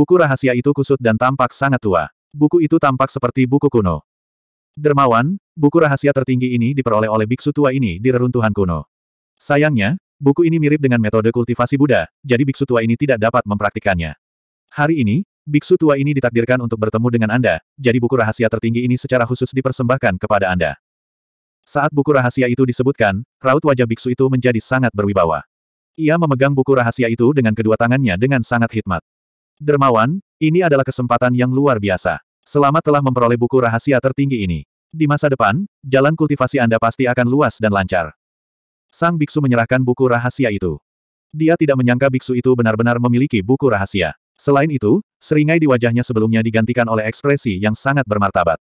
Buku rahasia itu kusut dan tampak sangat tua. Buku itu tampak seperti buku kuno. Dermawan, buku rahasia tertinggi ini diperoleh oleh biksu tua ini di reruntuhan kuno. Sayangnya, buku ini mirip dengan metode kultivasi Buddha, jadi biksu tua ini tidak dapat mempraktikkannya. Hari ini, biksu tua ini ditakdirkan untuk bertemu dengan Anda, jadi buku rahasia tertinggi ini secara khusus dipersembahkan kepada Anda. Saat buku rahasia itu disebutkan, raut wajah biksu itu menjadi sangat berwibawa. Ia memegang buku rahasia itu dengan kedua tangannya dengan sangat hikmat. Dermawan, ini adalah kesempatan yang luar biasa. Selamat telah memperoleh buku rahasia tertinggi ini. Di masa depan, jalan kultivasi Anda pasti akan luas dan lancar. Sang biksu menyerahkan buku rahasia itu. Dia tidak menyangka biksu itu benar-benar memiliki buku rahasia. Selain itu, seringai di wajahnya sebelumnya digantikan oleh ekspresi yang sangat bermartabat.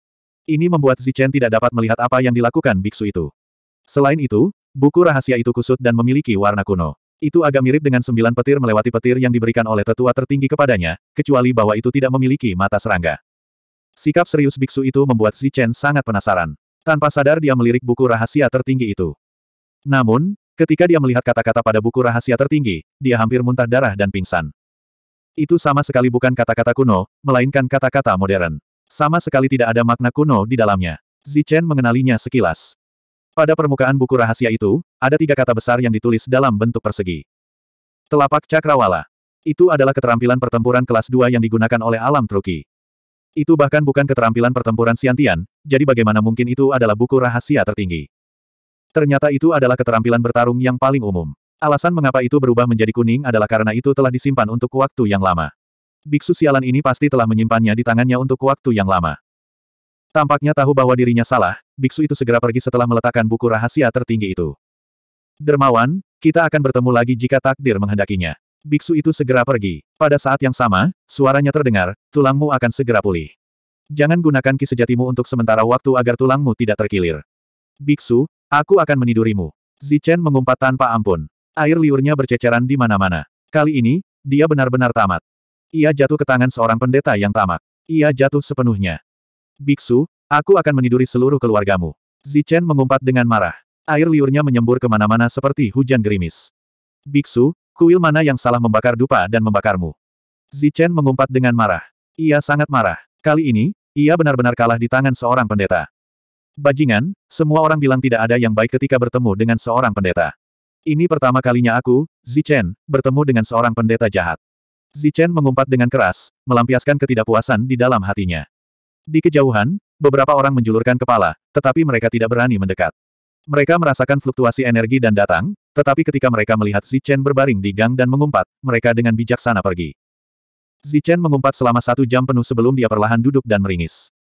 Ini membuat Zichen tidak dapat melihat apa yang dilakukan biksu itu. Selain itu, buku rahasia itu kusut dan memiliki warna kuno. Itu agak mirip dengan sembilan petir melewati petir yang diberikan oleh tetua tertinggi kepadanya, kecuali bahwa itu tidak memiliki mata serangga. Sikap serius biksu itu membuat Zichen sangat penasaran. Tanpa sadar dia melirik buku rahasia tertinggi itu. Namun, ketika dia melihat kata-kata pada buku rahasia tertinggi, dia hampir muntah darah dan pingsan. Itu sama sekali bukan kata-kata kuno, melainkan kata-kata modern. Sama sekali tidak ada makna kuno di dalamnya. Zichen mengenalinya sekilas. Pada permukaan buku rahasia itu, ada tiga kata besar yang ditulis dalam bentuk persegi. Telapak Cakrawala. Itu adalah keterampilan pertempuran kelas 2 yang digunakan oleh alam Truki. Itu bahkan bukan keterampilan pertempuran Siantian, jadi bagaimana mungkin itu adalah buku rahasia tertinggi. Ternyata itu adalah keterampilan bertarung yang paling umum. Alasan mengapa itu berubah menjadi kuning adalah karena itu telah disimpan untuk waktu yang lama. Biksu sialan ini pasti telah menyimpannya di tangannya untuk waktu yang lama. Tampaknya tahu bahwa dirinya salah, biksu itu segera pergi setelah meletakkan buku rahasia tertinggi itu. Dermawan, kita akan bertemu lagi jika takdir menghendakinya. Biksu itu segera pergi. Pada saat yang sama, suaranya terdengar, tulangmu akan segera pulih. Jangan gunakan ki sejatimu untuk sementara waktu agar tulangmu tidak terkilir. Biksu, aku akan menidurimu. Zichen mengumpat tanpa ampun. Air liurnya berceceran di mana-mana. Kali ini, dia benar-benar tamat. Ia jatuh ke tangan seorang pendeta yang tamak. Ia jatuh sepenuhnya. Biksu, Aku akan meniduri seluruh keluargamu. Zichen mengumpat dengan marah. Air liurnya menyembur kemana-mana seperti hujan gerimis. Biksu, kuil mana yang salah membakar dupa dan membakarmu? Zichen mengumpat dengan marah. Ia sangat marah. Kali ini, ia benar-benar kalah di tangan seorang pendeta. Bajingan, semua orang bilang tidak ada yang baik ketika bertemu dengan seorang pendeta. Ini pertama kalinya aku, Zichen, bertemu dengan seorang pendeta jahat. Zichen mengumpat dengan keras, melampiaskan ketidakpuasan di dalam hatinya. Di kejauhan, Beberapa orang menjulurkan kepala, tetapi mereka tidak berani mendekat. Mereka merasakan fluktuasi energi dan datang, tetapi ketika mereka melihat Zichen berbaring di gang dan mengumpat, mereka dengan bijaksana pergi. Zichen mengumpat selama satu jam penuh sebelum dia perlahan duduk dan meringis.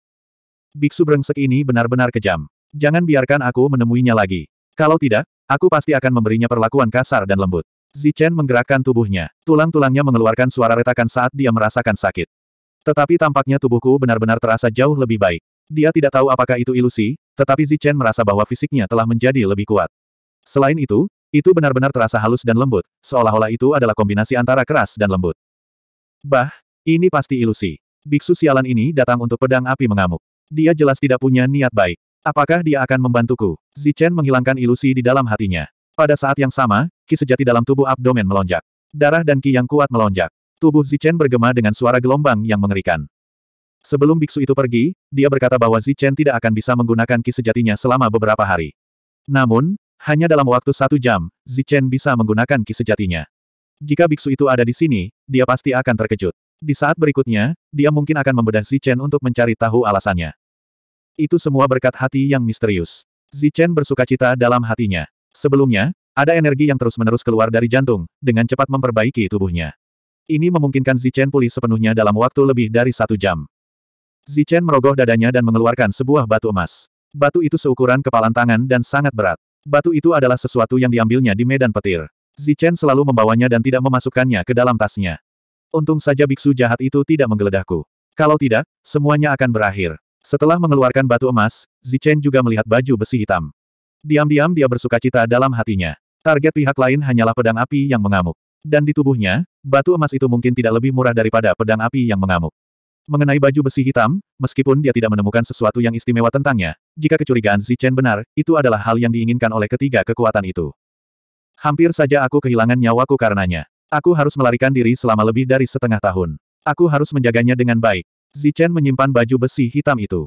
Biksu brengsek ini benar-benar kejam. Jangan biarkan aku menemuinya lagi. Kalau tidak, aku pasti akan memberinya perlakuan kasar dan lembut. Zichen menggerakkan tubuhnya. Tulang-tulangnya mengeluarkan suara retakan saat dia merasakan sakit. Tetapi tampaknya tubuhku benar-benar terasa jauh lebih baik. Dia tidak tahu apakah itu ilusi, tetapi Zichen merasa bahwa fisiknya telah menjadi lebih kuat. Selain itu, itu benar-benar terasa halus dan lembut, seolah-olah itu adalah kombinasi antara keras dan lembut. Bah, ini pasti ilusi. Biksu sialan ini datang untuk pedang api mengamuk. Dia jelas tidak punya niat baik. Apakah dia akan membantuku? Zichen menghilangkan ilusi di dalam hatinya. Pada saat yang sama, ki sejati dalam tubuh abdomen melonjak. Darah dan ki yang kuat melonjak. Tubuh Zichen bergema dengan suara gelombang yang mengerikan. Sebelum biksu itu pergi, dia berkata bahwa Zichen tidak akan bisa menggunakan ki sejatinya selama beberapa hari. Namun, hanya dalam waktu satu jam, Zichen bisa menggunakan ki sejatinya. Jika biksu itu ada di sini, dia pasti akan terkejut. Di saat berikutnya, dia mungkin akan membedah Zichen untuk mencari tahu alasannya. Itu semua berkat hati yang misterius. Zichen bersuka cita dalam hatinya. Sebelumnya, ada energi yang terus-menerus keluar dari jantung, dengan cepat memperbaiki tubuhnya. Ini memungkinkan Zichen pulih sepenuhnya dalam waktu lebih dari satu jam. Zichen merogoh dadanya dan mengeluarkan sebuah batu emas. Batu itu seukuran kepalan tangan dan sangat berat. Batu itu adalah sesuatu yang diambilnya di medan petir. Zichen selalu membawanya dan tidak memasukkannya ke dalam tasnya. Untung saja biksu jahat itu tidak menggeledahku. Kalau tidak, semuanya akan berakhir. Setelah mengeluarkan batu emas, Zichen juga melihat baju besi hitam. Diam-diam dia bersuka cita dalam hatinya. Target pihak lain hanyalah pedang api yang mengamuk. Dan di tubuhnya, batu emas itu mungkin tidak lebih murah daripada pedang api yang mengamuk. Mengenai baju besi hitam, meskipun dia tidak menemukan sesuatu yang istimewa tentangnya, jika kecurigaan Zichen benar, itu adalah hal yang diinginkan oleh ketiga kekuatan itu. Hampir saja aku kehilangan nyawaku karenanya. Aku harus melarikan diri selama lebih dari setengah tahun. Aku harus menjaganya dengan baik. Zichen menyimpan baju besi hitam itu.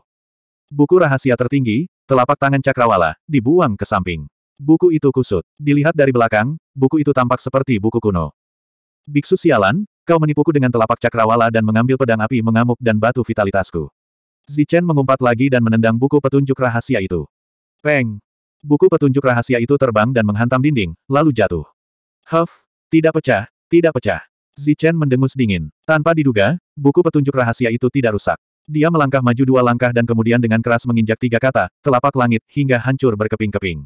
Buku rahasia tertinggi, telapak tangan cakrawala, dibuang ke samping. Buku itu kusut. Dilihat dari belakang, buku itu tampak seperti buku kuno. Biksu sialan, Kau menipuku dengan telapak cakrawala dan mengambil pedang api mengamuk dan batu vitalitasku. Zichen mengumpat lagi dan menendang buku petunjuk rahasia itu. Peng! Buku petunjuk rahasia itu terbang dan menghantam dinding, lalu jatuh. Huff! Tidak pecah, tidak pecah. Zichen mendengus dingin. Tanpa diduga, buku petunjuk rahasia itu tidak rusak. Dia melangkah maju dua langkah dan kemudian dengan keras menginjak tiga kata, telapak langit, hingga hancur berkeping-keping.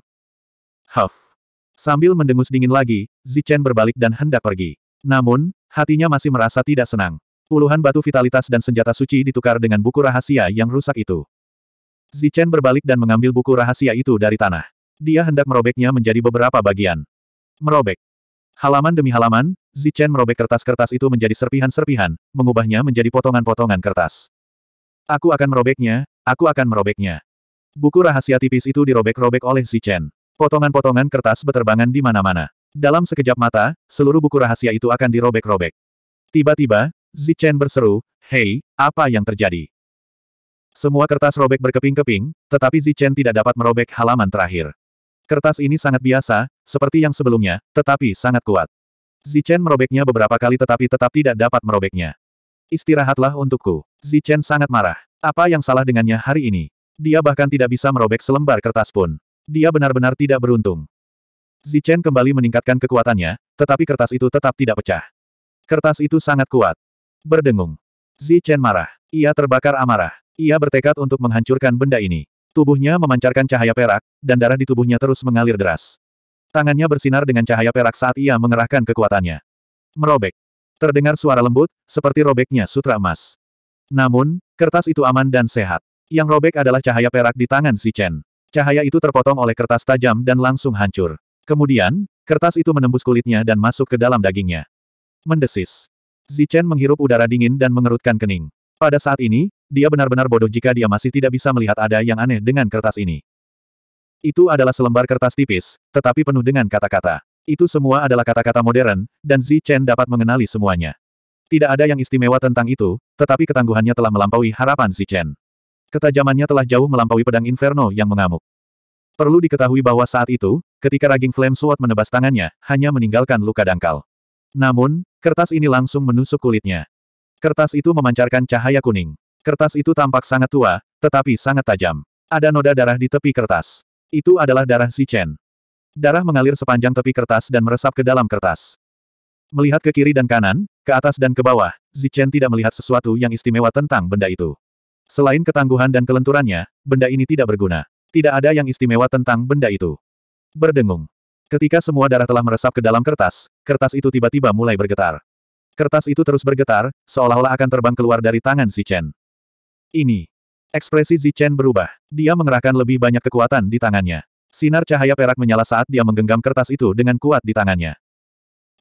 Huff! Sambil mendengus dingin lagi, Zichen berbalik dan hendak pergi. Namun, Hatinya masih merasa tidak senang. Puluhan batu vitalitas dan senjata suci ditukar dengan buku rahasia yang rusak itu. Zichen berbalik dan mengambil buku rahasia itu dari tanah. Dia hendak merobeknya menjadi beberapa bagian. Merobek. Halaman demi halaman, Zichen merobek kertas-kertas itu menjadi serpihan-serpihan, mengubahnya menjadi potongan-potongan kertas. Aku akan merobeknya, aku akan merobeknya. Buku rahasia tipis itu dirobek-robek oleh Zichen. Potongan-potongan kertas beterbangan di mana-mana. Dalam sekejap mata, seluruh buku rahasia itu akan dirobek-robek. Tiba-tiba, Zichen berseru, Hei, apa yang terjadi? Semua kertas robek berkeping-keping, tetapi Zichen tidak dapat merobek halaman terakhir. Kertas ini sangat biasa, seperti yang sebelumnya, tetapi sangat kuat. Zichen merobeknya beberapa kali tetapi tetap tidak dapat merobeknya. Istirahatlah untukku. Zichen sangat marah. Apa yang salah dengannya hari ini? Dia bahkan tidak bisa merobek selembar kertas pun. Dia benar-benar tidak beruntung. Zichen kembali meningkatkan kekuatannya, tetapi kertas itu tetap tidak pecah. Kertas itu sangat kuat. Berdengung. Zichen marah. Ia terbakar amarah. Ia bertekad untuk menghancurkan benda ini. Tubuhnya memancarkan cahaya perak, dan darah di tubuhnya terus mengalir deras. Tangannya bersinar dengan cahaya perak saat ia mengerahkan kekuatannya. Merobek. Terdengar suara lembut, seperti robeknya sutra emas. Namun, kertas itu aman dan sehat. Yang robek adalah cahaya perak di tangan Zichen. Cahaya itu terpotong oleh kertas tajam dan langsung hancur. Kemudian, kertas itu menembus kulitnya dan masuk ke dalam dagingnya. Mendesis. Zichen menghirup udara dingin dan mengerutkan kening. Pada saat ini, dia benar-benar bodoh jika dia masih tidak bisa melihat ada yang aneh dengan kertas ini. Itu adalah selembar kertas tipis, tetapi penuh dengan kata-kata. Itu semua adalah kata-kata modern, dan Zichen dapat mengenali semuanya. Tidak ada yang istimewa tentang itu, tetapi ketangguhannya telah melampaui harapan Zichen. Ketajamannya telah jauh melampaui pedang Inferno yang mengamuk. Perlu diketahui bahwa saat itu, ketika Raging Flame Sword menebas tangannya, hanya meninggalkan luka dangkal. Namun, kertas ini langsung menusuk kulitnya. Kertas itu memancarkan cahaya kuning. Kertas itu tampak sangat tua, tetapi sangat tajam. Ada noda darah di tepi kertas. Itu adalah darah si Chen. Darah mengalir sepanjang tepi kertas dan meresap ke dalam kertas. Melihat ke kiri dan kanan, ke atas dan ke bawah, Zichen tidak melihat sesuatu yang istimewa tentang benda itu. Selain ketangguhan dan kelenturannya, benda ini tidak berguna. Tidak ada yang istimewa tentang benda itu. Berdengung. Ketika semua darah telah meresap ke dalam kertas, kertas itu tiba-tiba mulai bergetar. Kertas itu terus bergetar, seolah-olah akan terbang keluar dari tangan si Chen. Ini. Ekspresi Zichen berubah. Dia mengerahkan lebih banyak kekuatan di tangannya. Sinar cahaya perak menyala saat dia menggenggam kertas itu dengan kuat di tangannya.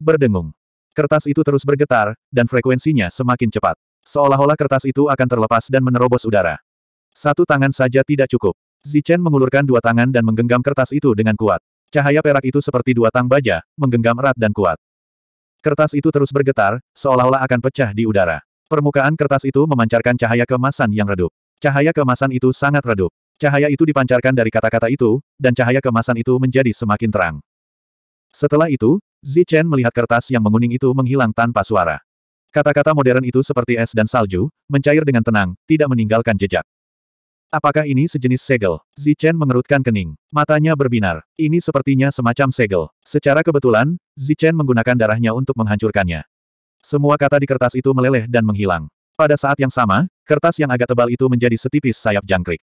Berdengung. Kertas itu terus bergetar, dan frekuensinya semakin cepat. Seolah-olah kertas itu akan terlepas dan menerobos udara. Satu tangan saja tidak cukup. Zichen mengulurkan dua tangan dan menggenggam kertas itu dengan kuat. Cahaya perak itu seperti dua tang baja, menggenggam erat dan kuat. Kertas itu terus bergetar, seolah-olah akan pecah di udara. Permukaan kertas itu memancarkan cahaya kemasan yang redup. Cahaya kemasan itu sangat redup. Cahaya itu dipancarkan dari kata-kata itu, dan cahaya kemasan itu menjadi semakin terang. Setelah itu, Zichen melihat kertas yang menguning itu menghilang tanpa suara. Kata-kata modern itu seperti es dan salju, mencair dengan tenang, tidak meninggalkan jejak. Apakah ini sejenis segel? Zichen mengerutkan kening. Matanya berbinar. Ini sepertinya semacam segel. Secara kebetulan, Zichen menggunakan darahnya untuk menghancurkannya. Semua kata di kertas itu meleleh dan menghilang. Pada saat yang sama, kertas yang agak tebal itu menjadi setipis sayap jangkrik.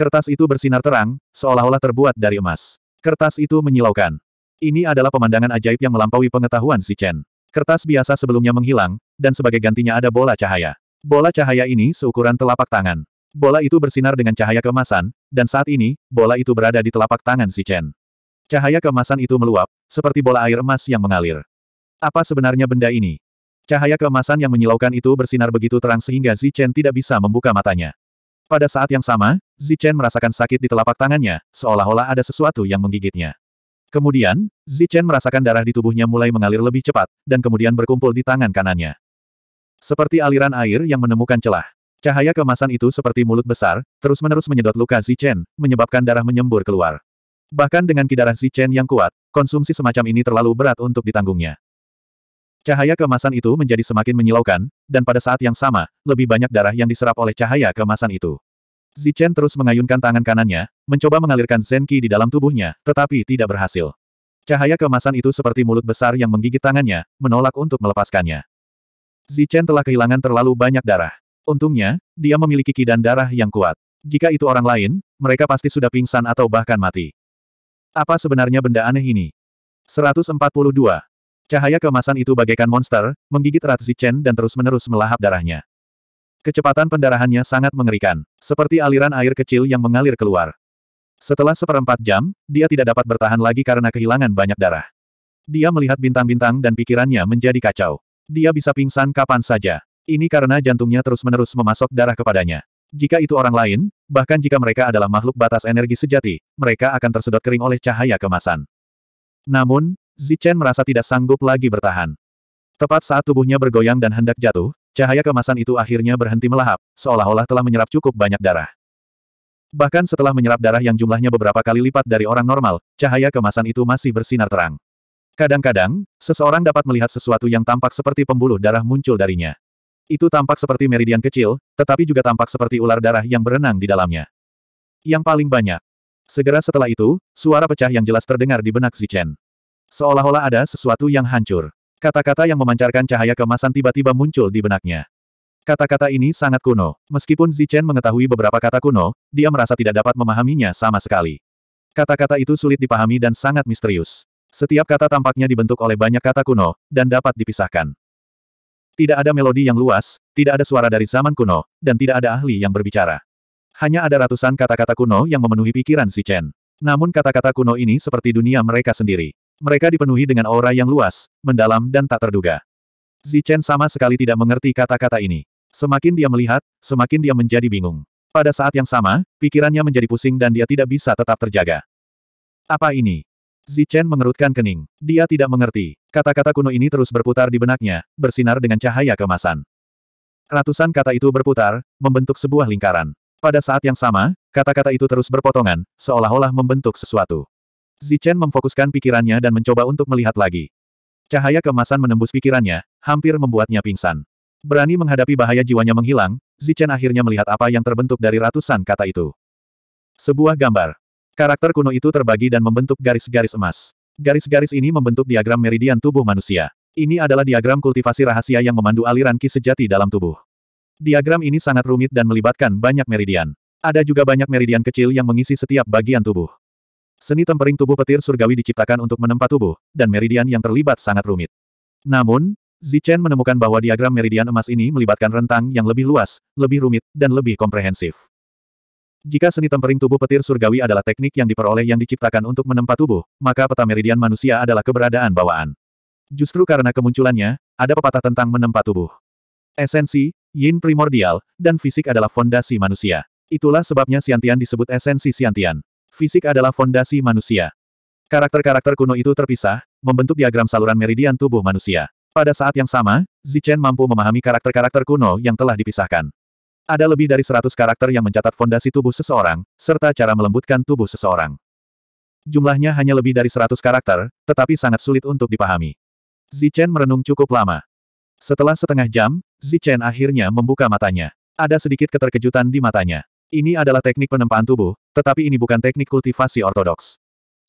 Kertas itu bersinar terang, seolah-olah terbuat dari emas. Kertas itu menyilaukan. Ini adalah pemandangan ajaib yang melampaui pengetahuan Zichen. Kertas biasa sebelumnya menghilang, dan sebagai gantinya ada bola cahaya. Bola cahaya ini seukuran telapak tangan. Bola itu bersinar dengan cahaya kemasan, dan saat ini, bola itu berada di telapak tangan si Chen. Cahaya kemasan itu meluap, seperti bola air emas yang mengalir. Apa sebenarnya benda ini? Cahaya kemasan yang menyilaukan itu bersinar begitu terang sehingga Zi Chen tidak bisa membuka matanya. Pada saat yang sama, Zi Chen merasakan sakit di telapak tangannya, seolah-olah ada sesuatu yang menggigitnya. Kemudian, Zi Chen merasakan darah di tubuhnya mulai mengalir lebih cepat, dan kemudian berkumpul di tangan kanannya. Seperti aliran air yang menemukan celah, Cahaya kemasan itu seperti mulut besar, terus-menerus menyedot luka Zichen, menyebabkan darah menyembur keluar. Bahkan dengan kidarah Zichen yang kuat, konsumsi semacam ini terlalu berat untuk ditanggungnya. Cahaya kemasan itu menjadi semakin menyilaukan, dan pada saat yang sama, lebih banyak darah yang diserap oleh cahaya kemasan itu. Zichen terus mengayunkan tangan kanannya, mencoba mengalirkan Zenki di dalam tubuhnya, tetapi tidak berhasil. Cahaya kemasan itu seperti mulut besar yang menggigit tangannya, menolak untuk melepaskannya. Zichen telah kehilangan terlalu banyak darah. Untungnya, dia memiliki kidan dan darah yang kuat. Jika itu orang lain, mereka pasti sudah pingsan atau bahkan mati. Apa sebenarnya benda aneh ini? 142. Cahaya kemasan itu bagaikan monster, menggigit Rat Zichen dan terus-menerus melahap darahnya. Kecepatan pendarahannya sangat mengerikan, seperti aliran air kecil yang mengalir keluar. Setelah seperempat jam, dia tidak dapat bertahan lagi karena kehilangan banyak darah. Dia melihat bintang-bintang dan pikirannya menjadi kacau. Dia bisa pingsan kapan saja. Ini karena jantungnya terus-menerus memasok darah kepadanya. Jika itu orang lain, bahkan jika mereka adalah makhluk batas energi sejati, mereka akan tersedot kering oleh cahaya kemasan. Namun, Zichen merasa tidak sanggup lagi bertahan. Tepat saat tubuhnya bergoyang dan hendak jatuh, cahaya kemasan itu akhirnya berhenti melahap, seolah-olah telah menyerap cukup banyak darah. Bahkan setelah menyerap darah yang jumlahnya beberapa kali lipat dari orang normal, cahaya kemasan itu masih bersinar terang. Kadang-kadang, seseorang dapat melihat sesuatu yang tampak seperti pembuluh darah muncul darinya. Itu tampak seperti meridian kecil, tetapi juga tampak seperti ular darah yang berenang di dalamnya. Yang paling banyak. Segera setelah itu, suara pecah yang jelas terdengar di benak Zichen. Seolah-olah ada sesuatu yang hancur. Kata-kata yang memancarkan cahaya kemasan tiba-tiba muncul di benaknya. Kata-kata ini sangat kuno. Meskipun Zichen mengetahui beberapa kata kuno, dia merasa tidak dapat memahaminya sama sekali. Kata-kata itu sulit dipahami dan sangat misterius. Setiap kata tampaknya dibentuk oleh banyak kata kuno, dan dapat dipisahkan. Tidak ada melodi yang luas, tidak ada suara dari zaman kuno, dan tidak ada ahli yang berbicara. Hanya ada ratusan kata-kata kuno yang memenuhi pikiran si Chen. Namun kata-kata kuno ini seperti dunia mereka sendiri. Mereka dipenuhi dengan aura yang luas, mendalam dan tak terduga. Zichen Chen sama sekali tidak mengerti kata-kata ini. Semakin dia melihat, semakin dia menjadi bingung. Pada saat yang sama, pikirannya menjadi pusing dan dia tidak bisa tetap terjaga. Apa ini? Zichen mengerutkan kening. Dia tidak mengerti. Kata-kata kuno ini terus berputar di benaknya, bersinar dengan cahaya kemasan. Ratusan kata itu berputar, membentuk sebuah lingkaran. Pada saat yang sama, kata-kata itu terus berpotongan, seolah-olah membentuk sesuatu. Zichen memfokuskan pikirannya dan mencoba untuk melihat lagi. Cahaya kemasan menembus pikirannya, hampir membuatnya pingsan. Berani menghadapi bahaya jiwanya menghilang, Zichen akhirnya melihat apa yang terbentuk dari ratusan kata itu. Sebuah gambar. Karakter kuno itu terbagi dan membentuk garis-garis emas. Garis-garis ini membentuk diagram meridian tubuh manusia. Ini adalah diagram kultivasi rahasia yang memandu aliran ki sejati dalam tubuh. Diagram ini sangat rumit dan melibatkan banyak meridian. Ada juga banyak meridian kecil yang mengisi setiap bagian tubuh. Seni tempering tubuh petir surgawi diciptakan untuk menempa tubuh, dan meridian yang terlibat sangat rumit. Namun, Zichen menemukan bahwa diagram meridian emas ini melibatkan rentang yang lebih luas, lebih rumit, dan lebih komprehensif. Jika seni tempering tubuh petir surgawi adalah teknik yang diperoleh yang diciptakan untuk menempa tubuh, maka peta meridian manusia adalah keberadaan bawaan. Justru karena kemunculannya, ada pepatah tentang menempa tubuh. Esensi, yin primordial, dan fisik adalah fondasi manusia. Itulah sebabnya Siantian disebut esensi Siantian. Fisik adalah fondasi manusia. Karakter-karakter kuno itu terpisah, membentuk diagram saluran meridian tubuh manusia. Pada saat yang sama, Zichen mampu memahami karakter-karakter kuno yang telah dipisahkan. Ada lebih dari 100 karakter yang mencatat fondasi tubuh seseorang, serta cara melembutkan tubuh seseorang. Jumlahnya hanya lebih dari 100 karakter, tetapi sangat sulit untuk dipahami. Zichen merenung cukup lama. Setelah setengah jam, Zichen akhirnya membuka matanya. Ada sedikit keterkejutan di matanya. Ini adalah teknik penempaan tubuh, tetapi ini bukan teknik kultivasi ortodoks.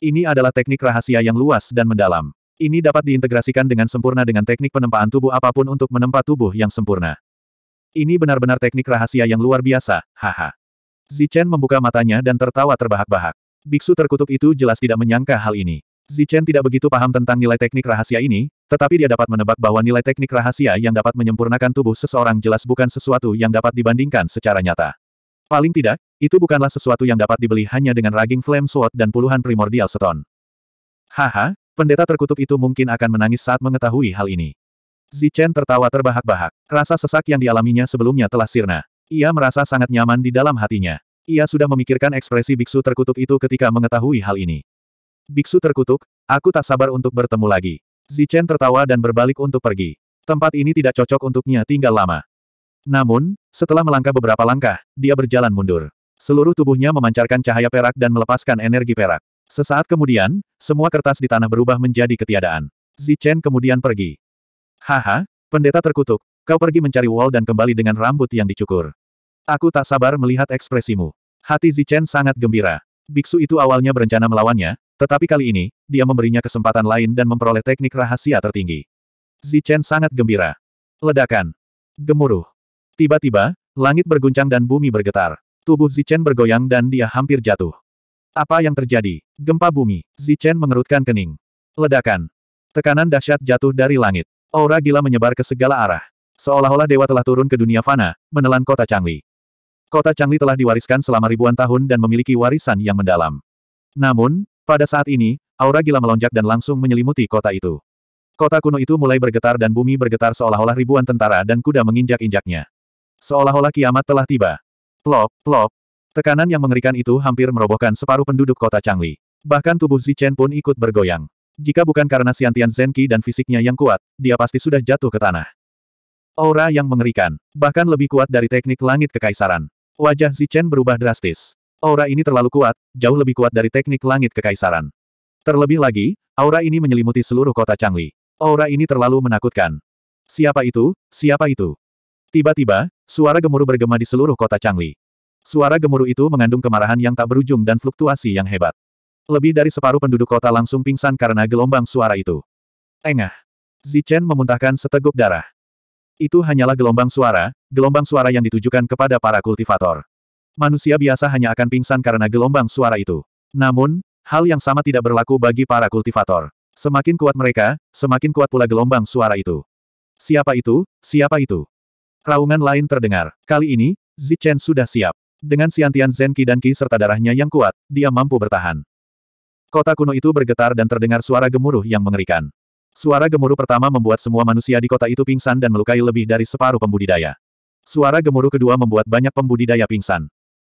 Ini adalah teknik rahasia yang luas dan mendalam. Ini dapat diintegrasikan dengan sempurna dengan teknik penempaan tubuh apapun untuk menempa tubuh yang sempurna. Ini benar-benar teknik rahasia yang luar biasa, haha. Zichen membuka matanya dan tertawa terbahak-bahak. Biksu terkutuk itu jelas tidak menyangka hal ini. Zichen tidak begitu paham tentang nilai teknik rahasia ini, tetapi dia dapat menebak bahwa nilai teknik rahasia yang dapat menyempurnakan tubuh seseorang jelas bukan sesuatu yang dapat dibandingkan secara nyata. Paling tidak, itu bukanlah sesuatu yang dapat dibeli hanya dengan raging flame sword dan puluhan primordial stone. Haha, pendeta terkutuk itu mungkin akan menangis saat mengetahui hal ini. Zichen tertawa terbahak-bahak. Rasa sesak yang dialaminya sebelumnya telah sirna. Ia merasa sangat nyaman di dalam hatinya. Ia sudah memikirkan ekspresi biksu terkutuk itu ketika mengetahui hal ini. Biksu terkutuk, aku tak sabar untuk bertemu lagi. Zichen tertawa dan berbalik untuk pergi. Tempat ini tidak cocok untuknya tinggal lama. Namun, setelah melangkah beberapa langkah, dia berjalan mundur. Seluruh tubuhnya memancarkan cahaya perak dan melepaskan energi perak. Sesaat kemudian, semua kertas di tanah berubah menjadi ketiadaan. Zichen kemudian pergi. Haha, pendeta terkutuk, kau pergi mencari Wall dan kembali dengan rambut yang dicukur. Aku tak sabar melihat ekspresimu. Hati Zichen sangat gembira. Biksu itu awalnya berencana melawannya, tetapi kali ini, dia memberinya kesempatan lain dan memperoleh teknik rahasia tertinggi. Zichen sangat gembira. Ledakan. Gemuruh. Tiba-tiba, langit berguncang dan bumi bergetar. Tubuh Zichen bergoyang dan dia hampir jatuh. Apa yang terjadi? Gempa bumi. Zichen mengerutkan kening. Ledakan. Tekanan dahsyat jatuh dari langit. Aura gila menyebar ke segala arah. Seolah-olah dewa telah turun ke dunia fana, menelan kota Changli. Kota Changli telah diwariskan selama ribuan tahun dan memiliki warisan yang mendalam. Namun, pada saat ini, aura gila melonjak dan langsung menyelimuti kota itu. Kota kuno itu mulai bergetar dan bumi bergetar seolah-olah ribuan tentara dan kuda menginjak-injaknya. Seolah-olah kiamat telah tiba. Plop, plop. Tekanan yang mengerikan itu hampir merobohkan separuh penduduk kota Changli. Bahkan tubuh Zichen pun ikut bergoyang. Jika bukan karena siantian Zenki dan fisiknya yang kuat, dia pasti sudah jatuh ke tanah. Aura yang mengerikan, bahkan lebih kuat dari teknik langit kekaisaran. Wajah Zichen berubah drastis. Aura ini terlalu kuat, jauh lebih kuat dari teknik langit kekaisaran. Terlebih lagi, aura ini menyelimuti seluruh kota Changli. Aura ini terlalu menakutkan. Siapa itu? Siapa itu? Tiba-tiba, suara gemuruh bergema di seluruh kota Changli. Suara gemuruh itu mengandung kemarahan yang tak berujung dan fluktuasi yang hebat. Lebih dari separuh penduduk kota langsung pingsan karena gelombang suara itu. Tengah. Zichen memuntahkan seteguk darah. Itu hanyalah gelombang suara, gelombang suara yang ditujukan kepada para kultivator. Manusia biasa hanya akan pingsan karena gelombang suara itu. Namun, hal yang sama tidak berlaku bagi para kultivator. Semakin kuat mereka, semakin kuat pula gelombang suara itu. Siapa itu? Siapa itu? Raungan lain terdengar. Kali ini, Zichen sudah siap. Dengan siantian Zenki dan Ki serta darahnya yang kuat, dia mampu bertahan. Kota kuno itu bergetar dan terdengar suara gemuruh yang mengerikan. Suara gemuruh pertama membuat semua manusia di kota itu pingsan dan melukai lebih dari separuh pembudidaya. Suara gemuruh kedua membuat banyak pembudidaya pingsan.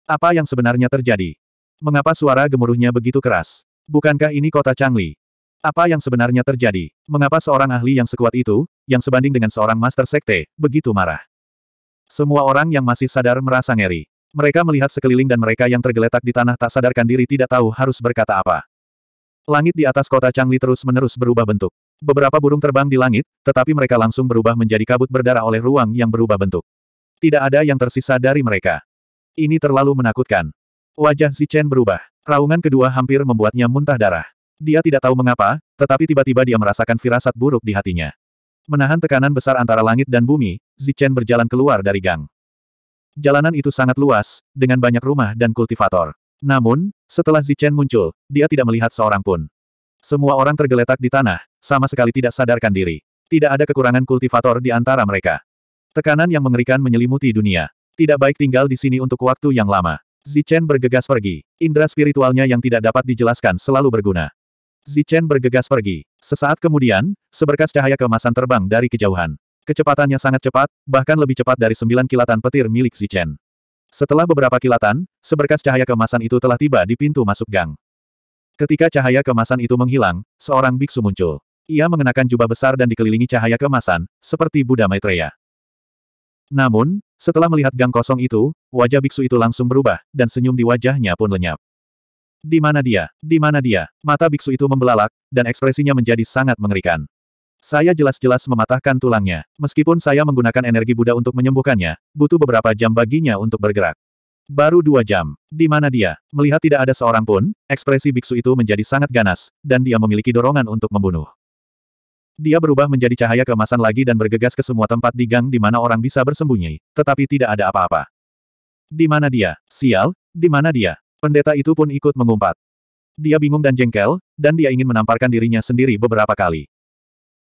Apa yang sebenarnya terjadi? Mengapa suara gemuruhnya begitu keras? Bukankah ini kota Changli? Apa yang sebenarnya terjadi? Mengapa seorang ahli yang sekuat itu, yang sebanding dengan seorang master sekte, begitu marah? Semua orang yang masih sadar merasa ngeri. Mereka melihat sekeliling dan mereka yang tergeletak di tanah tak sadarkan diri tidak tahu harus berkata apa. Langit di atas kota Changli terus-menerus berubah bentuk. Beberapa burung terbang di langit, tetapi mereka langsung berubah menjadi kabut berdarah oleh ruang yang berubah bentuk. Tidak ada yang tersisa dari mereka. Ini terlalu menakutkan. Wajah Zichen berubah. Raungan kedua hampir membuatnya muntah darah. Dia tidak tahu mengapa, tetapi tiba-tiba dia merasakan firasat buruk di hatinya. Menahan tekanan besar antara langit dan bumi, Zichen berjalan keluar dari gang. Jalanan itu sangat luas, dengan banyak rumah dan kultivator. Namun, setelah Zichen muncul, dia tidak melihat seorang pun. Semua orang tergeletak di tanah, sama sekali tidak sadarkan diri. Tidak ada kekurangan kultivator di antara mereka. Tekanan yang mengerikan menyelimuti dunia. Tidak baik tinggal di sini untuk waktu yang lama. Zichen bergegas pergi. Indra spiritualnya yang tidak dapat dijelaskan selalu berguna. Zichen bergegas pergi. Sesaat kemudian, seberkas cahaya kemasan terbang dari kejauhan. Kecepatannya sangat cepat, bahkan lebih cepat dari sembilan kilatan petir milik Zichen. Setelah beberapa kilatan, seberkas cahaya kemasan itu telah tiba di pintu masuk gang. Ketika cahaya kemasan itu menghilang, seorang biksu muncul. Ia mengenakan jubah besar dan dikelilingi cahaya kemasan, seperti Buddha Maitreya. Namun, setelah melihat gang kosong itu, wajah biksu itu langsung berubah, dan senyum di wajahnya pun lenyap. Di mana dia? Di mana dia? Mata biksu itu membelalak, dan ekspresinya menjadi sangat mengerikan. Saya jelas-jelas mematahkan tulangnya. Meskipun saya menggunakan energi Buddha untuk menyembuhkannya, butuh beberapa jam baginya untuk bergerak. Baru dua jam. Di mana dia? Melihat tidak ada seorang pun, ekspresi biksu itu menjadi sangat ganas, dan dia memiliki dorongan untuk membunuh. Dia berubah menjadi cahaya kemasan lagi dan bergegas ke semua tempat di gang di mana orang bisa bersembunyi, tetapi tidak ada apa-apa. Di mana dia? Sial, di mana dia? Pendeta itu pun ikut mengumpat. Dia bingung dan jengkel, dan dia ingin menamparkan dirinya sendiri beberapa kali.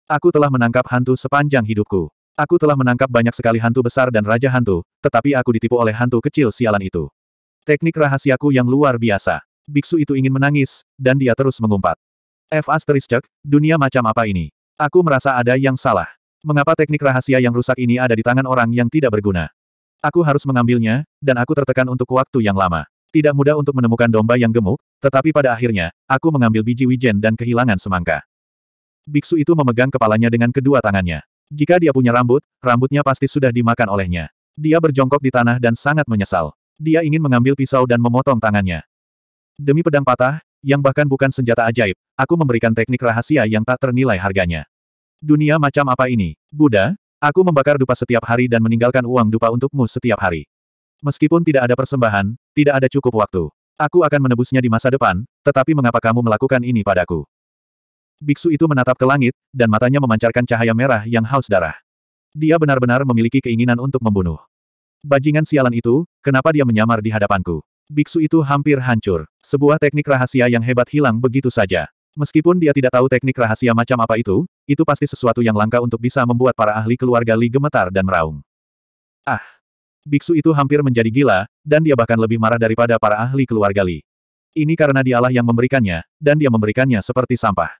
Aku telah menangkap hantu sepanjang hidupku. Aku telah menangkap banyak sekali hantu besar dan raja hantu, tetapi aku ditipu oleh hantu kecil sialan itu. Teknik rahasiaku yang luar biasa. Biksu itu ingin menangis, dan dia terus mengumpat. F asterisk, dunia macam apa ini? Aku merasa ada yang salah. Mengapa teknik rahasia yang rusak ini ada di tangan orang yang tidak berguna? Aku harus mengambilnya, dan aku tertekan untuk waktu yang lama. Tidak mudah untuk menemukan domba yang gemuk, tetapi pada akhirnya, aku mengambil biji wijen dan kehilangan semangka. Biksu itu memegang kepalanya dengan kedua tangannya. Jika dia punya rambut, rambutnya pasti sudah dimakan olehnya. Dia berjongkok di tanah dan sangat menyesal. Dia ingin mengambil pisau dan memotong tangannya. Demi pedang patah, yang bahkan bukan senjata ajaib, aku memberikan teknik rahasia yang tak ternilai harganya. Dunia macam apa ini? Buddha, aku membakar dupa setiap hari dan meninggalkan uang dupa untukmu setiap hari. Meskipun tidak ada persembahan, tidak ada cukup waktu. Aku akan menebusnya di masa depan, tetapi mengapa kamu melakukan ini padaku? Biksu itu menatap ke langit, dan matanya memancarkan cahaya merah yang haus darah. Dia benar-benar memiliki keinginan untuk membunuh. Bajingan sialan itu, kenapa dia menyamar di hadapanku? Biksu itu hampir hancur. Sebuah teknik rahasia yang hebat hilang begitu saja. Meskipun dia tidak tahu teknik rahasia macam apa itu, itu pasti sesuatu yang langka untuk bisa membuat para ahli keluarga Li gemetar dan meraung. Ah! Biksu itu hampir menjadi gila, dan dia bahkan lebih marah daripada para ahli keluarga Li. Ini karena dialah yang memberikannya, dan dia memberikannya seperti sampah.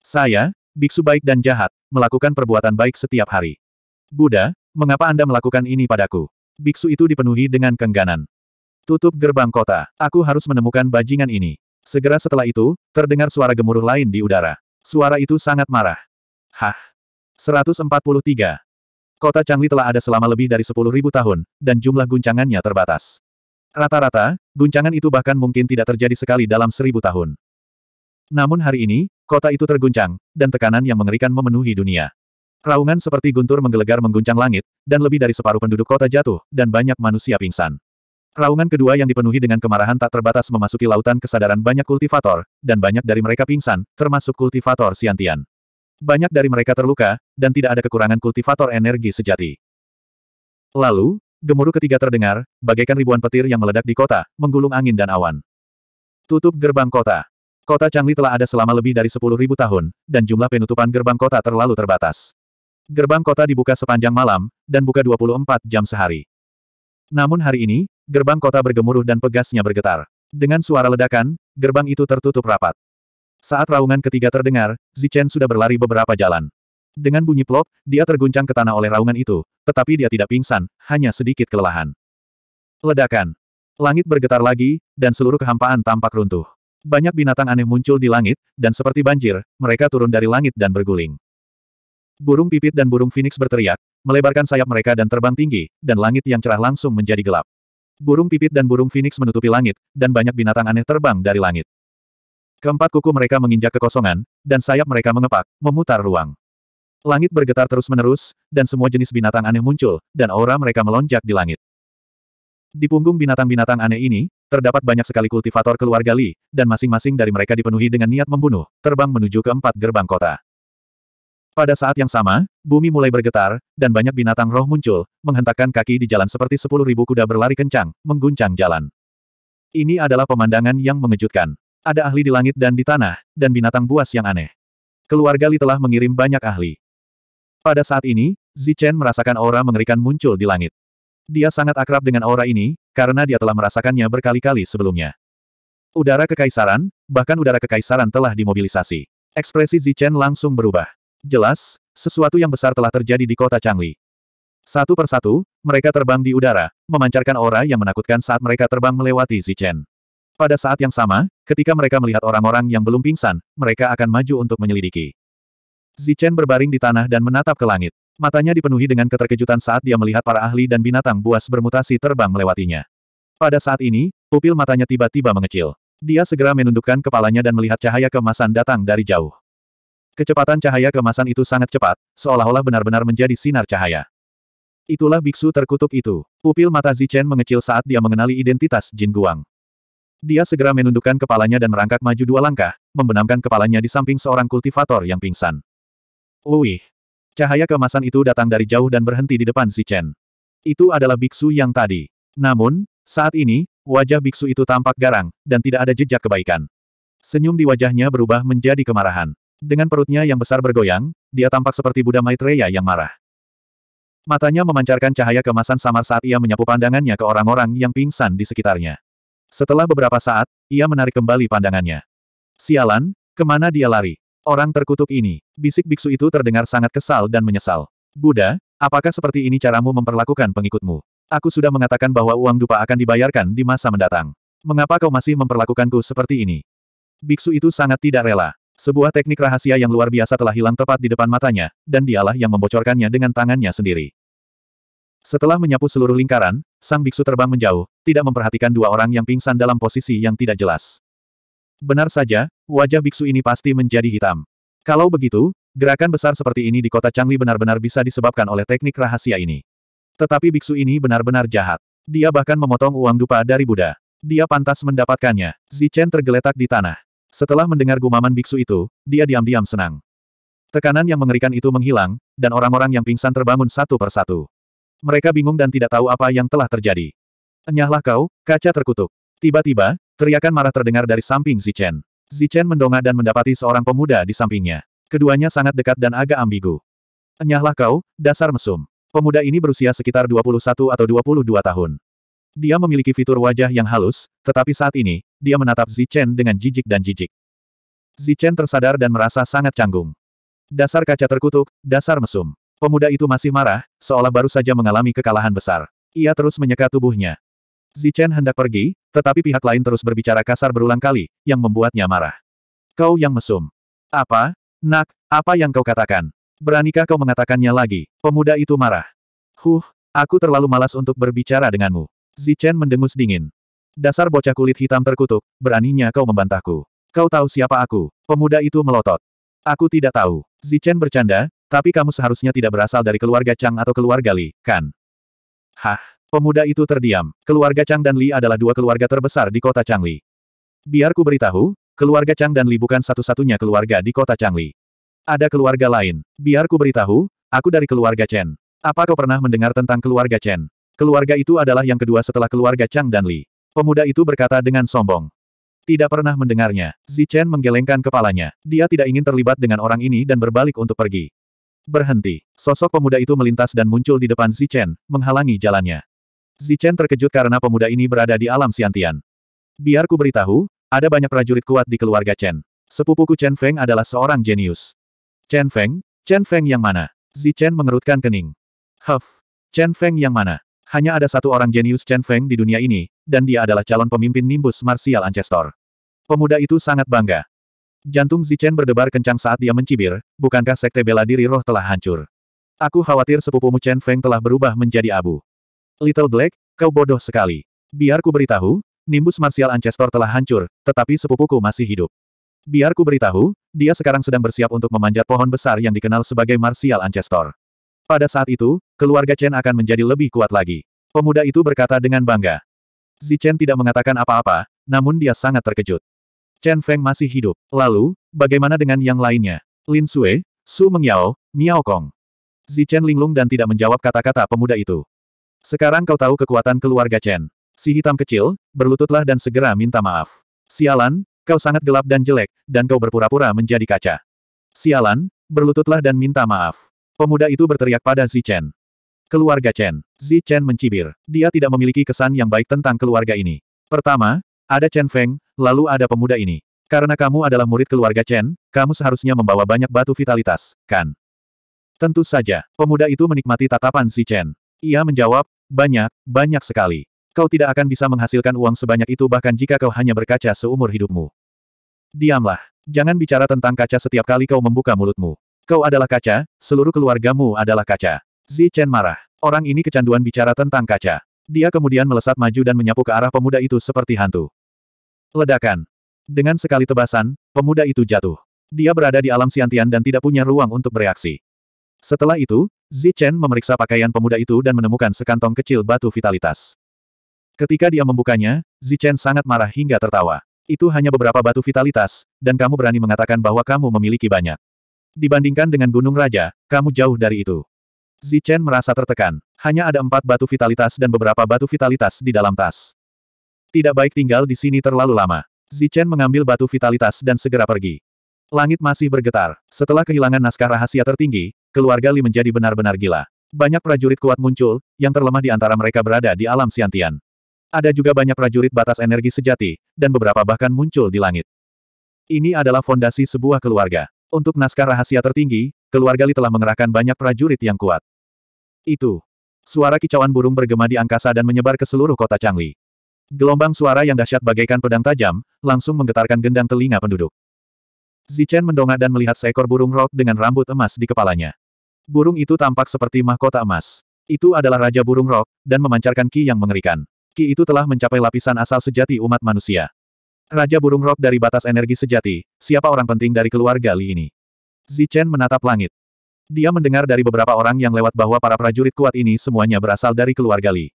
Saya, biksu baik dan jahat, melakukan perbuatan baik setiap hari. Buddha, mengapa Anda melakukan ini padaku? Biksu itu dipenuhi dengan kengganan. Tutup gerbang kota, aku harus menemukan bajingan ini. Segera setelah itu, terdengar suara gemuruh lain di udara. Suara itu sangat marah. Hah. 143. Kota Changli telah ada selama lebih dari 10.000 tahun, dan jumlah guncangannya terbatas. Rata-rata, guncangan itu bahkan mungkin tidak terjadi sekali dalam 1.000 tahun. Namun hari ini, Kota itu terguncang, dan tekanan yang mengerikan memenuhi dunia. Raungan seperti guntur menggelegar mengguncang langit, dan lebih dari separuh penduduk kota jatuh, dan banyak manusia pingsan. Raungan kedua yang dipenuhi dengan kemarahan tak terbatas memasuki lautan kesadaran banyak kultivator, dan banyak dari mereka pingsan, termasuk kultivator Siantian. Banyak dari mereka terluka, dan tidak ada kekurangan kultivator energi sejati. Lalu, gemuruh ketiga terdengar, bagaikan ribuan petir yang meledak di kota, menggulung angin dan awan. Tutup gerbang kota. Kota Changli telah ada selama lebih dari 10.000 tahun, dan jumlah penutupan gerbang kota terlalu terbatas. Gerbang kota dibuka sepanjang malam, dan buka 24 jam sehari. Namun hari ini, gerbang kota bergemuruh dan pegasnya bergetar. Dengan suara ledakan, gerbang itu tertutup rapat. Saat raungan ketiga terdengar, Zichen sudah berlari beberapa jalan. Dengan bunyi plop, dia terguncang ke tanah oleh raungan itu, tetapi dia tidak pingsan, hanya sedikit kelelahan. Ledakan. Langit bergetar lagi, dan seluruh kehampaan tampak runtuh. Banyak binatang aneh muncul di langit, dan seperti banjir, mereka turun dari langit dan berguling. Burung pipit dan burung phoenix berteriak, melebarkan sayap mereka dan terbang tinggi, dan langit yang cerah langsung menjadi gelap. Burung pipit dan burung phoenix menutupi langit, dan banyak binatang aneh terbang dari langit. Keempat kuku mereka menginjak kekosongan, dan sayap mereka mengepak, memutar ruang. Langit bergetar terus-menerus, dan semua jenis binatang aneh muncul, dan aura mereka melonjak di langit. Di punggung binatang-binatang aneh ini, terdapat banyak sekali kultivator keluarga Li, dan masing-masing dari mereka dipenuhi dengan niat membunuh, terbang menuju ke empat gerbang kota. Pada saat yang sama, bumi mulai bergetar, dan banyak binatang roh muncul, menghentakkan kaki di jalan seperti sepuluh ribu kuda berlari kencang, mengguncang jalan. Ini adalah pemandangan yang mengejutkan. Ada ahli di langit dan di tanah, dan binatang buas yang aneh. Keluarga Li telah mengirim banyak ahli. Pada saat ini, Zichen merasakan aura mengerikan muncul di langit. Dia sangat akrab dengan aura ini, karena dia telah merasakannya berkali-kali sebelumnya. Udara kekaisaran, bahkan udara kekaisaran telah dimobilisasi. Ekspresi Zichen langsung berubah. Jelas, sesuatu yang besar telah terjadi di kota Changli. Satu persatu, mereka terbang di udara, memancarkan aura yang menakutkan saat mereka terbang melewati Zichen. Pada saat yang sama, ketika mereka melihat orang-orang yang belum pingsan, mereka akan maju untuk menyelidiki. Zichen berbaring di tanah dan menatap ke langit. Matanya dipenuhi dengan keterkejutan saat dia melihat para ahli dan binatang buas bermutasi terbang melewatinya. Pada saat ini, pupil matanya tiba-tiba mengecil. Dia segera menundukkan kepalanya dan melihat cahaya kemasan datang dari jauh. Kecepatan cahaya kemasan itu sangat cepat, seolah-olah benar-benar menjadi sinar cahaya. Itulah biksu terkutuk itu. Pupil mata Zichen mengecil saat dia mengenali identitas Jin Guang. Dia segera menundukkan kepalanya dan merangkak maju dua langkah, membenamkan kepalanya di samping seorang kultivator yang pingsan. Uih, Cahaya kemasan itu datang dari jauh dan berhenti di depan si Chen. Itu adalah biksu yang tadi. Namun, saat ini, wajah biksu itu tampak garang, dan tidak ada jejak kebaikan. Senyum di wajahnya berubah menjadi kemarahan. Dengan perutnya yang besar bergoyang, dia tampak seperti Buddha Maitreya yang marah. Matanya memancarkan cahaya kemasan samar saat ia menyapu pandangannya ke orang-orang yang pingsan di sekitarnya. Setelah beberapa saat, ia menarik kembali pandangannya. Sialan, kemana dia lari? Orang terkutuk ini, bisik biksu itu terdengar sangat kesal dan menyesal. Buddha, apakah seperti ini caramu memperlakukan pengikutmu? Aku sudah mengatakan bahwa uang dupa akan dibayarkan di masa mendatang. Mengapa kau masih memperlakukanku seperti ini? Biksu itu sangat tidak rela. Sebuah teknik rahasia yang luar biasa telah hilang tepat di depan matanya, dan dialah yang membocorkannya dengan tangannya sendiri. Setelah menyapu seluruh lingkaran, sang biksu terbang menjauh, tidak memperhatikan dua orang yang pingsan dalam posisi yang tidak jelas. Benar saja, wajah biksu ini pasti menjadi hitam. Kalau begitu, gerakan besar seperti ini di kota Changli benar-benar bisa disebabkan oleh teknik rahasia ini. Tetapi biksu ini benar-benar jahat. Dia bahkan memotong uang dupa dari Buddha. Dia pantas mendapatkannya. Zichen tergeletak di tanah. Setelah mendengar gumaman biksu itu, dia diam-diam senang. Tekanan yang mengerikan itu menghilang, dan orang-orang yang pingsan terbangun satu persatu. Mereka bingung dan tidak tahu apa yang telah terjadi. Enyahlah kau, kaca terkutuk. Tiba-tiba, Teriakan marah terdengar dari samping Zichen. Zichen mendongak dan mendapati seorang pemuda di sampingnya. Keduanya sangat dekat dan agak ambigu. Enyahlah kau, dasar mesum. Pemuda ini berusia sekitar 21 atau 22 tahun. Dia memiliki fitur wajah yang halus, tetapi saat ini, dia menatap Zichen dengan jijik dan jijik. Zichen tersadar dan merasa sangat canggung. Dasar kaca terkutuk, dasar mesum. Pemuda itu masih marah, seolah baru saja mengalami kekalahan besar. Ia terus menyeka tubuhnya. Zichen hendak pergi, tetapi pihak lain terus berbicara kasar berulang kali, yang membuatnya marah. Kau yang mesum. Apa? Nak, apa yang kau katakan? Beranikah kau mengatakannya lagi? Pemuda itu marah. Huh, aku terlalu malas untuk berbicara denganmu. Zichen mendengus dingin. Dasar bocah kulit hitam terkutuk, beraninya kau membantahku. Kau tahu siapa aku? Pemuda itu melotot. Aku tidak tahu. Zichen bercanda, tapi kamu seharusnya tidak berasal dari keluarga Chang atau keluarga Li, kan? Hah? Pemuda itu terdiam. Keluarga Chang dan Li adalah dua keluarga terbesar di kota Changli. Biarku beritahu, keluarga Chang dan Li bukan satu-satunya keluarga di kota Changli. Ada keluarga lain. Biarku beritahu, aku dari keluarga Chen. Apa kau pernah mendengar tentang keluarga Chen? Keluarga itu adalah yang kedua setelah keluarga Chang dan Li. Pemuda itu berkata dengan sombong. Tidak pernah mendengarnya. Zi Chen menggelengkan kepalanya. Dia tidak ingin terlibat dengan orang ini dan berbalik untuk pergi. Berhenti. Sosok pemuda itu melintas dan muncul di depan Zi Chen, menghalangi jalannya. Zichen terkejut karena pemuda ini berada di alam Siantian. Biar ku beritahu, ada banyak prajurit kuat di keluarga Chen. Sepupuku Chen Feng adalah seorang jenius. Chen Feng? Chen Feng yang mana? Zichen mengerutkan kening. Huff. Chen Feng yang mana? Hanya ada satu orang jenius Chen Feng di dunia ini, dan dia adalah calon pemimpin Nimbus Martial Ancestor. Pemuda itu sangat bangga. Jantung Zichen berdebar kencang saat dia mencibir, bukankah sekte bela diri roh telah hancur? Aku khawatir sepupumu Chen Feng telah berubah menjadi abu. Little Black, kau bodoh sekali. Biar ku beritahu, nimbus Martial Ancestor telah hancur, tetapi sepupuku masih hidup. Biar ku beritahu, dia sekarang sedang bersiap untuk memanjat pohon besar yang dikenal sebagai Martial Ancestor. Pada saat itu, keluarga Chen akan menjadi lebih kuat lagi. Pemuda itu berkata dengan bangga. Zi Chen tidak mengatakan apa-apa, namun dia sangat terkejut. Chen Feng masih hidup. Lalu, bagaimana dengan yang lainnya? Lin Sue, Su Mengyao, Miao Kong. Zi Chen linglung dan tidak menjawab kata-kata pemuda itu. Sekarang kau tahu kekuatan keluarga Chen. Si hitam kecil, berlututlah dan segera minta maaf. Sialan, kau sangat gelap dan jelek, dan kau berpura-pura menjadi kaca. Sialan, berlututlah dan minta maaf. Pemuda itu berteriak pada Zi Chen. Keluarga Chen. Zi Chen mencibir. Dia tidak memiliki kesan yang baik tentang keluarga ini. Pertama, ada Chen Feng, lalu ada pemuda ini. Karena kamu adalah murid keluarga Chen, kamu seharusnya membawa banyak batu vitalitas, kan? Tentu saja, pemuda itu menikmati tatapan Zi Chen. Ia menjawab, banyak, banyak sekali. Kau tidak akan bisa menghasilkan uang sebanyak itu bahkan jika kau hanya berkaca seumur hidupmu. Diamlah. Jangan bicara tentang kaca setiap kali kau membuka mulutmu. Kau adalah kaca, seluruh keluargamu adalah kaca. Zi Chen marah. Orang ini kecanduan bicara tentang kaca. Dia kemudian melesat maju dan menyapu ke arah pemuda itu seperti hantu. Ledakan. Dengan sekali tebasan, pemuda itu jatuh. Dia berada di alam siantian dan tidak punya ruang untuk bereaksi. Setelah itu, Zichen memeriksa pakaian pemuda itu dan menemukan sekantong kecil batu vitalitas. Ketika dia membukanya, Zichen sangat marah hingga tertawa. Itu hanya beberapa batu vitalitas, dan kamu berani mengatakan bahwa kamu memiliki banyak. Dibandingkan dengan Gunung Raja, kamu jauh dari itu. Zichen merasa tertekan. Hanya ada empat batu vitalitas dan beberapa batu vitalitas di dalam tas. Tidak baik tinggal di sini terlalu lama. Zichen mengambil batu vitalitas dan segera pergi. Langit masih bergetar. Setelah kehilangan naskah rahasia tertinggi, keluarga Li menjadi benar-benar gila. Banyak prajurit kuat muncul, yang terlemah di antara mereka berada di alam siantian. Ada juga banyak prajurit batas energi sejati, dan beberapa bahkan muncul di langit. Ini adalah fondasi sebuah keluarga. Untuk naskah rahasia tertinggi, keluarga Li telah mengerahkan banyak prajurit yang kuat. Itu. Suara kicauan burung bergema di angkasa dan menyebar ke seluruh kota Changli. Gelombang suara yang dahsyat bagaikan pedang tajam, langsung menggetarkan gendang telinga penduduk. Zichen mendongak dan melihat seekor burung rok dengan rambut emas di kepalanya. Burung itu tampak seperti mahkota emas. Itu adalah Raja Burung Rock dan memancarkan ki yang mengerikan. Ki itu telah mencapai lapisan asal sejati umat manusia. Raja Burung Rock dari batas energi sejati, siapa orang penting dari keluarga Li ini? Zichen menatap langit. Dia mendengar dari beberapa orang yang lewat bahwa para prajurit kuat ini semuanya berasal dari keluarga Li.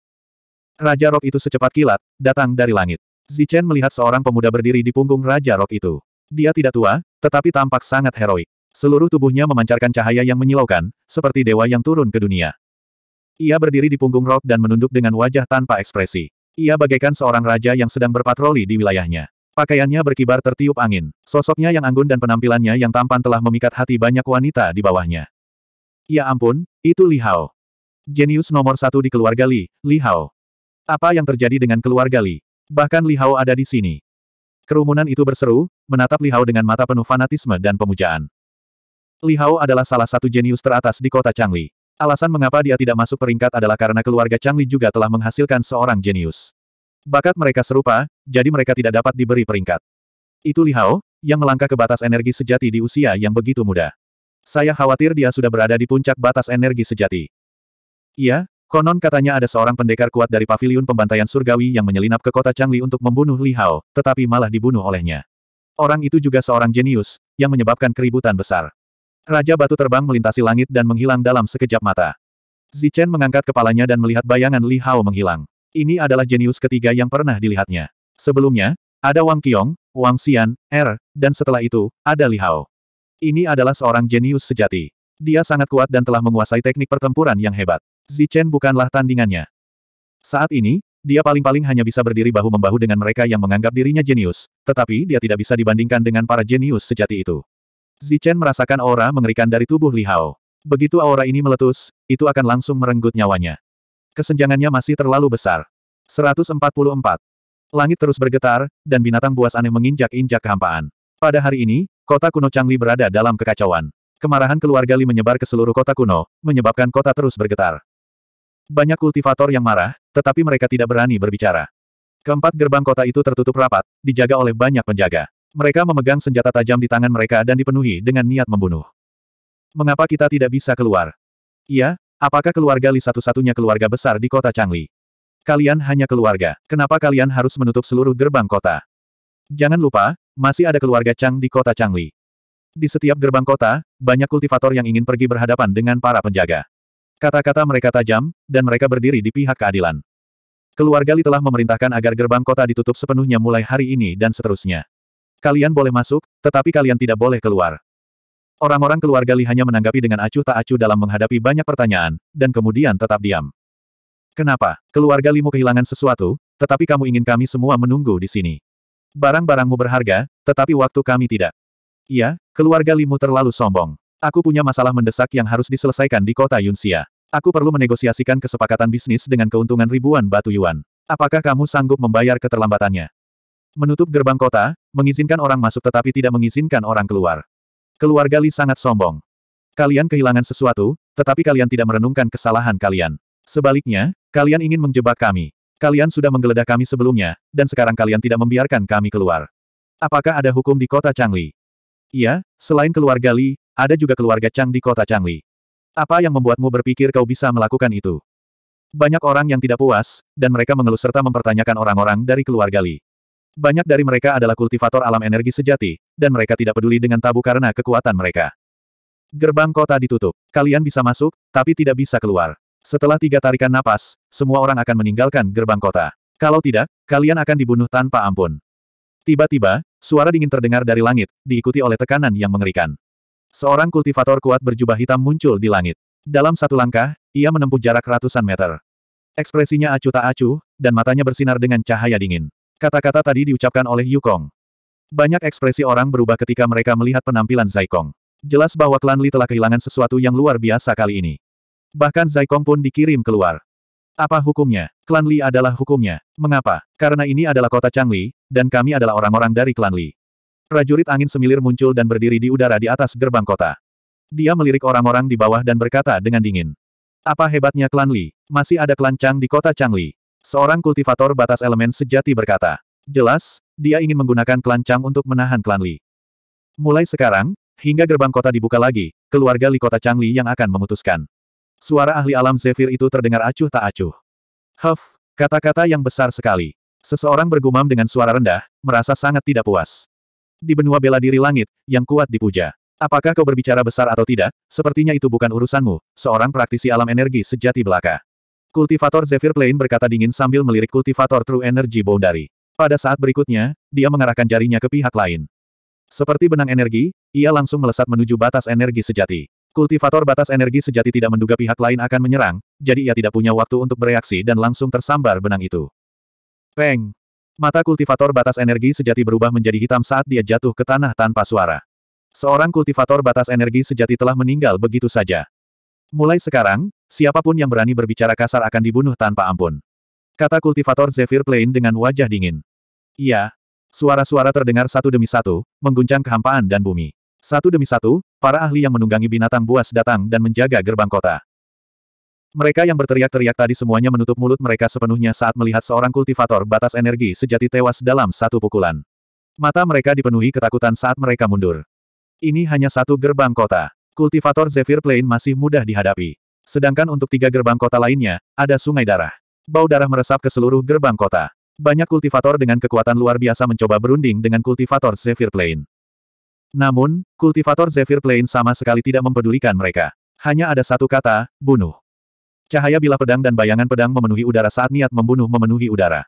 Raja Rock itu secepat kilat, datang dari langit. Zichen melihat seorang pemuda berdiri di punggung Raja Rock itu. Dia tidak tua, tetapi tampak sangat heroik. Seluruh tubuhnya memancarkan cahaya yang menyilaukan, seperti dewa yang turun ke dunia. Ia berdiri di punggung rok dan menunduk dengan wajah tanpa ekspresi. Ia bagaikan seorang raja yang sedang berpatroli di wilayahnya. Pakaiannya berkibar tertiup angin. Sosoknya yang anggun dan penampilannya yang tampan telah memikat hati banyak wanita di bawahnya. Ya ampun, itu Li Hao. Jenius nomor satu di keluarga Li, Li Hao. Apa yang terjadi dengan keluarga Li? Bahkan Li Hao ada di sini. Kerumunan itu berseru, menatap Li Hao dengan mata penuh fanatisme dan pemujaan. Li Hao adalah salah satu jenius teratas di kota Changli. Alasan mengapa dia tidak masuk peringkat adalah karena keluarga Changli juga telah menghasilkan seorang jenius. Bakat mereka serupa, jadi mereka tidak dapat diberi peringkat. Itu Li Hao, yang melangkah ke batas energi sejati di usia yang begitu muda. Saya khawatir dia sudah berada di puncak batas energi sejati. Iya, konon katanya ada seorang pendekar kuat dari paviliun pembantaian surgawi yang menyelinap ke kota Changli untuk membunuh Li Hao, tetapi malah dibunuh olehnya. Orang itu juga seorang jenius, yang menyebabkan keributan besar. Raja Batu terbang melintasi langit dan menghilang dalam sekejap mata. Zichen mengangkat kepalanya dan melihat bayangan Li Hao menghilang. Ini adalah jenius ketiga yang pernah dilihatnya. Sebelumnya, ada Wang Qiong, Wang Xian, Er, dan setelah itu, ada Li Hao. Ini adalah seorang jenius sejati. Dia sangat kuat dan telah menguasai teknik pertempuran yang hebat. Zichen bukanlah tandingannya. Saat ini, dia paling-paling hanya bisa berdiri bahu-membahu dengan mereka yang menganggap dirinya jenius, tetapi dia tidak bisa dibandingkan dengan para jenius sejati itu. Zichen merasakan aura mengerikan dari tubuh Li Hao. Begitu aura ini meletus, itu akan langsung merenggut nyawanya. Kesenjangannya masih terlalu besar. 144. Langit terus bergetar, dan binatang buas aneh menginjak-injak kehampaan. Pada hari ini, kota kuno Changli berada dalam kekacauan. Kemarahan keluarga Li menyebar ke seluruh kota kuno, menyebabkan kota terus bergetar. Banyak kultivator yang marah, tetapi mereka tidak berani berbicara. Keempat gerbang kota itu tertutup rapat, dijaga oleh banyak penjaga. Mereka memegang senjata tajam di tangan mereka dan dipenuhi dengan niat membunuh. Mengapa kita tidak bisa keluar? Iya, apakah keluarga Li satu-satunya keluarga besar di kota Changli? Kalian hanya keluarga. Kenapa kalian harus menutup seluruh gerbang kota? Jangan lupa, masih ada keluarga Chang di kota Changli. Di setiap gerbang kota, banyak kultivator yang ingin pergi berhadapan dengan para penjaga. Kata-kata mereka tajam, dan mereka berdiri di pihak keadilan. Keluarga Li telah memerintahkan agar gerbang kota ditutup sepenuhnya mulai hari ini dan seterusnya. Kalian boleh masuk, tetapi kalian tidak boleh keluar. Orang-orang keluarga Li hanya menanggapi dengan acuh tak acuh dalam menghadapi banyak pertanyaan, dan kemudian tetap diam. Kenapa? Keluarga Limu kehilangan sesuatu, tetapi kamu ingin kami semua menunggu di sini. Barang-barangmu berharga, tetapi waktu kami tidak. Iya, keluarga Limu terlalu sombong. Aku punya masalah mendesak yang harus diselesaikan di kota Yunxia. Aku perlu menegosiasikan kesepakatan bisnis dengan keuntungan ribuan batu yuan. Apakah kamu sanggup membayar keterlambatannya? Menutup gerbang kota, mengizinkan orang masuk tetapi tidak mengizinkan orang keluar. Keluarga Li sangat sombong. Kalian kehilangan sesuatu, tetapi kalian tidak merenungkan kesalahan kalian. Sebaliknya, kalian ingin menjebak kami. Kalian sudah menggeledah kami sebelumnya, dan sekarang kalian tidak membiarkan kami keluar. Apakah ada hukum di kota Changli? Iya, selain keluarga Li, ada juga keluarga Chang di kota Changli. Apa yang membuatmu berpikir kau bisa melakukan itu? Banyak orang yang tidak puas, dan mereka mengeluh serta mempertanyakan orang-orang dari keluarga Li. Banyak dari mereka adalah kultivator alam energi sejati, dan mereka tidak peduli dengan tabu karena kekuatan mereka. Gerbang kota ditutup. Kalian bisa masuk, tapi tidak bisa keluar. Setelah tiga tarikan napas, semua orang akan meninggalkan gerbang kota. Kalau tidak, kalian akan dibunuh tanpa ampun. Tiba-tiba, suara dingin terdengar dari langit, diikuti oleh tekanan yang mengerikan. Seorang kultivator kuat berjubah hitam muncul di langit. Dalam satu langkah, ia menempuh jarak ratusan meter. Ekspresinya acuh tak acuh, dan matanya bersinar dengan cahaya dingin. Kata-kata tadi diucapkan oleh Yukong. Banyak ekspresi orang berubah ketika mereka melihat penampilan Zaikong. Jelas bahwa klan Li telah kehilangan sesuatu yang luar biasa kali ini. Bahkan Zaikong pun dikirim keluar. Apa hukumnya? Klan Li adalah hukumnya. Mengapa? Karena ini adalah kota Changli, dan kami adalah orang-orang dari klan Li. Prajurit angin semilir muncul dan berdiri di udara di atas gerbang kota. Dia melirik orang-orang di bawah dan berkata dengan dingin. Apa hebatnya klan Li? Masih ada klan Chang di kota Changli. Seorang kultivator batas elemen sejati berkata. Jelas, dia ingin menggunakan klan Chang untuk menahan klan Li. Mulai sekarang, hingga gerbang kota dibuka lagi, keluarga Li kota Chang Li yang akan memutuskan. Suara ahli alam Zephyr itu terdengar acuh tak acuh. Huff, kata-kata yang besar sekali. Seseorang bergumam dengan suara rendah, merasa sangat tidak puas. Di benua bela diri langit, yang kuat dipuja. Apakah kau berbicara besar atau tidak, sepertinya itu bukan urusanmu, seorang praktisi alam energi sejati belaka. Kultivator Zephyr Plane berkata dingin sambil melirik kultivator True Energy Boundary. Pada saat berikutnya, dia mengarahkan jarinya ke pihak lain. Seperti benang energi, ia langsung melesat menuju batas energi sejati. Kultivator batas energi sejati tidak menduga pihak lain akan menyerang, jadi ia tidak punya waktu untuk bereaksi dan langsung tersambar benang itu. Peng! Mata kultivator batas energi sejati berubah menjadi hitam saat dia jatuh ke tanah tanpa suara. Seorang kultivator batas energi sejati telah meninggal begitu saja. Mulai sekarang, Siapapun yang berani berbicara kasar akan dibunuh tanpa ampun. Kata kultivator Zephyr Plain dengan wajah dingin. Iya. Suara-suara terdengar satu demi satu, mengguncang kehampaan dan bumi. Satu demi satu, para ahli yang menunggangi binatang buas datang dan menjaga gerbang kota. Mereka yang berteriak-teriak tadi semuanya menutup mulut mereka sepenuhnya saat melihat seorang kultivator batas energi sejati tewas dalam satu pukulan. Mata mereka dipenuhi ketakutan saat mereka mundur. Ini hanya satu gerbang kota. Kultivator Zephyr Plain masih mudah dihadapi. Sedangkan untuk tiga gerbang kota lainnya, ada sungai darah. Bau darah meresap ke seluruh gerbang kota. Banyak kultivator dengan kekuatan luar biasa mencoba berunding dengan kultivator Zephyr Plain. Namun, kultivator Zephyr Plain sama sekali tidak mempedulikan mereka. Hanya ada satu kata, bunuh. Cahaya bilah pedang dan bayangan pedang memenuhi udara saat niat membunuh memenuhi udara.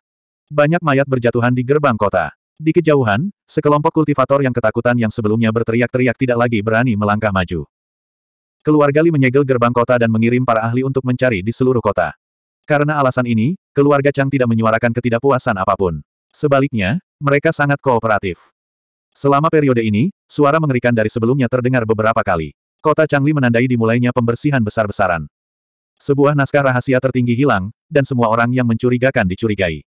Banyak mayat berjatuhan di gerbang kota. Di kejauhan, sekelompok kultivator yang ketakutan yang sebelumnya berteriak-teriak tidak lagi berani melangkah maju. Keluarga Li menyegel gerbang kota dan mengirim para ahli untuk mencari di seluruh kota. Karena alasan ini, keluarga Chang tidak menyuarakan ketidakpuasan apapun. Sebaliknya, mereka sangat kooperatif. Selama periode ini, suara mengerikan dari sebelumnya terdengar beberapa kali. Kota Changli menandai dimulainya pembersihan besar-besaran. Sebuah naskah rahasia tertinggi hilang, dan semua orang yang mencurigakan dicurigai.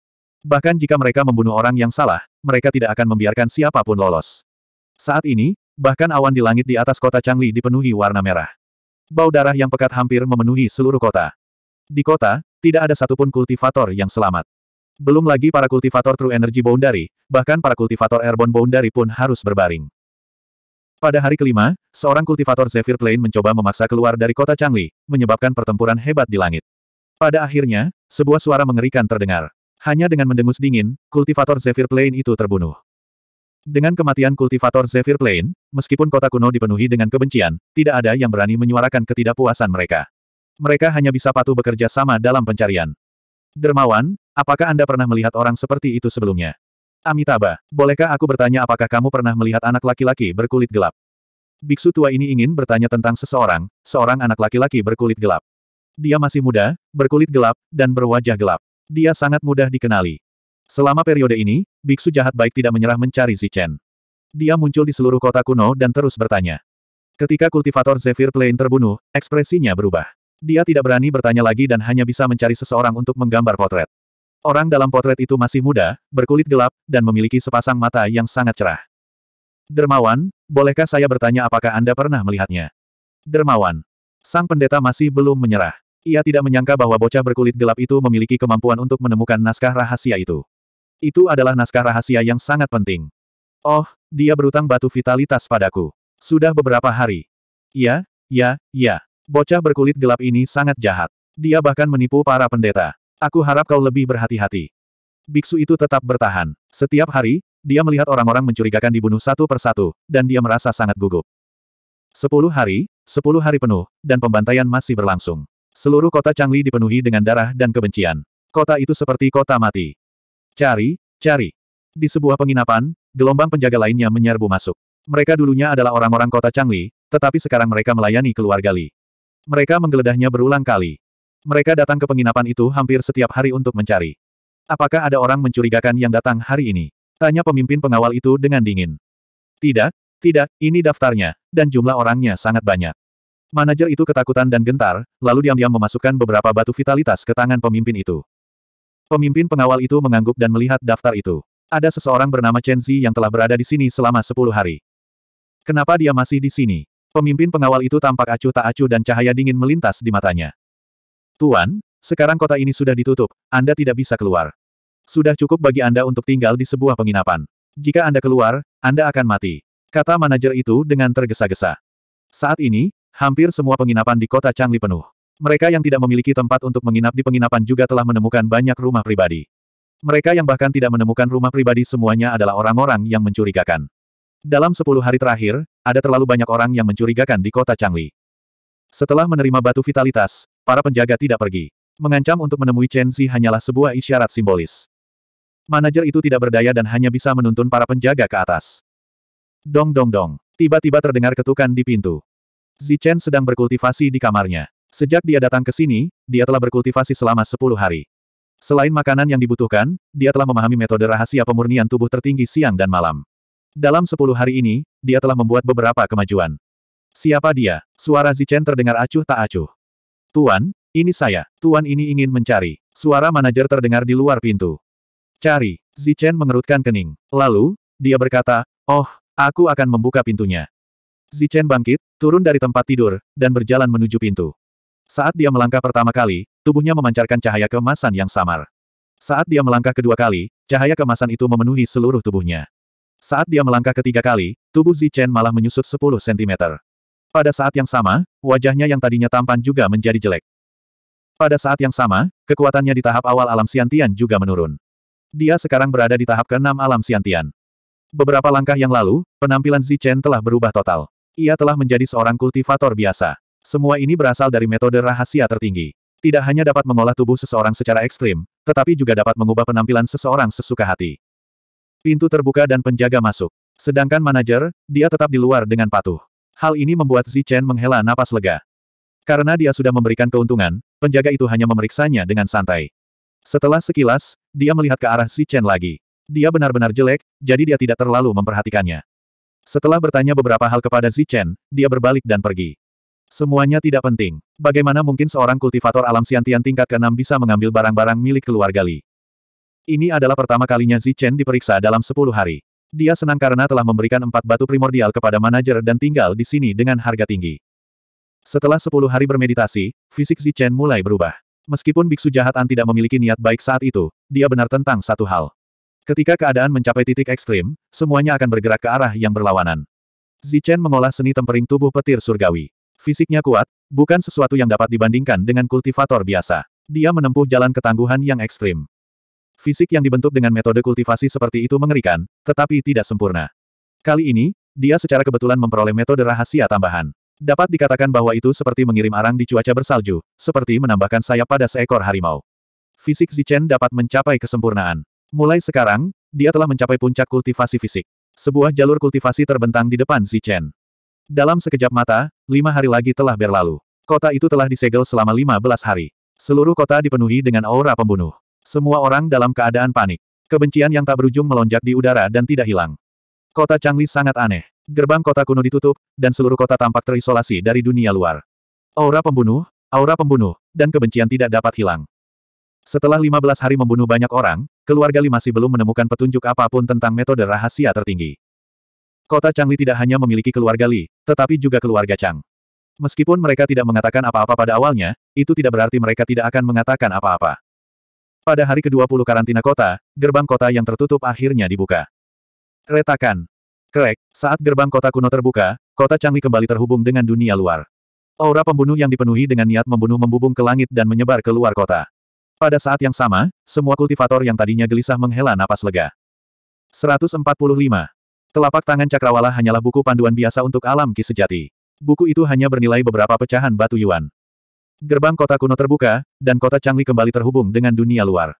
Bahkan jika mereka membunuh orang yang salah, mereka tidak akan membiarkan siapapun lolos. Saat ini, bahkan awan di langit di atas kota Changli dipenuhi warna merah. Bau darah yang pekat hampir memenuhi seluruh kota. Di kota, tidak ada satupun kultivator yang selamat. Belum lagi para kultivator True Energy Boundary, bahkan para kultivator Airborne Boundary pun harus berbaring. Pada hari kelima, seorang kultivator Zephyr Plain mencoba memaksa keluar dari kota Changli, menyebabkan pertempuran hebat di langit. Pada akhirnya, sebuah suara mengerikan terdengar. Hanya dengan mendengus dingin, kultivator Zephyr Plain itu terbunuh. Dengan kematian kultivator Zephyr Plain, meskipun kota kuno dipenuhi dengan kebencian, tidak ada yang berani menyuarakan ketidakpuasan mereka. Mereka hanya bisa patuh bekerja sama dalam pencarian. Dermawan, apakah Anda pernah melihat orang seperti itu sebelumnya? Amitabha, bolehkah aku bertanya apakah kamu pernah melihat anak laki-laki berkulit gelap? Biksu tua ini ingin bertanya tentang seseorang, seorang anak laki-laki berkulit gelap. Dia masih muda, berkulit gelap, dan berwajah gelap. Dia sangat mudah dikenali. Selama periode ini, biksu jahat baik tidak menyerah mencari Zichen. Dia muncul di seluruh kota kuno dan terus bertanya. Ketika kultivator Zephyr Plain terbunuh, ekspresinya berubah. Dia tidak berani bertanya lagi dan hanya bisa mencari seseorang untuk menggambar potret. Orang dalam potret itu masih muda, berkulit gelap, dan memiliki sepasang mata yang sangat cerah. Dermawan, bolehkah saya bertanya apakah Anda pernah melihatnya? Dermawan. Sang pendeta masih belum menyerah. Ia tidak menyangka bahwa bocah berkulit gelap itu memiliki kemampuan untuk menemukan naskah rahasia itu. Itu adalah naskah rahasia yang sangat penting. Oh, dia berutang batu vitalitas padaku. Sudah beberapa hari. Ya, ya, ya. Bocah berkulit gelap ini sangat jahat. Dia bahkan menipu para pendeta. Aku harap kau lebih berhati-hati. Biksu itu tetap bertahan. Setiap hari, dia melihat orang-orang mencurigakan dibunuh satu persatu, dan dia merasa sangat gugup. Sepuluh hari, sepuluh hari penuh, dan pembantaian masih berlangsung. Seluruh kota Changli dipenuhi dengan darah dan kebencian. Kota itu seperti kota mati. Cari, cari. Di sebuah penginapan, gelombang penjaga lainnya menyerbu masuk. Mereka dulunya adalah orang-orang kota Changli, tetapi sekarang mereka melayani keluarga Li. Mereka menggeledahnya berulang kali. Mereka datang ke penginapan itu hampir setiap hari untuk mencari. Apakah ada orang mencurigakan yang datang hari ini? Tanya pemimpin pengawal itu dengan dingin. Tidak, tidak, ini daftarnya, dan jumlah orangnya sangat banyak. Manajer itu ketakutan dan gentar, lalu diam-diam memasukkan beberapa batu vitalitas ke tangan pemimpin itu. Pemimpin pengawal itu mengangguk dan melihat daftar itu. Ada seseorang bernama Chen Zi yang telah berada di sini selama sepuluh hari. Kenapa dia masih di sini? Pemimpin pengawal itu tampak acuh tak acuh dan cahaya dingin melintas di matanya. Tuan, sekarang kota ini sudah ditutup, Anda tidak bisa keluar. Sudah cukup bagi Anda untuk tinggal di sebuah penginapan. Jika Anda keluar, Anda akan mati. Kata manajer itu dengan tergesa-gesa. Saat ini, hampir semua penginapan di kota Changli penuh. Mereka yang tidak memiliki tempat untuk menginap di penginapan juga telah menemukan banyak rumah pribadi. Mereka yang bahkan tidak menemukan rumah pribadi semuanya adalah orang-orang yang mencurigakan. Dalam sepuluh hari terakhir, ada terlalu banyak orang yang mencurigakan di kota Changli. Setelah menerima batu vitalitas, para penjaga tidak pergi. Mengancam untuk menemui Chen Zi hanyalah sebuah isyarat simbolis. Manajer itu tidak berdaya dan hanya bisa menuntun para penjaga ke atas. Dong dong dong. Tiba-tiba terdengar ketukan di pintu. Zi Chen sedang berkultivasi di kamarnya. Sejak dia datang ke sini, dia telah berkultivasi selama 10 hari. Selain makanan yang dibutuhkan, dia telah memahami metode rahasia pemurnian tubuh tertinggi siang dan malam. Dalam 10 hari ini, dia telah membuat beberapa kemajuan. Siapa dia? Suara Zichen terdengar acuh tak acuh. Tuan, ini saya. Tuan ini ingin mencari. Suara manajer terdengar di luar pintu. Cari. Zichen mengerutkan kening. Lalu, dia berkata, Oh, aku akan membuka pintunya. Zichen bangkit, turun dari tempat tidur, dan berjalan menuju pintu. Saat dia melangkah pertama kali, tubuhnya memancarkan cahaya kemasan yang samar. Saat dia melangkah kedua kali, cahaya kemasan itu memenuhi seluruh tubuhnya. Saat dia melangkah ketiga kali, tubuh Zichen malah menyusut 10 cm. Pada saat yang sama, wajahnya yang tadinya tampan juga menjadi jelek. Pada saat yang sama, kekuatannya di tahap awal alam siantian juga menurun. Dia sekarang berada di tahap keenam alam siantian. Beberapa langkah yang lalu, penampilan Zichen telah berubah total. Ia telah menjadi seorang kultivator biasa. Semua ini berasal dari metode rahasia tertinggi. Tidak hanya dapat mengolah tubuh seseorang secara ekstrim, tetapi juga dapat mengubah penampilan seseorang sesuka hati. Pintu terbuka dan penjaga masuk. Sedangkan manajer, dia tetap di luar dengan patuh. Hal ini membuat Zichen menghela napas lega. Karena dia sudah memberikan keuntungan, penjaga itu hanya memeriksanya dengan santai. Setelah sekilas, dia melihat ke arah Zichen lagi. Dia benar-benar jelek, jadi dia tidak terlalu memperhatikannya. Setelah bertanya beberapa hal kepada Zichen, dia berbalik dan pergi. Semuanya tidak penting. Bagaimana mungkin seorang kultivator alam siantian tingkat ke-6 bisa mengambil barang-barang milik keluarga Li? Ini adalah pertama kalinya Zichen diperiksa dalam 10 hari. Dia senang karena telah memberikan empat batu primordial kepada manajer dan tinggal di sini dengan harga tinggi. Setelah 10 hari bermeditasi, fisik Zichen mulai berubah. Meskipun biksu jahat An tidak memiliki niat baik saat itu, dia benar tentang satu hal. Ketika keadaan mencapai titik ekstrim, semuanya akan bergerak ke arah yang berlawanan. Zichen mengolah seni tempering tubuh petir surgawi. Fisiknya kuat, bukan sesuatu yang dapat dibandingkan dengan kultivator biasa. Dia menempuh jalan ketangguhan yang ekstrim. Fisik yang dibentuk dengan metode kultivasi seperti itu mengerikan, tetapi tidak sempurna. Kali ini, dia secara kebetulan memperoleh metode rahasia tambahan. Dapat dikatakan bahwa itu seperti mengirim arang di cuaca bersalju, seperti menambahkan sayap pada seekor harimau. Fisik Zichen dapat mencapai kesempurnaan. Mulai sekarang, dia telah mencapai puncak kultivasi fisik. Sebuah jalur kultivasi terbentang di depan Zichen. Dalam sekejap mata, lima hari lagi telah berlalu. Kota itu telah disegel selama lima belas hari. Seluruh kota dipenuhi dengan aura pembunuh. Semua orang dalam keadaan panik. Kebencian yang tak berujung melonjak di udara dan tidak hilang. Kota Changli sangat aneh. Gerbang kota kuno ditutup, dan seluruh kota tampak terisolasi dari dunia luar. Aura pembunuh, aura pembunuh, dan kebencian tidak dapat hilang. Setelah 15 hari membunuh banyak orang, keluarga Li masih belum menemukan petunjuk apapun tentang metode rahasia tertinggi. Kota Changli tidak hanya memiliki keluarga Li, tetapi juga keluarga Chang. Meskipun mereka tidak mengatakan apa-apa pada awalnya, itu tidak berarti mereka tidak akan mengatakan apa-apa. Pada hari ke-20 karantina kota, gerbang kota yang tertutup akhirnya dibuka. Retakan. Krek, saat gerbang kota kuno terbuka, kota Changli kembali terhubung dengan dunia luar. Aura pembunuh yang dipenuhi dengan niat membunuh membubung ke langit dan menyebar ke luar kota. Pada saat yang sama, semua kultivator yang tadinya gelisah menghela napas lega. 145. Telapak tangan Cakrawala hanyalah buku panduan biasa untuk alam ki sejati. Buku itu hanya bernilai beberapa pecahan batu yuan. Gerbang kota kuno terbuka, dan kota Changli kembali terhubung dengan dunia luar.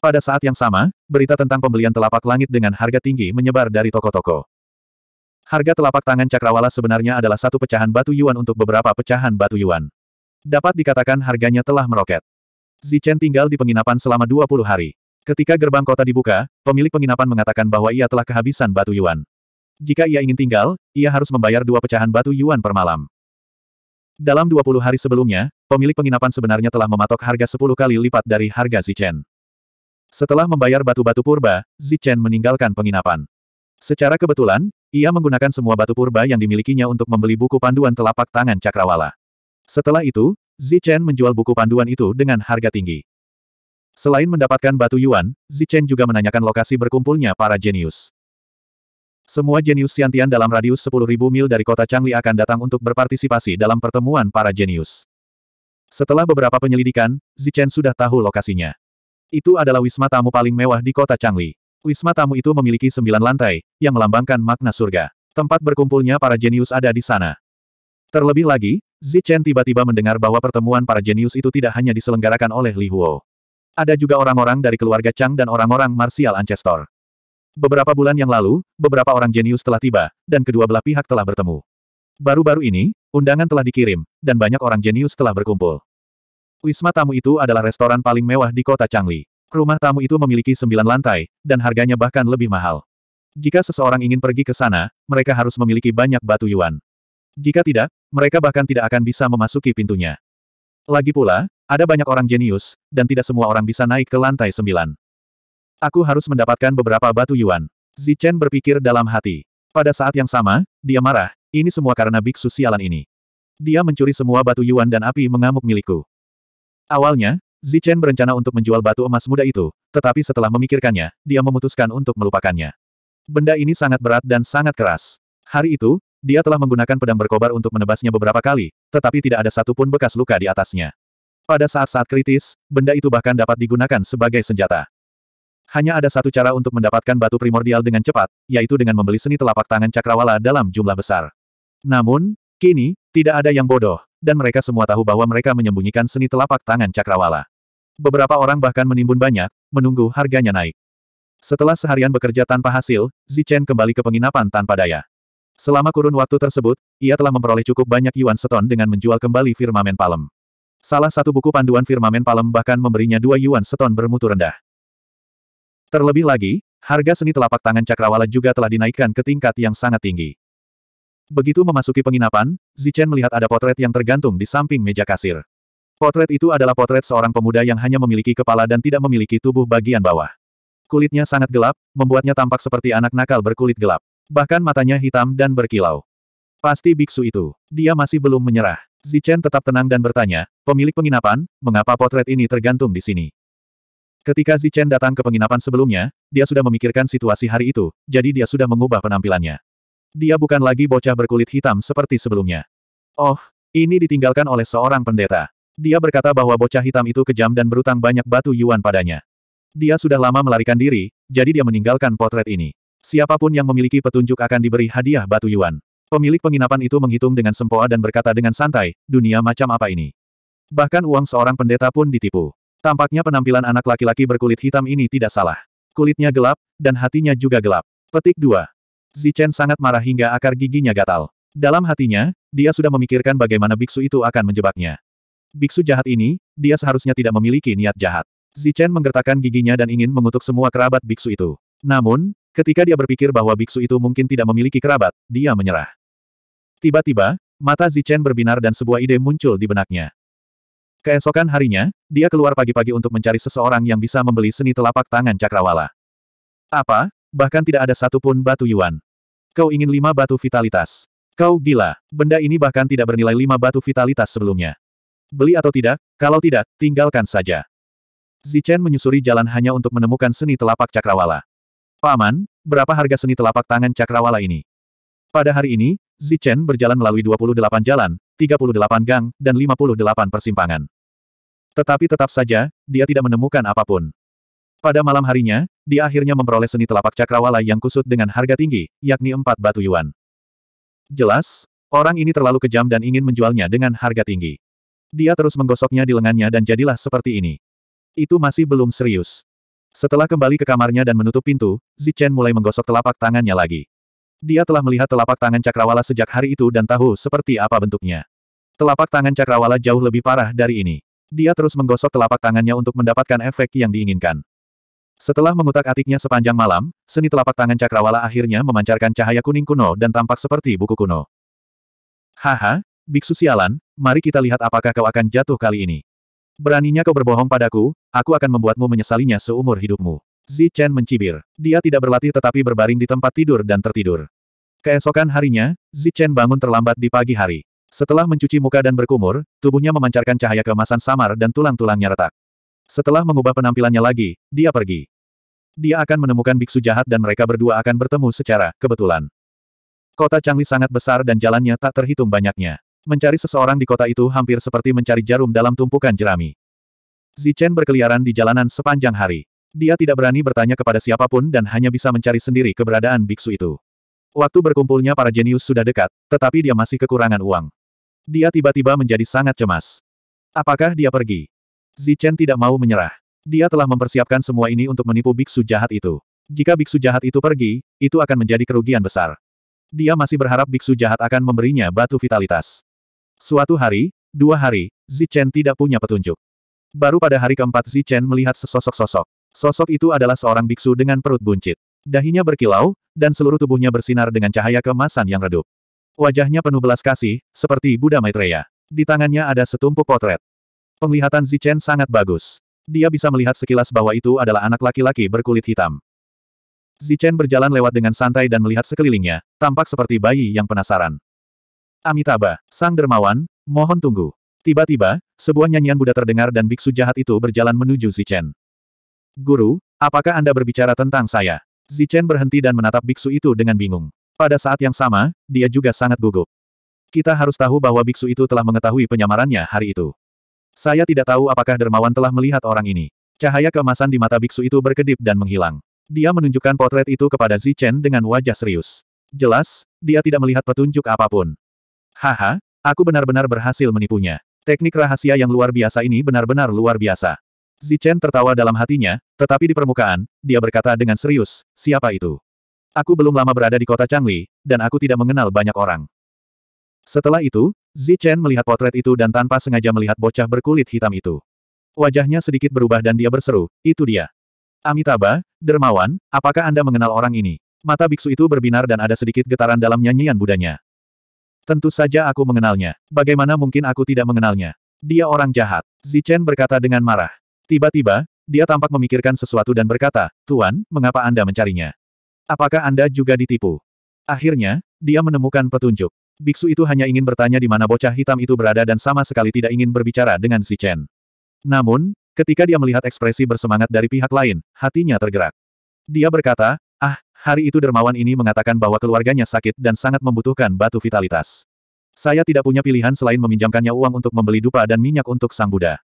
Pada saat yang sama, berita tentang pembelian telapak langit dengan harga tinggi menyebar dari toko-toko. Harga telapak tangan Cakrawala sebenarnya adalah satu pecahan batu yuan untuk beberapa pecahan batu yuan. Dapat dikatakan harganya telah meroket. Zichen tinggal di penginapan selama 20 hari. Ketika gerbang kota dibuka, pemilik penginapan mengatakan bahwa ia telah kehabisan batu yuan. Jika ia ingin tinggal, ia harus membayar dua pecahan batu yuan per malam. Dalam 20 hari sebelumnya, pemilik penginapan sebenarnya telah mematok harga 10 kali lipat dari harga Zichen. Setelah membayar batu-batu purba, Zichen meninggalkan penginapan. Secara kebetulan, ia menggunakan semua batu purba yang dimilikinya untuk membeli buku panduan telapak tangan Cakrawala. Setelah itu, Zichen menjual buku panduan itu dengan harga tinggi. Selain mendapatkan batu yuan, Zichen juga menanyakan lokasi berkumpulnya para jenius. Semua jenius siantian dalam radius 10.000 mil dari kota Changli akan datang untuk berpartisipasi dalam pertemuan para jenius. Setelah beberapa penyelidikan, Zichen sudah tahu lokasinya. Itu adalah wisma tamu paling mewah di kota Changli. Wisma tamu itu memiliki sembilan lantai, yang melambangkan makna surga. Tempat berkumpulnya para jenius ada di sana. Terlebih lagi, Zichen tiba-tiba mendengar bahwa pertemuan para jenius itu tidak hanya diselenggarakan oleh Li Huo. Ada juga orang-orang dari keluarga Chang dan orang-orang Martial Ancestor. Beberapa bulan yang lalu, beberapa orang jenius telah tiba, dan kedua belah pihak telah bertemu. Baru-baru ini, undangan telah dikirim, dan banyak orang jenius telah berkumpul. Wisma tamu itu adalah restoran paling mewah di kota Changli. Rumah tamu itu memiliki sembilan lantai, dan harganya bahkan lebih mahal. Jika seseorang ingin pergi ke sana, mereka harus memiliki banyak batu yuan. Jika tidak, mereka bahkan tidak akan bisa memasuki pintunya. Lagi pula, ada banyak orang jenius, dan tidak semua orang bisa naik ke lantai sembilan. Aku harus mendapatkan beberapa batu yuan. Zichen berpikir dalam hati. Pada saat yang sama, dia marah, ini semua karena biksu sialan ini. Dia mencuri semua batu yuan dan api mengamuk milikku. Awalnya, Zichen berencana untuk menjual batu emas muda itu, tetapi setelah memikirkannya, dia memutuskan untuk melupakannya. Benda ini sangat berat dan sangat keras. Hari itu, dia telah menggunakan pedang berkobar untuk menebasnya beberapa kali, tetapi tidak ada satupun bekas luka di atasnya. Pada saat-saat kritis, benda itu bahkan dapat digunakan sebagai senjata. Hanya ada satu cara untuk mendapatkan batu primordial dengan cepat, yaitu dengan membeli seni telapak tangan cakrawala dalam jumlah besar. Namun, kini, tidak ada yang bodoh, dan mereka semua tahu bahwa mereka menyembunyikan seni telapak tangan cakrawala. Beberapa orang bahkan menimbun banyak, menunggu harganya naik. Setelah seharian bekerja tanpa hasil, Zichen kembali ke penginapan tanpa daya. Selama kurun waktu tersebut, ia telah memperoleh cukup banyak yuan seton dengan menjual kembali firmamen palem. Salah satu buku panduan firmamen palem bahkan memberinya dua yuan seton bermutu rendah. Terlebih lagi, harga seni telapak tangan Cakrawala juga telah dinaikkan ke tingkat yang sangat tinggi. Begitu memasuki penginapan, Zichen melihat ada potret yang tergantung di samping meja kasir. Potret itu adalah potret seorang pemuda yang hanya memiliki kepala dan tidak memiliki tubuh bagian bawah. Kulitnya sangat gelap, membuatnya tampak seperti anak nakal berkulit gelap. Bahkan matanya hitam dan berkilau. Pasti biksu itu. Dia masih belum menyerah. Zichen tetap tenang dan bertanya, pemilik penginapan, mengapa potret ini tergantung di sini? Ketika Zichen datang ke penginapan sebelumnya, dia sudah memikirkan situasi hari itu, jadi dia sudah mengubah penampilannya. Dia bukan lagi bocah berkulit hitam seperti sebelumnya. Oh, ini ditinggalkan oleh seorang pendeta. Dia berkata bahwa bocah hitam itu kejam dan berutang banyak batu yuan padanya. Dia sudah lama melarikan diri, jadi dia meninggalkan potret ini. Siapapun yang memiliki petunjuk akan diberi hadiah batu yuan. Pemilik penginapan itu menghitung dengan sempoa dan berkata dengan santai, dunia macam apa ini? Bahkan uang seorang pendeta pun ditipu. Tampaknya penampilan anak laki-laki berkulit hitam ini tidak salah. Kulitnya gelap, dan hatinya juga gelap. Petik 2. Zichen sangat marah hingga akar giginya gatal. Dalam hatinya, dia sudah memikirkan bagaimana biksu itu akan menjebaknya. Biksu jahat ini, dia seharusnya tidak memiliki niat jahat. Zichen menggertakkan giginya dan ingin mengutuk semua kerabat biksu itu. Namun, ketika dia berpikir bahwa biksu itu mungkin tidak memiliki kerabat, dia menyerah. Tiba-tiba, mata Zichen berbinar dan sebuah ide muncul di benaknya. Keesokan harinya, dia keluar pagi-pagi untuk mencari seseorang yang bisa membeli seni telapak tangan cakrawala. Apa? Bahkan tidak ada satupun batu yuan. Kau ingin lima batu vitalitas. Kau gila, benda ini bahkan tidak bernilai lima batu vitalitas sebelumnya. Beli atau tidak, kalau tidak, tinggalkan saja. Zichen menyusuri jalan hanya untuk menemukan seni telapak cakrawala. Paman, berapa harga seni telapak tangan cakrawala ini? Pada hari ini, Zichen berjalan melalui 28 jalan, 38 gang, dan 58 persimpangan. Tetapi tetap saja, dia tidak menemukan apapun. Pada malam harinya, dia akhirnya memperoleh seni telapak cakrawala yang kusut dengan harga tinggi, yakni empat batu yuan. Jelas, orang ini terlalu kejam dan ingin menjualnya dengan harga tinggi. Dia terus menggosoknya di lengannya dan jadilah seperti ini. Itu masih belum serius. Setelah kembali ke kamarnya dan menutup pintu, Zichen mulai menggosok telapak tangannya lagi. Dia telah melihat telapak tangan cakrawala sejak hari itu dan tahu seperti apa bentuknya. Telapak tangan cakrawala jauh lebih parah dari ini. Dia terus menggosok telapak tangannya untuk mendapatkan efek yang diinginkan. Setelah mengutak-atiknya sepanjang malam, seni telapak tangan cakrawala akhirnya memancarkan cahaya kuning kuno dan tampak seperti buku kuno. Haha, Biksu sialan, mari kita lihat apakah kau akan jatuh kali ini. Beraninya kau berbohong padaku, aku akan membuatmu menyesalinya seumur hidupmu. Zi Chen mencibir. Dia tidak berlatih tetapi berbaring di tempat tidur dan tertidur. Keesokan harinya, Zi Chen bangun terlambat di pagi hari. Setelah mencuci muka dan berkumur, tubuhnya memancarkan cahaya kemasan samar dan tulang-tulangnya retak. Setelah mengubah penampilannya lagi, dia pergi. Dia akan menemukan biksu jahat dan mereka berdua akan bertemu secara kebetulan. Kota Changli sangat besar dan jalannya tak terhitung banyaknya. Mencari seseorang di kota itu hampir seperti mencari jarum dalam tumpukan jerami. Zichen berkeliaran di jalanan sepanjang hari. Dia tidak berani bertanya kepada siapapun dan hanya bisa mencari sendiri keberadaan biksu itu. Waktu berkumpulnya para jenius sudah dekat, tetapi dia masih kekurangan uang. Dia tiba-tiba menjadi sangat cemas. Apakah dia pergi? Zichen tidak mau menyerah. Dia telah mempersiapkan semua ini untuk menipu biksu jahat itu. Jika biksu jahat itu pergi, itu akan menjadi kerugian besar. Dia masih berharap biksu jahat akan memberinya batu vitalitas. Suatu hari, dua hari, Zichen tidak punya petunjuk. Baru pada hari keempat Zichen melihat sesosok-sosok. Sosok itu adalah seorang biksu dengan perut buncit. Dahinya berkilau, dan seluruh tubuhnya bersinar dengan cahaya kemasan yang redup. Wajahnya penuh belas kasih, seperti Buddha Maitreya. Di tangannya ada setumpuk potret. Penglihatan Zichen sangat bagus. Dia bisa melihat sekilas bahwa itu adalah anak laki-laki berkulit hitam. Zichen berjalan lewat dengan santai dan melihat sekelilingnya, tampak seperti bayi yang penasaran. Amitabha, sang dermawan, mohon tunggu. Tiba-tiba, sebuah nyanyian Buddha terdengar dan biksu jahat itu berjalan menuju Zichen. Guru, apakah Anda berbicara tentang saya? Zichen berhenti dan menatap biksu itu dengan bingung. Pada saat yang sama, dia juga sangat gugup. Kita harus tahu bahwa biksu itu telah mengetahui penyamarannya hari itu. Saya tidak tahu apakah dermawan telah melihat orang ini. Cahaya kemasan di mata biksu itu berkedip dan menghilang. Dia menunjukkan potret itu kepada Zichen dengan wajah serius. Jelas, dia tidak melihat petunjuk apapun. Haha, aku benar-benar berhasil menipunya. Teknik rahasia yang luar biasa ini benar-benar luar biasa. Zichen tertawa dalam hatinya, tetapi di permukaan, dia berkata dengan serius, siapa itu? Aku belum lama berada di kota Changli, dan aku tidak mengenal banyak orang. Setelah itu, Zichen melihat potret itu dan tanpa sengaja melihat bocah berkulit hitam itu. Wajahnya sedikit berubah dan dia berseru, itu dia. Amitabha, dermawan, apakah Anda mengenal orang ini? Mata biksu itu berbinar dan ada sedikit getaran dalam nyanyian budanya. Tentu saja aku mengenalnya. Bagaimana mungkin aku tidak mengenalnya? Dia orang jahat. Zichen berkata dengan marah. Tiba-tiba, dia tampak memikirkan sesuatu dan berkata, Tuan, mengapa Anda mencarinya? Apakah Anda juga ditipu? Akhirnya, dia menemukan petunjuk. Biksu itu hanya ingin bertanya di mana bocah hitam itu berada dan sama sekali tidak ingin berbicara dengan si Chen. Namun, ketika dia melihat ekspresi bersemangat dari pihak lain, hatinya tergerak. Dia berkata, ah, hari itu dermawan ini mengatakan bahwa keluarganya sakit dan sangat membutuhkan batu vitalitas. Saya tidak punya pilihan selain meminjamkannya uang untuk membeli dupa dan minyak untuk sang Buddha.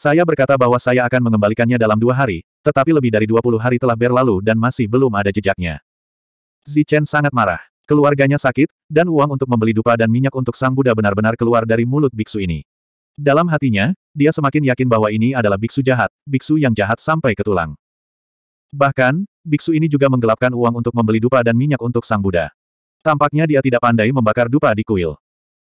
Saya berkata bahwa saya akan mengembalikannya dalam dua hari, tetapi lebih dari 20 hari telah berlalu dan masih belum ada jejaknya. Zichen sangat marah. Keluarganya sakit, dan uang untuk membeli dupa dan minyak untuk sang Buddha benar-benar keluar dari mulut biksu ini. Dalam hatinya, dia semakin yakin bahwa ini adalah biksu jahat, biksu yang jahat sampai ke tulang. Bahkan, biksu ini juga menggelapkan uang untuk membeli dupa dan minyak untuk sang Buddha. Tampaknya dia tidak pandai membakar dupa di kuil.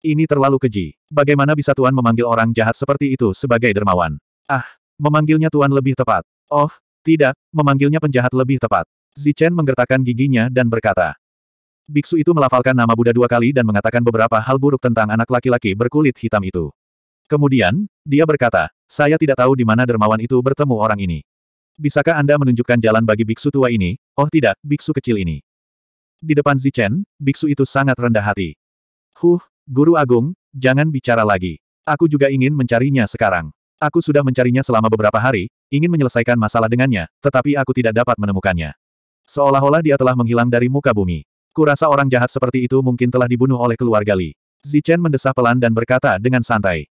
Ini terlalu keji. Bagaimana bisa Tuan memanggil orang jahat seperti itu sebagai dermawan? Ah, memanggilnya Tuan lebih tepat. Oh, tidak, memanggilnya penjahat lebih tepat. Zichen menggertakkan giginya dan berkata. Biksu itu melafalkan nama Buddha dua kali dan mengatakan beberapa hal buruk tentang anak laki-laki berkulit hitam itu. Kemudian, dia berkata, saya tidak tahu di mana dermawan itu bertemu orang ini. Bisakah Anda menunjukkan jalan bagi biksu tua ini? Oh tidak, biksu kecil ini. Di depan Zichen, biksu itu sangat rendah hati. Huh, Guru Agung, jangan bicara lagi. Aku juga ingin mencarinya sekarang. Aku sudah mencarinya selama beberapa hari, ingin menyelesaikan masalah dengannya, tetapi aku tidak dapat menemukannya. Seolah-olah dia telah menghilang dari muka bumi. Kurasa orang jahat seperti itu mungkin telah dibunuh oleh keluarga Li. Zichen mendesah pelan dan berkata dengan santai.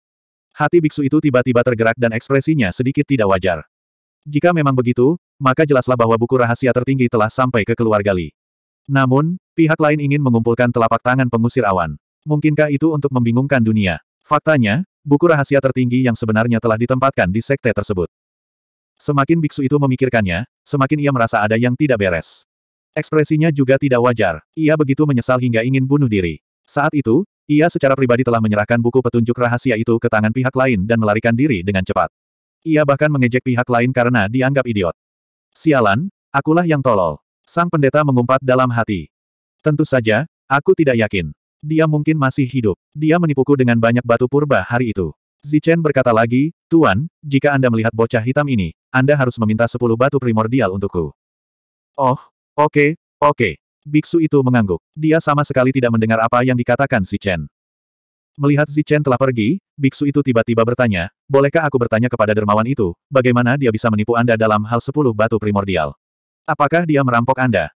Hati biksu itu tiba-tiba tergerak dan ekspresinya sedikit tidak wajar. Jika memang begitu, maka jelaslah bahwa buku rahasia tertinggi telah sampai ke keluarga Li. Namun, pihak lain ingin mengumpulkan telapak tangan pengusir awan. Mungkinkah itu untuk membingungkan dunia? Faktanya, buku rahasia tertinggi yang sebenarnya telah ditempatkan di sekte tersebut. Semakin biksu itu memikirkannya, semakin ia merasa ada yang tidak beres. Ekspresinya juga tidak wajar, ia begitu menyesal hingga ingin bunuh diri. Saat itu, ia secara pribadi telah menyerahkan buku petunjuk rahasia itu ke tangan pihak lain dan melarikan diri dengan cepat. Ia bahkan mengejek pihak lain karena dianggap idiot. Sialan, akulah yang tolol. Sang pendeta mengumpat dalam hati. Tentu saja, aku tidak yakin. Dia mungkin masih hidup. Dia menipuku dengan banyak batu purba hari itu. Zichen berkata lagi, Tuan, jika Anda melihat bocah hitam ini, Anda harus meminta sepuluh batu primordial untukku. Oh, oke, okay, oke. Okay. Biksu itu mengangguk. Dia sama sekali tidak mendengar apa yang dikatakan Zichen. Melihat Zichen telah pergi, biksu itu tiba-tiba bertanya, Bolehkah aku bertanya kepada dermawan itu, bagaimana dia bisa menipu Anda dalam hal sepuluh batu primordial? Apakah dia merampok Anda?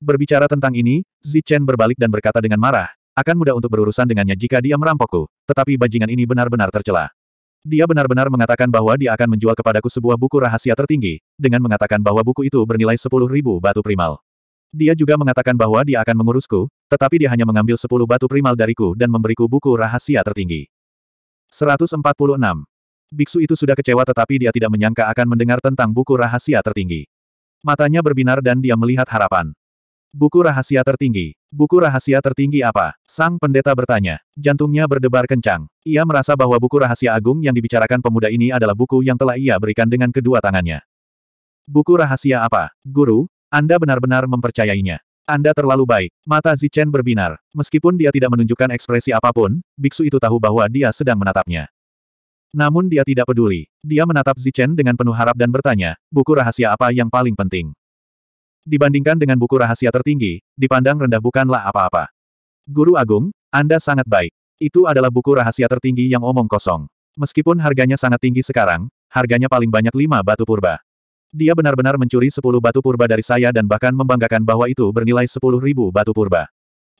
Berbicara tentang ini, Zichen berbalik dan berkata dengan marah, akan mudah untuk berurusan dengannya jika dia merampokku, tetapi bajingan ini benar-benar tercela. Dia benar-benar mengatakan bahwa dia akan menjual kepadaku sebuah buku rahasia tertinggi, dengan mengatakan bahwa buku itu bernilai sepuluh ribu batu primal. Dia juga mengatakan bahwa dia akan mengurusku, tetapi dia hanya mengambil sepuluh batu primal dariku dan memberiku buku rahasia tertinggi. 146. Biksu itu sudah kecewa tetapi dia tidak menyangka akan mendengar tentang buku rahasia tertinggi. Matanya berbinar dan dia melihat harapan. Buku rahasia tertinggi. Buku rahasia tertinggi apa? Sang pendeta bertanya. Jantungnya berdebar kencang. Ia merasa bahwa buku rahasia agung yang dibicarakan pemuda ini adalah buku yang telah ia berikan dengan kedua tangannya. Buku rahasia apa? Guru, Anda benar-benar mempercayainya. Anda terlalu baik. Mata Zichen berbinar. Meskipun dia tidak menunjukkan ekspresi apapun, biksu itu tahu bahwa dia sedang menatapnya. Namun dia tidak peduli. Dia menatap Zichen dengan penuh harap dan bertanya, buku rahasia apa yang paling penting? dibandingkan dengan buku rahasia tertinggi, dipandang rendah bukanlah apa-apa. Guru Agung, Anda sangat baik. Itu adalah buku rahasia tertinggi yang omong kosong. Meskipun harganya sangat tinggi sekarang, harganya paling banyak lima batu purba. Dia benar-benar mencuri sepuluh batu purba dari saya dan bahkan membanggakan bahwa itu bernilai sepuluh ribu batu purba.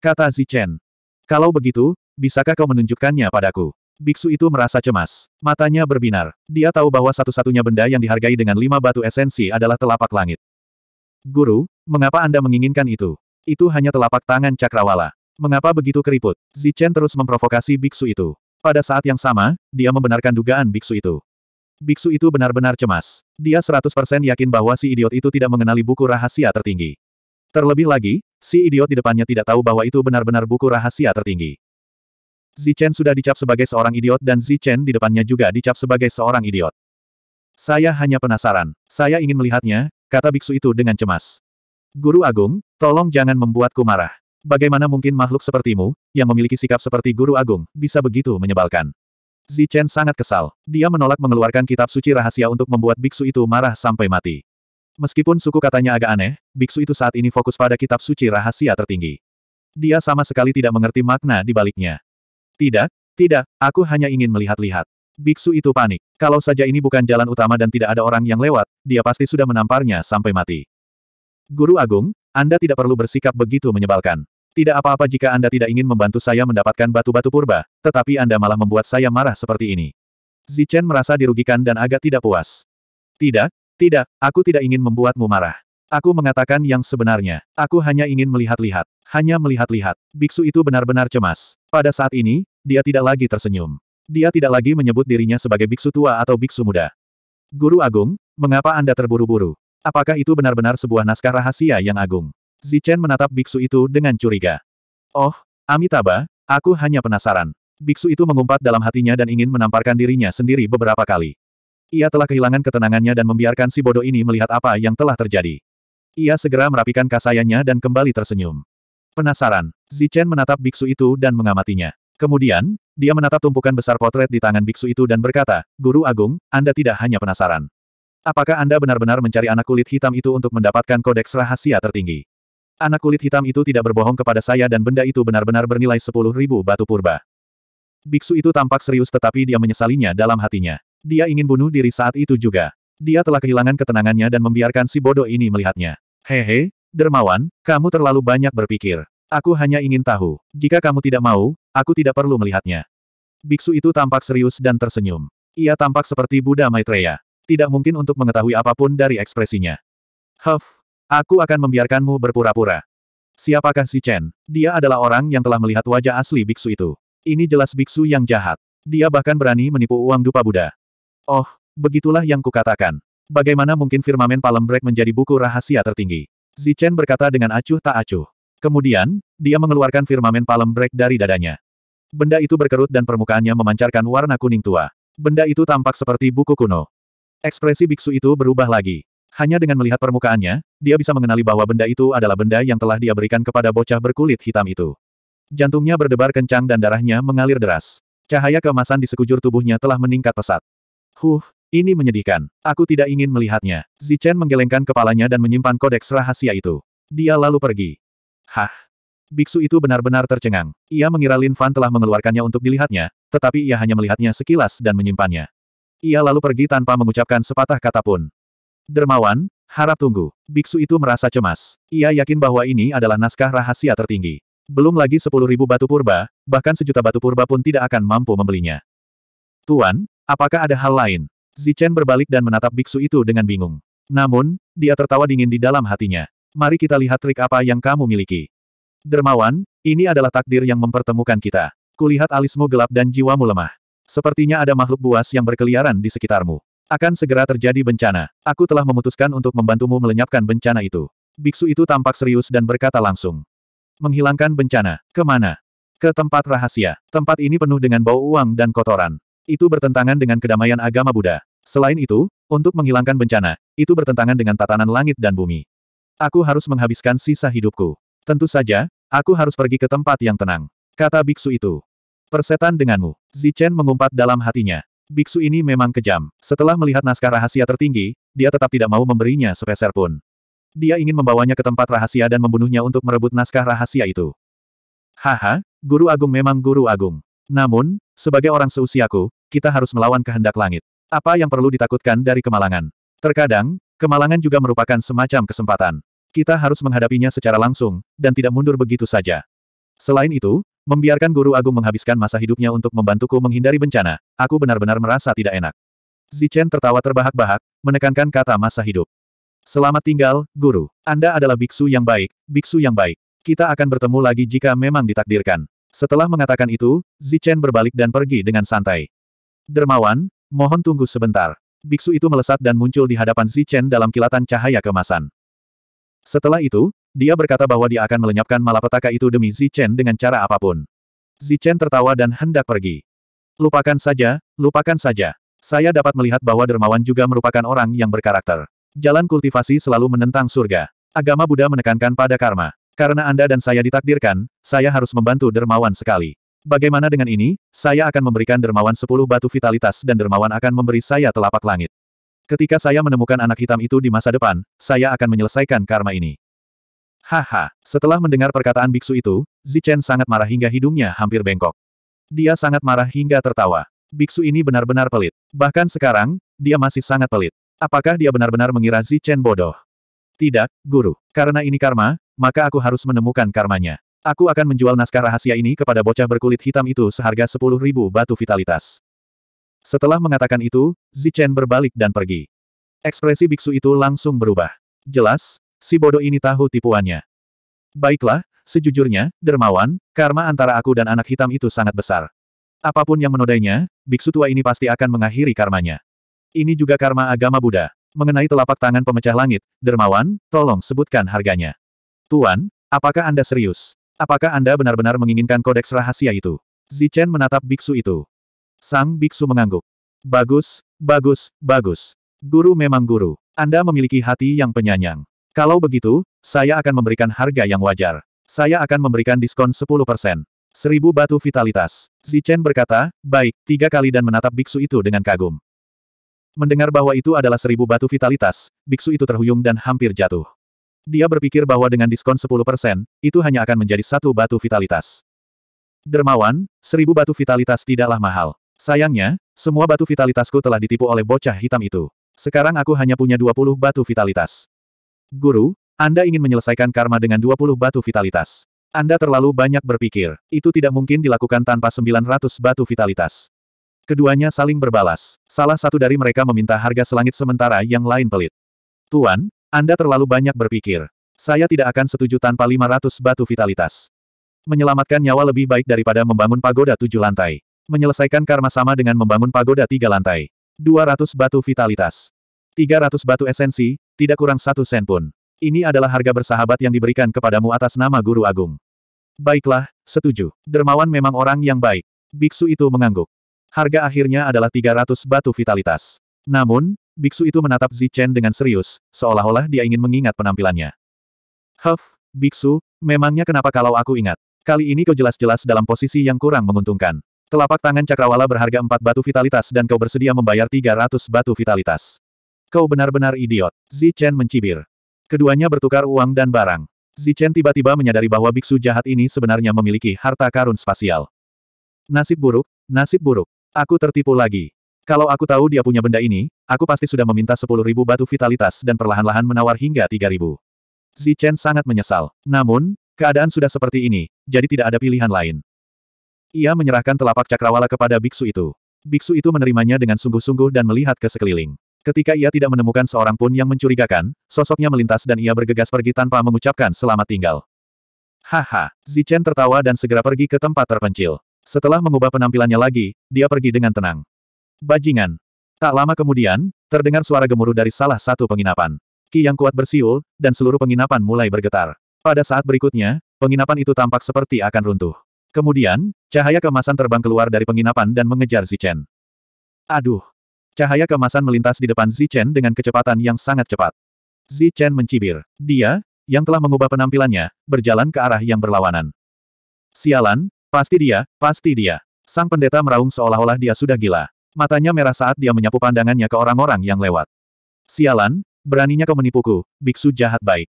Kata Zichen. Kalau begitu, bisakah kau menunjukkannya padaku? Biksu itu merasa cemas. Matanya berbinar. Dia tahu bahwa satu-satunya benda yang dihargai dengan lima batu esensi adalah telapak langit. Guru, mengapa Anda menginginkan itu? Itu hanya telapak tangan cakrawala. Mengapa begitu keriput? Zichen terus memprovokasi biksu itu. Pada saat yang sama, dia membenarkan dugaan biksu itu. Biksu itu benar-benar cemas. Dia 100% yakin bahwa si idiot itu tidak mengenali buku rahasia tertinggi. Terlebih lagi, si idiot di depannya tidak tahu bahwa itu benar-benar buku rahasia tertinggi. Zichen sudah dicap sebagai seorang idiot dan Zichen di depannya juga dicap sebagai seorang idiot. Saya hanya penasaran. Saya ingin melihatnya, kata biksu itu dengan cemas. Guru Agung, tolong jangan membuatku marah. Bagaimana mungkin makhluk sepertimu, yang memiliki sikap seperti Guru Agung, bisa begitu menyebalkan? Zichen sangat kesal. Dia menolak mengeluarkan kitab suci rahasia untuk membuat biksu itu marah sampai mati. Meskipun suku katanya agak aneh, biksu itu saat ini fokus pada kitab suci rahasia tertinggi. Dia sama sekali tidak mengerti makna di baliknya. Tidak, tidak, aku hanya ingin melihat-lihat. Biksu itu panik. Kalau saja ini bukan jalan utama dan tidak ada orang yang lewat, dia pasti sudah menamparnya sampai mati. Guru Agung, Anda tidak perlu bersikap begitu menyebalkan. Tidak apa-apa jika Anda tidak ingin membantu saya mendapatkan batu-batu purba, tetapi Anda malah membuat saya marah seperti ini. Zichen merasa dirugikan dan agak tidak puas. Tidak, tidak, aku tidak ingin membuatmu marah. Aku mengatakan yang sebenarnya. Aku hanya ingin melihat-lihat. Hanya melihat-lihat. Biksu itu benar-benar cemas. Pada saat ini, dia tidak lagi tersenyum. Dia tidak lagi menyebut dirinya sebagai biksu tua atau biksu muda. Guru Agung, mengapa Anda terburu-buru? Apakah itu benar-benar sebuah naskah rahasia yang agung? Zichen menatap biksu itu dengan curiga. Oh, Amitabha, aku hanya penasaran. Biksu itu mengumpat dalam hatinya dan ingin menamparkan dirinya sendiri beberapa kali. Ia telah kehilangan ketenangannya dan membiarkan si bodoh ini melihat apa yang telah terjadi. Ia segera merapikan kasayannya dan kembali tersenyum. Penasaran, Zichen menatap biksu itu dan mengamatinya. Kemudian, dia menatap tumpukan besar potret di tangan biksu itu dan berkata, Guru Agung, Anda tidak hanya penasaran. Apakah Anda benar-benar mencari anak kulit hitam itu untuk mendapatkan kodeks rahasia tertinggi? Anak kulit hitam itu tidak berbohong kepada saya dan benda itu benar-benar bernilai sepuluh ribu batu purba. Biksu itu tampak serius tetapi dia menyesalinya dalam hatinya. Dia ingin bunuh diri saat itu juga. Dia telah kehilangan ketenangannya dan membiarkan si bodoh ini melihatnya. Hehe, dermawan, kamu terlalu banyak berpikir. Aku hanya ingin tahu. Jika kamu tidak mau, aku tidak perlu melihatnya. Biksu itu tampak serius dan tersenyum. Ia tampak seperti Buddha Maitreya. Tidak mungkin untuk mengetahui apapun dari ekspresinya. Huff, aku akan membiarkanmu berpura-pura. Siapakah si Chen? Dia adalah orang yang telah melihat wajah asli biksu itu. Ini jelas biksu yang jahat. Dia bahkan berani menipu uang dupa Buddha. Oh, begitulah yang kukatakan. Bagaimana mungkin firmamen Palembrek menjadi buku rahasia tertinggi? Zichen berkata dengan acuh tak acuh. Kemudian, dia mengeluarkan firmamen palem break dari dadanya. Benda itu berkerut dan permukaannya memancarkan warna kuning tua. Benda itu tampak seperti buku kuno. Ekspresi biksu itu berubah lagi. Hanya dengan melihat permukaannya, dia bisa mengenali bahwa benda itu adalah benda yang telah dia berikan kepada bocah berkulit hitam itu. Jantungnya berdebar kencang dan darahnya mengalir deras. Cahaya kemasan di sekujur tubuhnya telah meningkat pesat. Huh, ini menyedihkan. Aku tidak ingin melihatnya. Zichen menggelengkan kepalanya dan menyimpan kodeks rahasia itu. Dia lalu pergi. Hah! Biksu itu benar-benar tercengang. Ia mengira Lin Fan telah mengeluarkannya untuk dilihatnya, tetapi ia hanya melihatnya sekilas dan menyimpannya. Ia lalu pergi tanpa mengucapkan sepatah kata pun. Dermawan, harap tunggu. Biksu itu merasa cemas. Ia yakin bahwa ini adalah naskah rahasia tertinggi. Belum lagi sepuluh ribu batu purba, bahkan sejuta batu purba pun tidak akan mampu membelinya. Tuan, apakah ada hal lain? Zichen berbalik dan menatap biksu itu dengan bingung. Namun, dia tertawa dingin di dalam hatinya. Mari kita lihat trik apa yang kamu miliki. Dermawan, ini adalah takdir yang mempertemukan kita. Kulihat alismu gelap dan jiwamu lemah. Sepertinya ada makhluk buas yang berkeliaran di sekitarmu. Akan segera terjadi bencana. Aku telah memutuskan untuk membantumu melenyapkan bencana itu. Biksu itu tampak serius dan berkata langsung. Menghilangkan bencana. Kemana? Ke tempat rahasia. Tempat ini penuh dengan bau uang dan kotoran. Itu bertentangan dengan kedamaian agama Buddha. Selain itu, untuk menghilangkan bencana, itu bertentangan dengan tatanan langit dan bumi. Aku harus menghabiskan sisa hidupku. Tentu saja, aku harus pergi ke tempat yang tenang. Kata biksu itu. Persetan denganmu. Zichen mengumpat dalam hatinya. Biksu ini memang kejam. Setelah melihat naskah rahasia tertinggi, dia tetap tidak mau memberinya sepeser pun. Dia ingin membawanya ke tempat rahasia dan membunuhnya untuk merebut naskah rahasia itu. Haha, guru agung memang guru agung. Namun, sebagai orang seusiaku, kita harus melawan kehendak langit. Apa yang perlu ditakutkan dari kemalangan? Terkadang, Kemalangan juga merupakan semacam kesempatan. Kita harus menghadapinya secara langsung, dan tidak mundur begitu saja. Selain itu, membiarkan Guru Agung menghabiskan masa hidupnya untuk membantuku menghindari bencana, aku benar-benar merasa tidak enak. Zichen tertawa terbahak-bahak, menekankan kata masa hidup. Selamat tinggal, Guru. Anda adalah biksu yang baik, biksu yang baik. Kita akan bertemu lagi jika memang ditakdirkan. Setelah mengatakan itu, Zichen berbalik dan pergi dengan santai. Dermawan, mohon tunggu sebentar biksu itu melesat dan muncul di hadapan Chen dalam kilatan cahaya kemasan. Setelah itu, dia berkata bahwa dia akan melenyapkan malapetaka itu demi Chen dengan cara apapun. Chen tertawa dan hendak pergi. Lupakan saja, lupakan saja. Saya dapat melihat bahwa dermawan juga merupakan orang yang berkarakter. Jalan kultivasi selalu menentang surga. Agama Buddha menekankan pada karma. Karena Anda dan saya ditakdirkan, saya harus membantu dermawan sekali. Bagaimana dengan ini, saya akan memberikan dermawan sepuluh batu vitalitas dan dermawan akan memberi saya telapak langit. Ketika saya menemukan anak hitam itu di masa depan, saya akan menyelesaikan karma ini. Haha, setelah mendengar perkataan biksu itu, Zichen sangat marah hingga hidungnya hampir bengkok. Dia sangat marah hingga tertawa. Biksu ini benar-benar pelit. Bahkan sekarang, dia masih sangat pelit. Apakah dia benar-benar mengira Zichen bodoh? Tidak, guru. Karena ini karma, maka aku harus menemukan karmanya. Aku akan menjual naskah rahasia ini kepada bocah berkulit hitam itu seharga sepuluh ribu batu vitalitas. Setelah mengatakan itu, Zichen berbalik dan pergi. Ekspresi biksu itu langsung berubah. Jelas, si bodoh ini tahu tipuannya. Baiklah, sejujurnya, dermawan, karma antara aku dan anak hitam itu sangat besar. Apapun yang menodainya, biksu tua ini pasti akan mengakhiri karmanya. Ini juga karma agama Buddha. Mengenai telapak tangan pemecah langit, dermawan, tolong sebutkan harganya. Tuan, apakah Anda serius? Apakah Anda benar-benar menginginkan kodeks rahasia itu? Zichen menatap biksu itu. Sang biksu mengangguk. Bagus, bagus, bagus. Guru memang guru. Anda memiliki hati yang penyanyang. Kalau begitu, saya akan memberikan harga yang wajar. Saya akan memberikan diskon 10%. Seribu batu vitalitas. Zichen berkata, baik, tiga kali dan menatap biksu itu dengan kagum. Mendengar bahwa itu adalah seribu batu vitalitas, biksu itu terhuyung dan hampir jatuh. Dia berpikir bahwa dengan diskon 10%, itu hanya akan menjadi satu batu vitalitas. Dermawan, seribu batu vitalitas tidaklah mahal. Sayangnya, semua batu vitalitasku telah ditipu oleh bocah hitam itu. Sekarang aku hanya punya 20 batu vitalitas. Guru, Anda ingin menyelesaikan karma dengan 20 batu vitalitas. Anda terlalu banyak berpikir. Itu tidak mungkin dilakukan tanpa 900 batu vitalitas. Keduanya saling berbalas. Salah satu dari mereka meminta harga selangit sementara yang lain pelit. Tuan, anda terlalu banyak berpikir. Saya tidak akan setuju tanpa 500 batu vitalitas. Menyelamatkan nyawa lebih baik daripada membangun pagoda tujuh lantai. Menyelesaikan karma sama dengan membangun pagoda tiga lantai. 200 batu vitalitas. 300 batu esensi, tidak kurang satu sen pun. Ini adalah harga bersahabat yang diberikan kepadamu atas nama Guru Agung. Baiklah, setuju. Dermawan memang orang yang baik. Biksu itu mengangguk. Harga akhirnya adalah 300 batu vitalitas. Namun, Biksu itu menatap Zichen dengan serius, seolah-olah dia ingin mengingat penampilannya. Huff, Biksu, memangnya kenapa kalau aku ingat? Kali ini kau jelas-jelas dalam posisi yang kurang menguntungkan. Telapak tangan cakrawala berharga empat batu vitalitas dan kau bersedia membayar 300 batu vitalitas. Kau benar-benar idiot. Zichen mencibir. Keduanya bertukar uang dan barang. Zichen tiba-tiba menyadari bahwa biksu jahat ini sebenarnya memiliki harta karun spasial. Nasib buruk, nasib buruk. Aku tertipu lagi. Kalau aku tahu dia punya benda ini, aku pasti sudah meminta sepuluh ribu batu vitalitas dan perlahan-lahan menawar hingga tiga ribu. Chen sangat menyesal. Namun, keadaan sudah seperti ini, jadi tidak ada pilihan lain. Ia menyerahkan telapak cakrawala kepada biksu itu. Biksu itu menerimanya dengan sungguh-sungguh dan melihat ke sekeliling. Ketika ia tidak menemukan seorang pun yang mencurigakan, sosoknya melintas dan ia bergegas pergi tanpa mengucapkan selamat tinggal. Haha, Zichen tertawa dan segera pergi ke tempat terpencil. Setelah mengubah penampilannya lagi, dia pergi dengan tenang. Bajingan. Tak lama kemudian, terdengar suara gemuruh dari salah satu penginapan. Ki yang kuat bersiul, dan seluruh penginapan mulai bergetar. Pada saat berikutnya, penginapan itu tampak seperti akan runtuh. Kemudian, cahaya kemasan terbang keluar dari penginapan dan mengejar Zichen. Aduh! Cahaya kemasan melintas di depan Zichen dengan kecepatan yang sangat cepat. Zichen mencibir. Dia, yang telah mengubah penampilannya, berjalan ke arah yang berlawanan. Sialan, pasti dia, pasti dia. Sang pendeta meraung seolah-olah dia sudah gila. Matanya merah saat dia menyapu pandangannya ke orang-orang yang lewat. Sialan, beraninya kau menipuku, biksu jahat baik.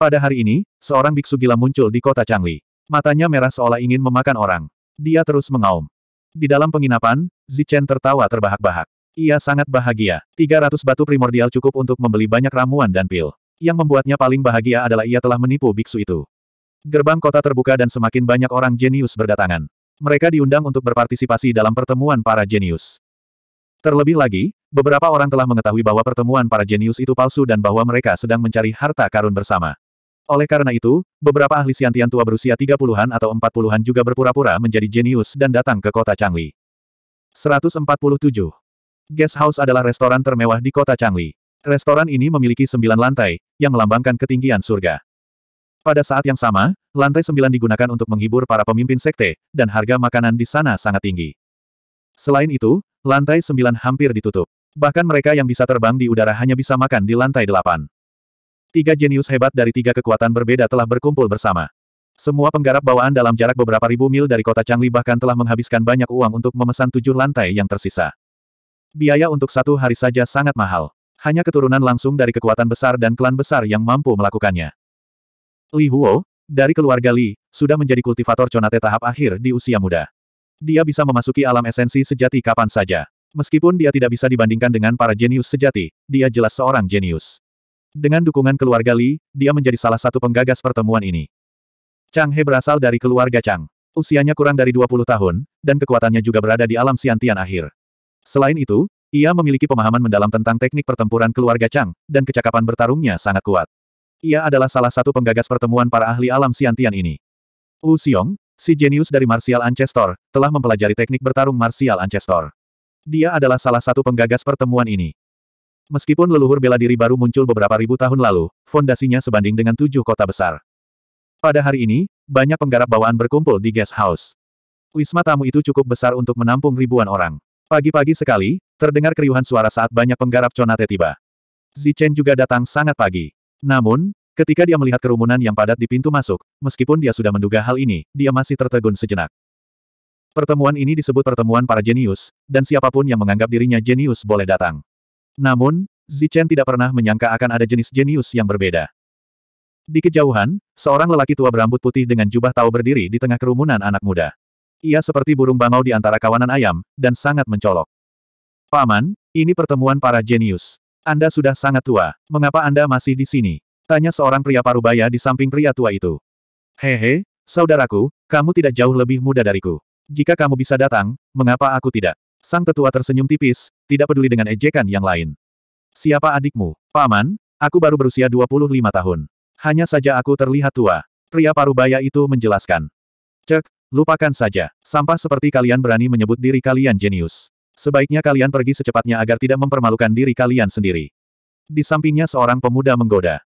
Pada hari ini, seorang biksu gila muncul di kota Changli. Matanya merah seolah ingin memakan orang. Dia terus mengaum. Di dalam penginapan, Zichen tertawa terbahak-bahak. Ia sangat bahagia. 300 batu primordial cukup untuk membeli banyak ramuan dan pil. Yang membuatnya paling bahagia adalah ia telah menipu biksu itu. Gerbang kota terbuka dan semakin banyak orang jenius berdatangan. Mereka diundang untuk berpartisipasi dalam pertemuan para jenius. Terlebih lagi, beberapa orang telah mengetahui bahwa pertemuan para jenius itu palsu dan bahwa mereka sedang mencari harta karun bersama. Oleh karena itu, beberapa ahli siantian tua berusia 30-an atau 40-an juga berpura-pura menjadi jenius dan datang ke kota Changli. 147. Guest House adalah restoran termewah di kota Changli. Restoran ini memiliki sembilan lantai, yang melambangkan ketinggian surga. Pada saat yang sama, lantai sembilan digunakan untuk menghibur para pemimpin sekte, dan harga makanan di sana sangat tinggi. Selain itu, lantai sembilan hampir ditutup. Bahkan mereka yang bisa terbang di udara hanya bisa makan di lantai delapan. Tiga jenius hebat dari tiga kekuatan berbeda telah berkumpul bersama. Semua penggarap bawaan dalam jarak beberapa ribu mil dari kota Changli bahkan telah menghabiskan banyak uang untuk memesan tujuh lantai yang tersisa. Biaya untuk satu hari saja sangat mahal. Hanya keturunan langsung dari kekuatan besar dan klan besar yang mampu melakukannya. Li Huo, dari keluarga Li, sudah menjadi kultivator conate tahap akhir di usia muda. Dia bisa memasuki alam esensi sejati kapan saja. Meskipun dia tidak bisa dibandingkan dengan para jenius sejati, dia jelas seorang jenius. Dengan dukungan keluarga Li, dia menjadi salah satu penggagas pertemuan ini. Chang He berasal dari keluarga Chang. Usianya kurang dari 20 tahun, dan kekuatannya juga berada di alam siantian akhir. Selain itu, ia memiliki pemahaman mendalam tentang teknik pertempuran keluarga Chang, dan kecakapan bertarungnya sangat kuat. Ia adalah salah satu penggagas pertemuan para ahli alam siantian ini. Wu Xiong, Si jenius dari Martial Ancestor, telah mempelajari teknik bertarung Martial Ancestor. Dia adalah salah satu penggagas pertemuan ini. Meskipun leluhur bela diri baru muncul beberapa ribu tahun lalu, fondasinya sebanding dengan tujuh kota besar. Pada hari ini, banyak penggarap bawaan berkumpul di guest house. Wisma tamu itu cukup besar untuk menampung ribuan orang. Pagi-pagi sekali, terdengar keriuhan suara saat banyak penggarap conate tiba. Zichen juga datang sangat pagi. Namun, Ketika dia melihat kerumunan yang padat di pintu masuk, meskipun dia sudah menduga hal ini, dia masih tertegun sejenak. Pertemuan ini disebut pertemuan para jenius, dan siapapun yang menganggap dirinya jenius boleh datang. Namun, Zichen tidak pernah menyangka akan ada jenis jenius yang berbeda. Di kejauhan, seorang lelaki tua berambut putih dengan jubah tahu berdiri di tengah kerumunan anak muda. Ia seperti burung bangau di antara kawanan ayam, dan sangat mencolok. Paman, ini pertemuan para jenius. Anda sudah sangat tua, mengapa Anda masih di sini? Tanya seorang pria parubaya di samping pria tua itu. Hehe, saudaraku, kamu tidak jauh lebih muda dariku. Jika kamu bisa datang, mengapa aku tidak? Sang tetua tersenyum tipis, tidak peduli dengan ejekan yang lain. Siapa adikmu? Paman, aku baru berusia 25 tahun. Hanya saja aku terlihat tua. Pria parubaya itu menjelaskan. Cek, lupakan saja. Sampah seperti kalian berani menyebut diri kalian jenius. Sebaiknya kalian pergi secepatnya agar tidak mempermalukan diri kalian sendiri. Di sampingnya seorang pemuda menggoda.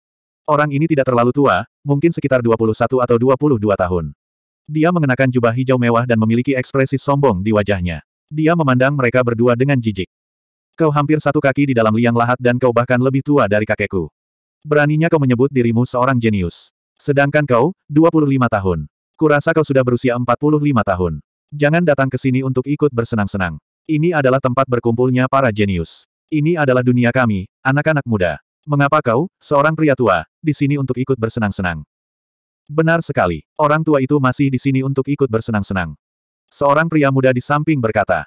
Orang ini tidak terlalu tua, mungkin sekitar 21 atau 22 tahun. Dia mengenakan jubah hijau mewah dan memiliki ekspresi sombong di wajahnya. Dia memandang mereka berdua dengan jijik. Kau hampir satu kaki di dalam liang lahat dan kau bahkan lebih tua dari kakekku. Beraninya kau menyebut dirimu seorang jenius. Sedangkan kau, 25 tahun. Kurasa kau sudah berusia 45 tahun. Jangan datang ke sini untuk ikut bersenang-senang. Ini adalah tempat berkumpulnya para jenius. Ini adalah dunia kami, anak-anak muda. Mengapa kau, seorang pria tua, di sini untuk ikut bersenang-senang? Benar sekali, orang tua itu masih di sini untuk ikut bersenang-senang. Seorang pria muda di samping berkata.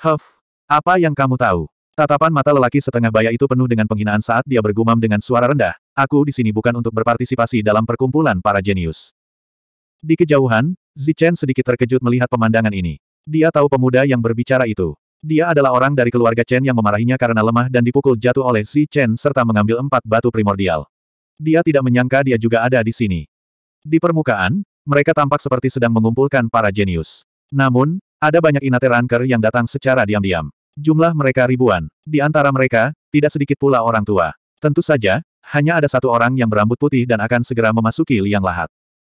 Huff, apa yang kamu tahu? Tatapan mata lelaki setengah baya itu penuh dengan penghinaan saat dia bergumam dengan suara rendah, aku di sini bukan untuk berpartisipasi dalam perkumpulan para jenius. Di kejauhan, Zichen sedikit terkejut melihat pemandangan ini. Dia tahu pemuda yang berbicara itu. Dia adalah orang dari keluarga Chen yang memarahinya karena lemah dan dipukul jatuh oleh Si Chen serta mengambil empat batu primordial. Dia tidak menyangka dia juga ada di sini. Di permukaan, mereka tampak seperti sedang mengumpulkan para jenius. Namun, ada banyak inate ranker yang datang secara diam-diam. Jumlah mereka ribuan. Di antara mereka, tidak sedikit pula orang tua. Tentu saja, hanya ada satu orang yang berambut putih dan akan segera memasuki liang lahat.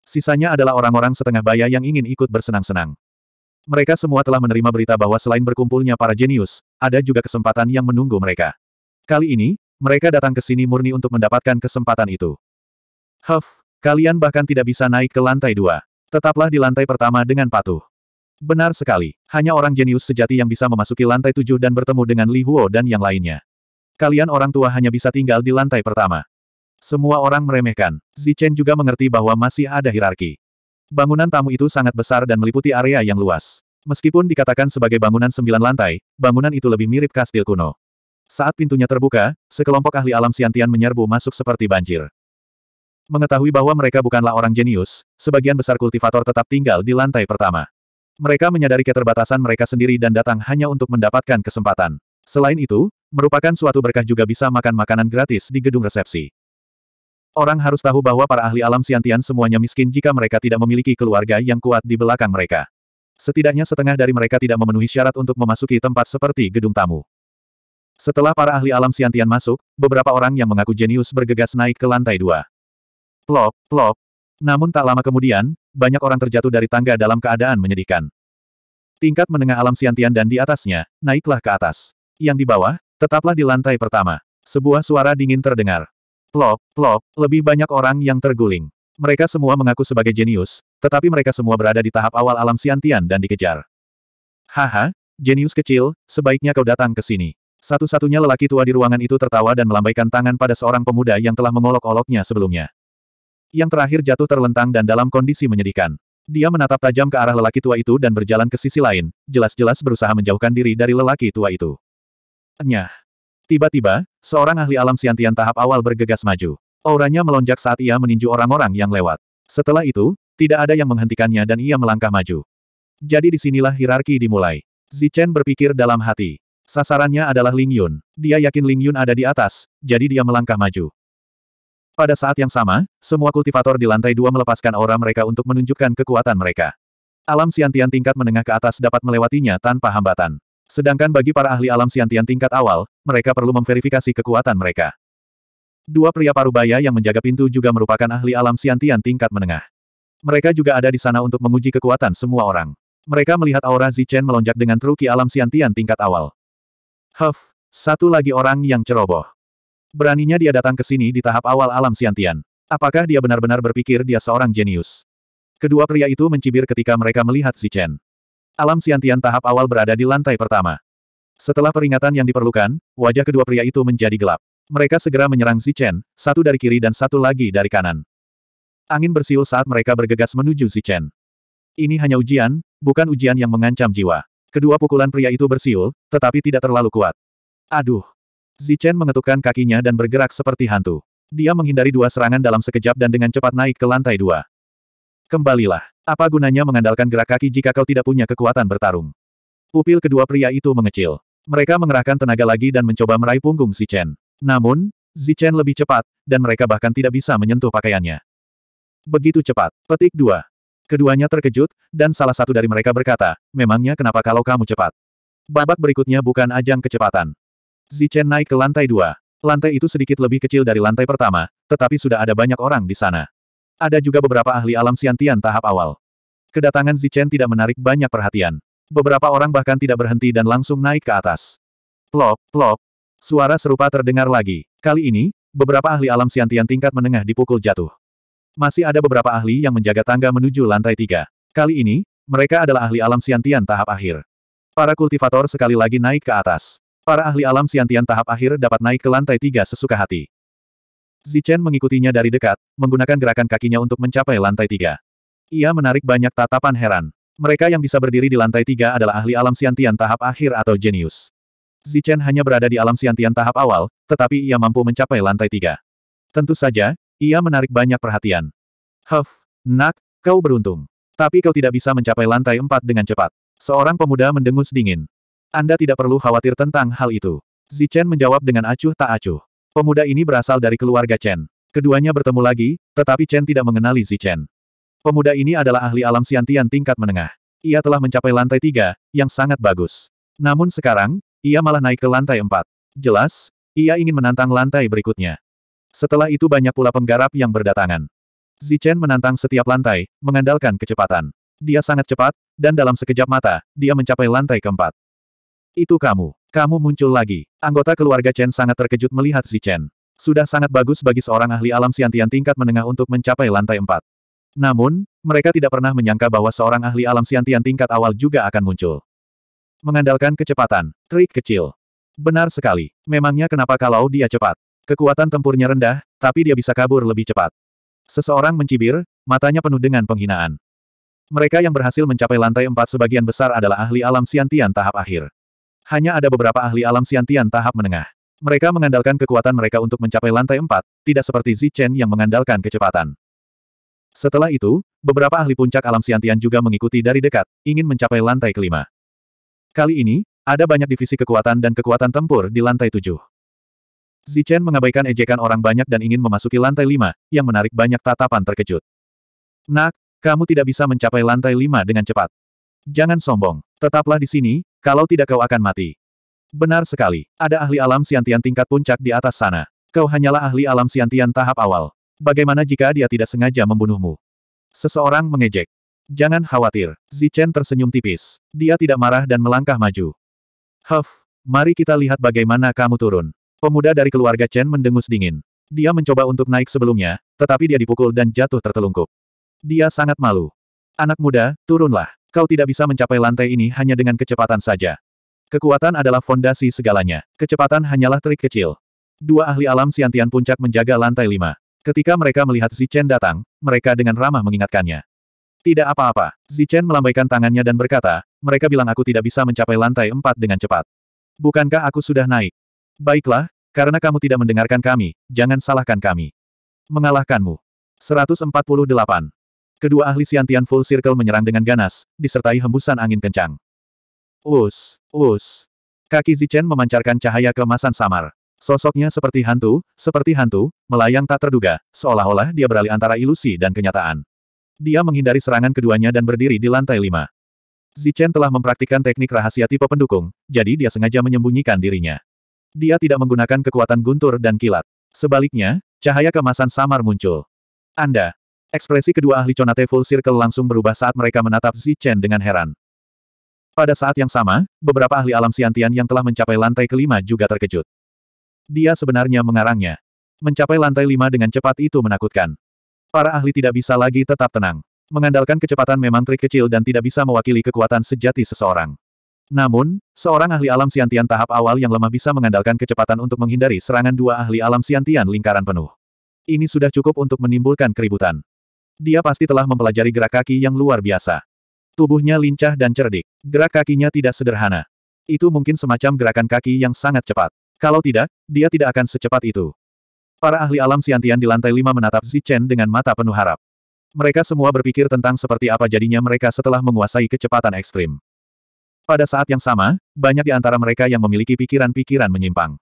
Sisanya adalah orang-orang setengah baya yang ingin ikut bersenang-senang. Mereka semua telah menerima berita bahwa selain berkumpulnya para jenius, ada juga kesempatan yang menunggu mereka. Kali ini, mereka datang ke sini murni untuk mendapatkan kesempatan itu. Huff, kalian bahkan tidak bisa naik ke lantai dua. Tetaplah di lantai pertama dengan patuh. Benar sekali, hanya orang jenius sejati yang bisa memasuki lantai tujuh dan bertemu dengan Li Huo dan yang lainnya. Kalian orang tua hanya bisa tinggal di lantai pertama. Semua orang meremehkan. Zichen juga mengerti bahwa masih ada hierarki. Bangunan tamu itu sangat besar dan meliputi area yang luas. Meskipun dikatakan sebagai bangunan sembilan lantai, bangunan itu lebih mirip kastil kuno. Saat pintunya terbuka, sekelompok ahli alam siantian menyerbu masuk seperti banjir. Mengetahui bahwa mereka bukanlah orang jenius, sebagian besar kultivator tetap tinggal di lantai pertama. Mereka menyadari keterbatasan mereka sendiri dan datang hanya untuk mendapatkan kesempatan. Selain itu, merupakan suatu berkah juga bisa makan makanan gratis di gedung resepsi. Orang harus tahu bahwa para ahli alam siantian semuanya miskin jika mereka tidak memiliki keluarga yang kuat di belakang mereka. Setidaknya setengah dari mereka tidak memenuhi syarat untuk memasuki tempat seperti gedung tamu. Setelah para ahli alam siantian masuk, beberapa orang yang mengaku jenius bergegas naik ke lantai dua. Plop, plop. Namun tak lama kemudian, banyak orang terjatuh dari tangga dalam keadaan menyedihkan. Tingkat menengah alam siantian dan di atasnya, naiklah ke atas. Yang di bawah, tetaplah di lantai pertama. Sebuah suara dingin terdengar. Plop, plop, lebih banyak orang yang terguling. Mereka semua mengaku sebagai jenius, tetapi mereka semua berada di tahap awal alam siantian dan dikejar. Haha, jenius kecil, sebaiknya kau datang ke sini. Satu-satunya lelaki tua di ruangan itu tertawa dan melambaikan tangan pada seorang pemuda yang telah mengolok-oloknya sebelumnya. Yang terakhir jatuh terlentang dan dalam kondisi menyedihkan. Dia menatap tajam ke arah lelaki tua itu dan berjalan ke sisi lain, jelas-jelas berusaha menjauhkan diri dari lelaki tua itu. Nyah. Tiba-tiba, seorang ahli alam siantian tahap awal bergegas maju. Auranya melonjak saat ia meninju orang-orang yang lewat. Setelah itu, tidak ada yang menghentikannya dan ia melangkah maju. Jadi disinilah hierarki dimulai. Zichen berpikir dalam hati. Sasarannya adalah Ling Yun. Dia yakin Ling Yun ada di atas, jadi dia melangkah maju. Pada saat yang sama, semua kultivator di lantai dua melepaskan aura mereka untuk menunjukkan kekuatan mereka. Alam siantian tingkat menengah ke atas dapat melewatinya tanpa hambatan. Sedangkan bagi para ahli alam siantian tingkat awal, mereka perlu memverifikasi kekuatan mereka. Dua pria parubaya yang menjaga pintu juga merupakan ahli alam siantian tingkat menengah. Mereka juga ada di sana untuk menguji kekuatan semua orang. Mereka melihat aura Zichen melonjak dengan truki alam siantian tingkat awal. Huff, satu lagi orang yang ceroboh. Beraninya dia datang ke sini di tahap awal alam siantian. Apakah dia benar-benar berpikir dia seorang jenius? Kedua pria itu mencibir ketika mereka melihat Zichen. Alam siantian tahap awal berada di lantai pertama. Setelah peringatan yang diperlukan, wajah kedua pria itu menjadi gelap. Mereka segera menyerang si Chen, satu dari kiri dan satu lagi dari kanan. Angin bersiul saat mereka bergegas menuju si Chen. Ini hanya ujian, bukan ujian yang mengancam jiwa. Kedua pukulan pria itu bersiul, tetapi tidak terlalu kuat. Aduh! Zichen mengetukkan kakinya dan bergerak seperti hantu. Dia menghindari dua serangan dalam sekejap dan dengan cepat naik ke lantai dua. Kembalilah. Apa gunanya mengandalkan gerak kaki jika kau tidak punya kekuatan bertarung? Pupil kedua pria itu mengecil. Mereka mengerahkan tenaga lagi dan mencoba meraih punggung Zichen. Namun, Zichen lebih cepat, dan mereka bahkan tidak bisa menyentuh pakaiannya. Begitu cepat. Petik dua. Keduanya terkejut, dan salah satu dari mereka berkata, memangnya kenapa kalau kamu cepat? Babak berikutnya bukan ajang kecepatan. Zichen naik ke lantai dua. Lantai itu sedikit lebih kecil dari lantai pertama, tetapi sudah ada banyak orang di sana. Ada juga beberapa ahli alam siantian tahap awal. Kedatangan Zichen tidak menarik banyak perhatian. Beberapa orang bahkan tidak berhenti dan langsung naik ke atas. Plop, plop. Suara serupa terdengar lagi. Kali ini, beberapa ahli alam siantian tingkat menengah dipukul jatuh. Masih ada beberapa ahli yang menjaga tangga menuju lantai tiga. Kali ini, mereka adalah ahli alam siantian tahap akhir. Para kultivator sekali lagi naik ke atas. Para ahli alam siantian tahap akhir dapat naik ke lantai tiga sesuka hati. Zichen mengikutinya dari dekat, menggunakan gerakan kakinya untuk mencapai lantai tiga. Ia menarik banyak tatapan heran. Mereka yang bisa berdiri di lantai tiga adalah ahli alam siantian tahap akhir atau jenius. Zichen hanya berada di alam siantian tahap awal, tetapi ia mampu mencapai lantai tiga. Tentu saja, ia menarik banyak perhatian. Huff, nak, kau beruntung. Tapi kau tidak bisa mencapai lantai empat dengan cepat. Seorang pemuda mendengus dingin. Anda tidak perlu khawatir tentang hal itu. Zichen menjawab dengan acuh tak acuh. Pemuda ini berasal dari keluarga Chen. Keduanya bertemu lagi, tetapi Chen tidak mengenali Zi Chen. Pemuda ini adalah ahli alam siantian tingkat menengah. Ia telah mencapai lantai tiga, yang sangat bagus. Namun sekarang, ia malah naik ke lantai empat. Jelas, ia ingin menantang lantai berikutnya. Setelah itu banyak pula penggarap yang berdatangan. Zichen menantang setiap lantai, mengandalkan kecepatan. Dia sangat cepat, dan dalam sekejap mata, dia mencapai lantai keempat. Itu kamu. Kamu muncul lagi. Anggota keluarga Chen sangat terkejut melihat si Chen. Sudah sangat bagus bagi seorang ahli alam siantian tingkat menengah untuk mencapai lantai empat. Namun, mereka tidak pernah menyangka bahwa seorang ahli alam siantian tingkat awal juga akan muncul. Mengandalkan kecepatan, trik kecil. Benar sekali. Memangnya kenapa kalau dia cepat? Kekuatan tempurnya rendah, tapi dia bisa kabur lebih cepat. Seseorang mencibir, matanya penuh dengan penghinaan. Mereka yang berhasil mencapai lantai empat sebagian besar adalah ahli alam siantian tahap akhir. Hanya ada beberapa ahli alam siantian tahap menengah. Mereka mengandalkan kekuatan mereka untuk mencapai lantai empat, tidak seperti Zichen yang mengandalkan kecepatan. Setelah itu, beberapa ahli puncak alam siantian juga mengikuti dari dekat, ingin mencapai lantai kelima. Kali ini, ada banyak divisi kekuatan dan kekuatan tempur di lantai tujuh. Zichen mengabaikan ejekan orang banyak dan ingin memasuki lantai lima, yang menarik banyak tatapan terkejut. Nak, kamu tidak bisa mencapai lantai lima dengan cepat. Jangan sombong, tetaplah di sini, kalau tidak kau akan mati. Benar sekali, ada ahli alam siantian tingkat puncak di atas sana. Kau hanyalah ahli alam siantian tahap awal. Bagaimana jika dia tidak sengaja membunuhmu? Seseorang mengejek. Jangan khawatir, Zichen tersenyum tipis. Dia tidak marah dan melangkah maju. Huff, mari kita lihat bagaimana kamu turun. Pemuda dari keluarga Chen mendengus dingin. Dia mencoba untuk naik sebelumnya, tetapi dia dipukul dan jatuh tertelungkup. Dia sangat malu. Anak muda, turunlah. Kau tidak bisa mencapai lantai ini hanya dengan kecepatan saja. Kekuatan adalah fondasi segalanya. Kecepatan hanyalah trik kecil. Dua ahli alam siantian puncak menjaga lantai lima. Ketika mereka melihat Zichen datang, mereka dengan ramah mengingatkannya. Tidak apa-apa. Zichen melambaikan tangannya dan berkata, mereka bilang aku tidak bisa mencapai lantai empat dengan cepat. Bukankah aku sudah naik? Baiklah, karena kamu tidak mendengarkan kami, jangan salahkan kami. Mengalahkanmu. 148. Kedua ahli siantian Full Circle menyerang dengan ganas, disertai hembusan angin kencang. Us, us. Kaki Zichen memancarkan cahaya kemasan samar. Sosoknya seperti hantu, seperti hantu, melayang tak terduga, seolah-olah dia beralih antara ilusi dan kenyataan. Dia menghindari serangan keduanya dan berdiri di lantai lima. Zichen telah mempraktikkan teknik rahasia tipe pendukung, jadi dia sengaja menyembunyikan dirinya. Dia tidak menggunakan kekuatan guntur dan kilat. Sebaliknya, cahaya kemasan samar muncul. Anda, Ekspresi kedua ahli Conate Full Circle langsung berubah saat mereka menatap Zichen Chen dengan heran. Pada saat yang sama, beberapa ahli alam siantian yang telah mencapai lantai kelima juga terkejut. Dia sebenarnya mengarangnya. Mencapai lantai lima dengan cepat itu menakutkan. Para ahli tidak bisa lagi tetap tenang. Mengandalkan kecepatan memang trik kecil dan tidak bisa mewakili kekuatan sejati seseorang. Namun, seorang ahli alam siantian tahap awal yang lemah bisa mengandalkan kecepatan untuk menghindari serangan dua ahli alam siantian lingkaran penuh. Ini sudah cukup untuk menimbulkan keributan. Dia pasti telah mempelajari gerak kaki yang luar biasa. Tubuhnya lincah dan cerdik. Gerak kakinya tidak sederhana. Itu mungkin semacam gerakan kaki yang sangat cepat. Kalau tidak, dia tidak akan secepat itu. Para ahli alam siantian di lantai lima menatap Zichen dengan mata penuh harap. Mereka semua berpikir tentang seperti apa jadinya mereka setelah menguasai kecepatan ekstrim. Pada saat yang sama, banyak di antara mereka yang memiliki pikiran-pikiran menyimpang.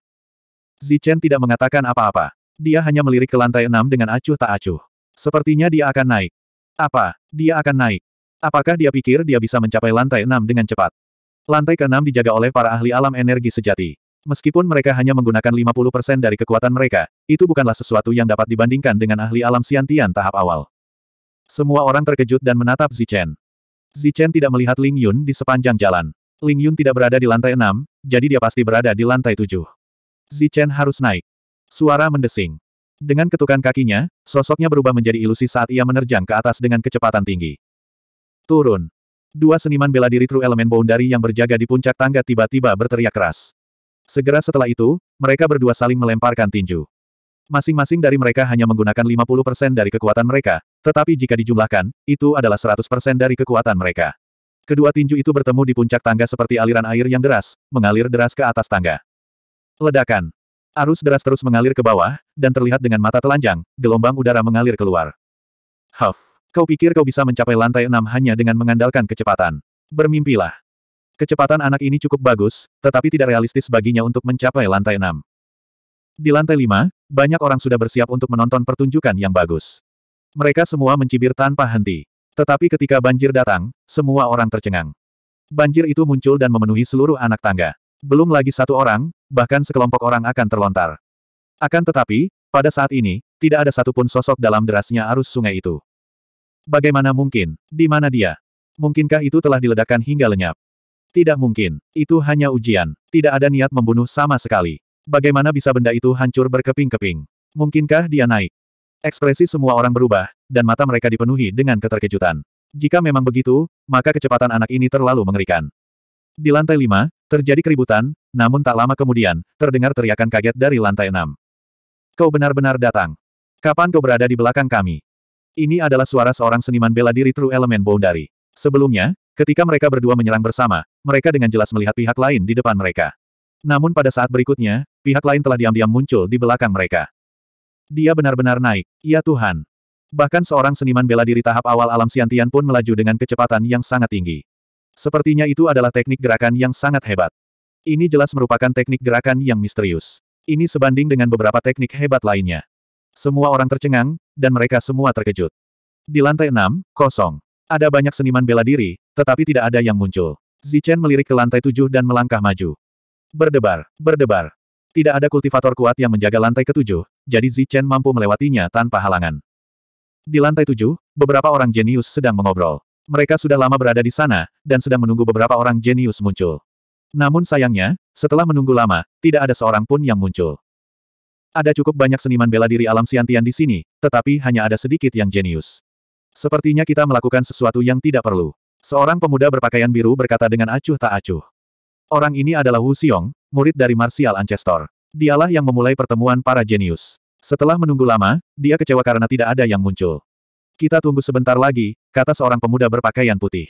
Zichen tidak mengatakan apa-apa. Dia hanya melirik ke lantai enam dengan acuh tak acuh. Sepertinya dia akan naik. Apa? Dia akan naik. Apakah dia pikir dia bisa mencapai lantai enam dengan cepat? Lantai keenam dijaga oleh para ahli alam energi sejati. Meskipun mereka hanya menggunakan 50% dari kekuatan mereka, itu bukanlah sesuatu yang dapat dibandingkan dengan ahli alam siantian tahap awal. Semua orang terkejut dan menatap Zichen. Zichen tidak melihat Ling Yun di sepanjang jalan. Ling Yun tidak berada di lantai enam, jadi dia pasti berada di lantai tujuh. Zichen harus naik. Suara mendesing. Dengan ketukan kakinya, sosoknya berubah menjadi ilusi saat ia menerjang ke atas dengan kecepatan tinggi. Turun. Dua seniman bela diri True Element Boundary yang berjaga di puncak tangga tiba-tiba berteriak keras. Segera setelah itu, mereka berdua saling melemparkan tinju. Masing-masing dari mereka hanya menggunakan 50% dari kekuatan mereka, tetapi jika dijumlahkan, itu adalah 100% dari kekuatan mereka. Kedua tinju itu bertemu di puncak tangga seperti aliran air yang deras, mengalir deras ke atas tangga. Ledakan. Arus deras terus mengalir ke bawah, dan terlihat dengan mata telanjang, gelombang udara mengalir keluar. Huff, kau pikir kau bisa mencapai lantai enam hanya dengan mengandalkan kecepatan. Bermimpilah. Kecepatan anak ini cukup bagus, tetapi tidak realistis baginya untuk mencapai lantai enam. Di lantai lima, banyak orang sudah bersiap untuk menonton pertunjukan yang bagus. Mereka semua mencibir tanpa henti. Tetapi ketika banjir datang, semua orang tercengang. Banjir itu muncul dan memenuhi seluruh anak tangga. Belum lagi satu orang, bahkan sekelompok orang akan terlontar. Akan tetapi, pada saat ini, tidak ada satupun sosok dalam derasnya arus sungai itu. Bagaimana mungkin? Di mana dia? Mungkinkah itu telah diledakkan hingga lenyap? Tidak mungkin. Itu hanya ujian. Tidak ada niat membunuh sama sekali. Bagaimana bisa benda itu hancur berkeping-keping? Mungkinkah dia naik? Ekspresi semua orang berubah, dan mata mereka dipenuhi dengan keterkejutan. Jika memang begitu, maka kecepatan anak ini terlalu mengerikan. Di lantai lima terjadi keributan, namun tak lama kemudian, terdengar teriakan kaget dari lantai enam. Kau benar-benar datang. Kapan kau berada di belakang kami? Ini adalah suara seorang seniman bela diri True Element Boundary. Sebelumnya, ketika mereka berdua menyerang bersama, mereka dengan jelas melihat pihak lain di depan mereka. Namun pada saat berikutnya, pihak lain telah diam-diam muncul di belakang mereka. Dia benar-benar naik, ya Tuhan. Bahkan seorang seniman bela diri tahap awal alam siantian pun melaju dengan kecepatan yang sangat tinggi. Sepertinya itu adalah teknik gerakan yang sangat hebat. Ini jelas merupakan teknik gerakan yang misterius. Ini sebanding dengan beberapa teknik hebat lainnya. Semua orang tercengang, dan mereka semua terkejut. Di lantai enam kosong. Ada banyak seniman bela diri, tetapi tidak ada yang muncul. Zichen melirik ke lantai tujuh dan melangkah maju. Berdebar, berdebar. Tidak ada kultivator kuat yang menjaga lantai ketujuh, jadi Zichen mampu melewatinya tanpa halangan. Di lantai tujuh, beberapa orang jenius sedang mengobrol. Mereka sudah lama berada di sana, dan sedang menunggu beberapa orang jenius muncul. Namun sayangnya, setelah menunggu lama, tidak ada seorang pun yang muncul. Ada cukup banyak seniman bela diri alam siantian di sini, tetapi hanya ada sedikit yang jenius. Sepertinya kita melakukan sesuatu yang tidak perlu. Seorang pemuda berpakaian biru berkata dengan acuh tak acuh. Orang ini adalah Wu Xiong, murid dari Martial Ancestor. Dialah yang memulai pertemuan para jenius. Setelah menunggu lama, dia kecewa karena tidak ada yang muncul. Kita tunggu sebentar lagi, kata seorang pemuda berpakaian putih.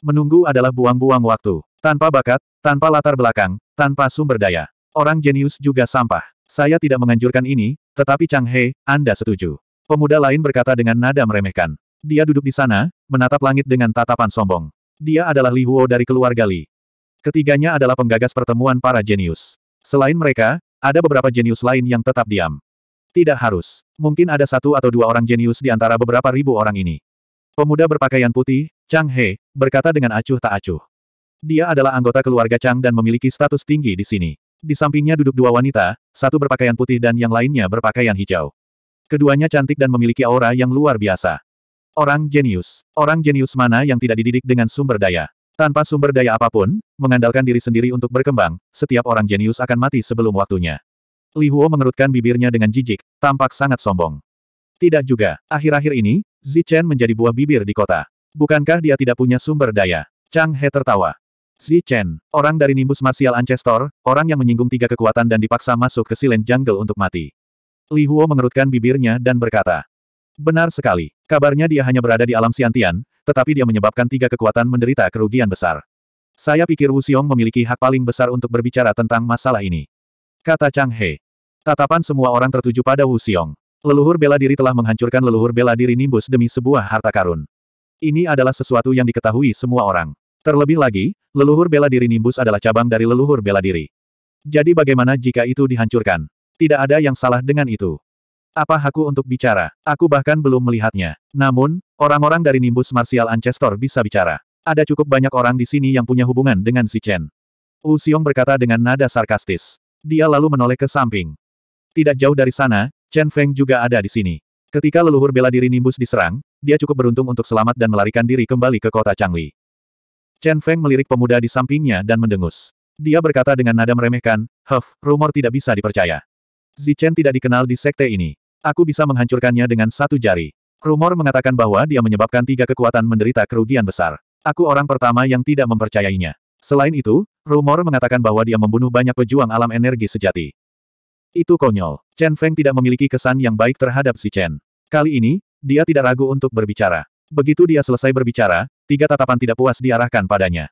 Menunggu adalah buang-buang waktu. Tanpa bakat, tanpa latar belakang, tanpa sumber daya. Orang jenius juga sampah. Saya tidak menganjurkan ini, tetapi Chang He, Anda setuju. Pemuda lain berkata dengan nada meremehkan. Dia duduk di sana, menatap langit dengan tatapan sombong. Dia adalah Li Huo dari keluarga Li. Ketiganya adalah penggagas pertemuan para jenius. Selain mereka, ada beberapa jenius lain yang tetap diam. Tidak harus. Mungkin ada satu atau dua orang jenius di antara beberapa ribu orang ini. Pemuda berpakaian putih, Chang He, berkata dengan acuh tak acuh. Dia adalah anggota keluarga Chang dan memiliki status tinggi di sini. Di sampingnya duduk dua wanita, satu berpakaian putih dan yang lainnya berpakaian hijau. Keduanya cantik dan memiliki aura yang luar biasa. Orang jenius. Orang jenius mana yang tidak dididik dengan sumber daya? Tanpa sumber daya apapun, mengandalkan diri sendiri untuk berkembang, setiap orang jenius akan mati sebelum waktunya. Li Huo mengerutkan bibirnya dengan jijik, tampak sangat sombong. Tidak juga, akhir-akhir ini, Zi Chen menjadi buah bibir di kota. Bukankah dia tidak punya sumber daya? Chang He tertawa. Zi Chen, orang dari nimbus martial Ancestor, orang yang menyinggung tiga kekuatan dan dipaksa masuk ke Silent Jungle untuk mati. Li Huo mengerutkan bibirnya dan berkata, Benar sekali. Kabarnya dia hanya berada di alam siantian, tetapi dia menyebabkan tiga kekuatan menderita kerugian besar. Saya pikir Wu Xiong memiliki hak paling besar untuk berbicara tentang masalah ini kata Chang He. Tatapan semua orang tertuju pada Wu Xiong. Leluhur bela diri telah menghancurkan leluhur bela diri Nimbus demi sebuah harta karun. Ini adalah sesuatu yang diketahui semua orang. Terlebih lagi, leluhur bela diri Nimbus adalah cabang dari leluhur bela diri. Jadi bagaimana jika itu dihancurkan? Tidak ada yang salah dengan itu. Apa aku untuk bicara? Aku bahkan belum melihatnya. Namun, orang-orang dari Nimbus Martial Ancestor bisa bicara. Ada cukup banyak orang di sini yang punya hubungan dengan si Chen. Wu Xiong berkata dengan nada sarkastis. Dia lalu menoleh ke samping. Tidak jauh dari sana, Chen Feng juga ada di sini. Ketika leluhur bela diri Nimbus diserang, dia cukup beruntung untuk selamat dan melarikan diri kembali ke kota Changli. Chen Feng melirik pemuda di sampingnya dan mendengus. Dia berkata dengan nada meremehkan, Huff, rumor tidak bisa dipercaya. Zi Chen tidak dikenal di sekte ini. Aku bisa menghancurkannya dengan satu jari. Rumor mengatakan bahwa dia menyebabkan tiga kekuatan menderita kerugian besar. Aku orang pertama yang tidak mempercayainya. Selain itu, Rumor mengatakan bahwa dia membunuh banyak pejuang alam energi sejati. Itu konyol. Chen Feng tidak memiliki kesan yang baik terhadap si Chen. Kali ini, dia tidak ragu untuk berbicara. Begitu dia selesai berbicara, tiga tatapan tidak puas diarahkan padanya.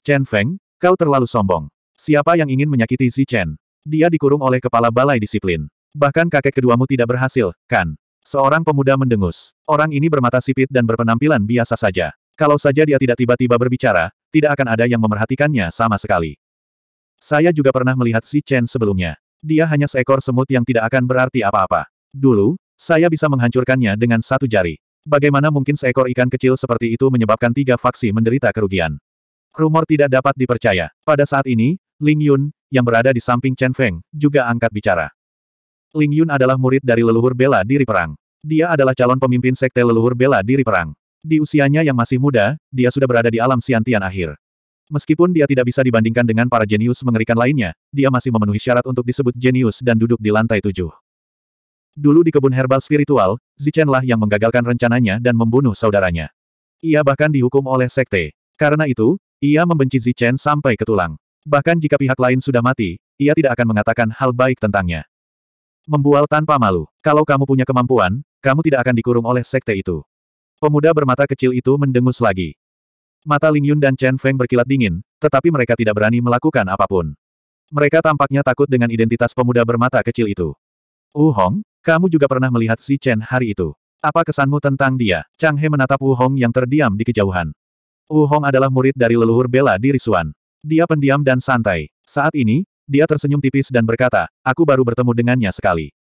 Chen Feng, kau terlalu sombong. Siapa yang ingin menyakiti si Chen? Dia dikurung oleh kepala balai disiplin. Bahkan kakek keduamu tidak berhasil, kan? Seorang pemuda mendengus. Orang ini bermata sipit dan berpenampilan biasa saja. Kalau saja dia tidak tiba-tiba berbicara, tidak akan ada yang memerhatikannya sama sekali. Saya juga pernah melihat si Chen sebelumnya. Dia hanya seekor semut yang tidak akan berarti apa-apa. Dulu, saya bisa menghancurkannya dengan satu jari. Bagaimana mungkin seekor ikan kecil seperti itu menyebabkan tiga faksi menderita kerugian? Rumor tidak dapat dipercaya. Pada saat ini, Ling Yun, yang berada di samping Chen Feng, juga angkat bicara. Ling Yun adalah murid dari leluhur bela diri perang. Dia adalah calon pemimpin sekte leluhur bela diri perang. Di usianya yang masih muda, dia sudah berada di alam siantian akhir. Meskipun dia tidak bisa dibandingkan dengan para jenius mengerikan lainnya, dia masih memenuhi syarat untuk disebut jenius dan duduk di lantai tujuh. Dulu di kebun herbal spiritual, Zichen lah yang menggagalkan rencananya dan membunuh saudaranya. Ia bahkan dihukum oleh sekte. Karena itu, ia membenci Zichen sampai ke tulang. Bahkan jika pihak lain sudah mati, ia tidak akan mengatakan hal baik tentangnya. Membual tanpa malu. Kalau kamu punya kemampuan, kamu tidak akan dikurung oleh sekte itu. Pemuda bermata kecil itu mendengus lagi. Mata Ling Yun dan Chen Feng berkilat dingin, tetapi mereka tidak berani melakukan apapun. Mereka tampaknya takut dengan identitas pemuda bermata kecil itu. Wu Hong, kamu juga pernah melihat si Chen hari itu. Apa kesanmu tentang dia? Chang He menatap Wu Hong yang terdiam di kejauhan. Wu Hong adalah murid dari leluhur bela di Suan. Dia pendiam dan santai. Saat ini, dia tersenyum tipis dan berkata, aku baru bertemu dengannya sekali.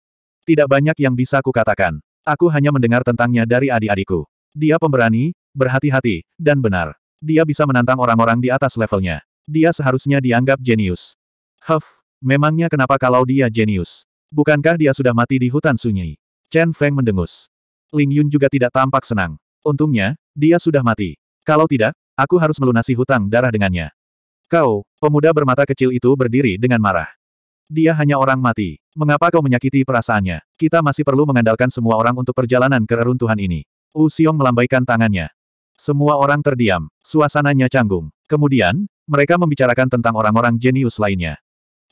Tidak banyak yang bisa kukatakan. Aku hanya mendengar tentangnya dari adik-adikku. Dia pemberani, berhati-hati, dan benar. Dia bisa menantang orang-orang di atas levelnya. Dia seharusnya dianggap jenius. Huff, memangnya kenapa kalau dia jenius? Bukankah dia sudah mati di hutan sunyi? Chen Feng mendengus. Ling Yun juga tidak tampak senang. Untungnya, dia sudah mati. Kalau tidak, aku harus melunasi hutang darah dengannya. Kau, pemuda bermata kecil itu berdiri dengan marah. Dia hanya orang mati. Mengapa kau menyakiti perasaannya? Kita masih perlu mengandalkan semua orang untuk perjalanan ke reruntuhan ini. U Xiong melambaikan tangannya. Semua orang terdiam, suasananya canggung. Kemudian, mereka membicarakan tentang orang-orang jenius lainnya.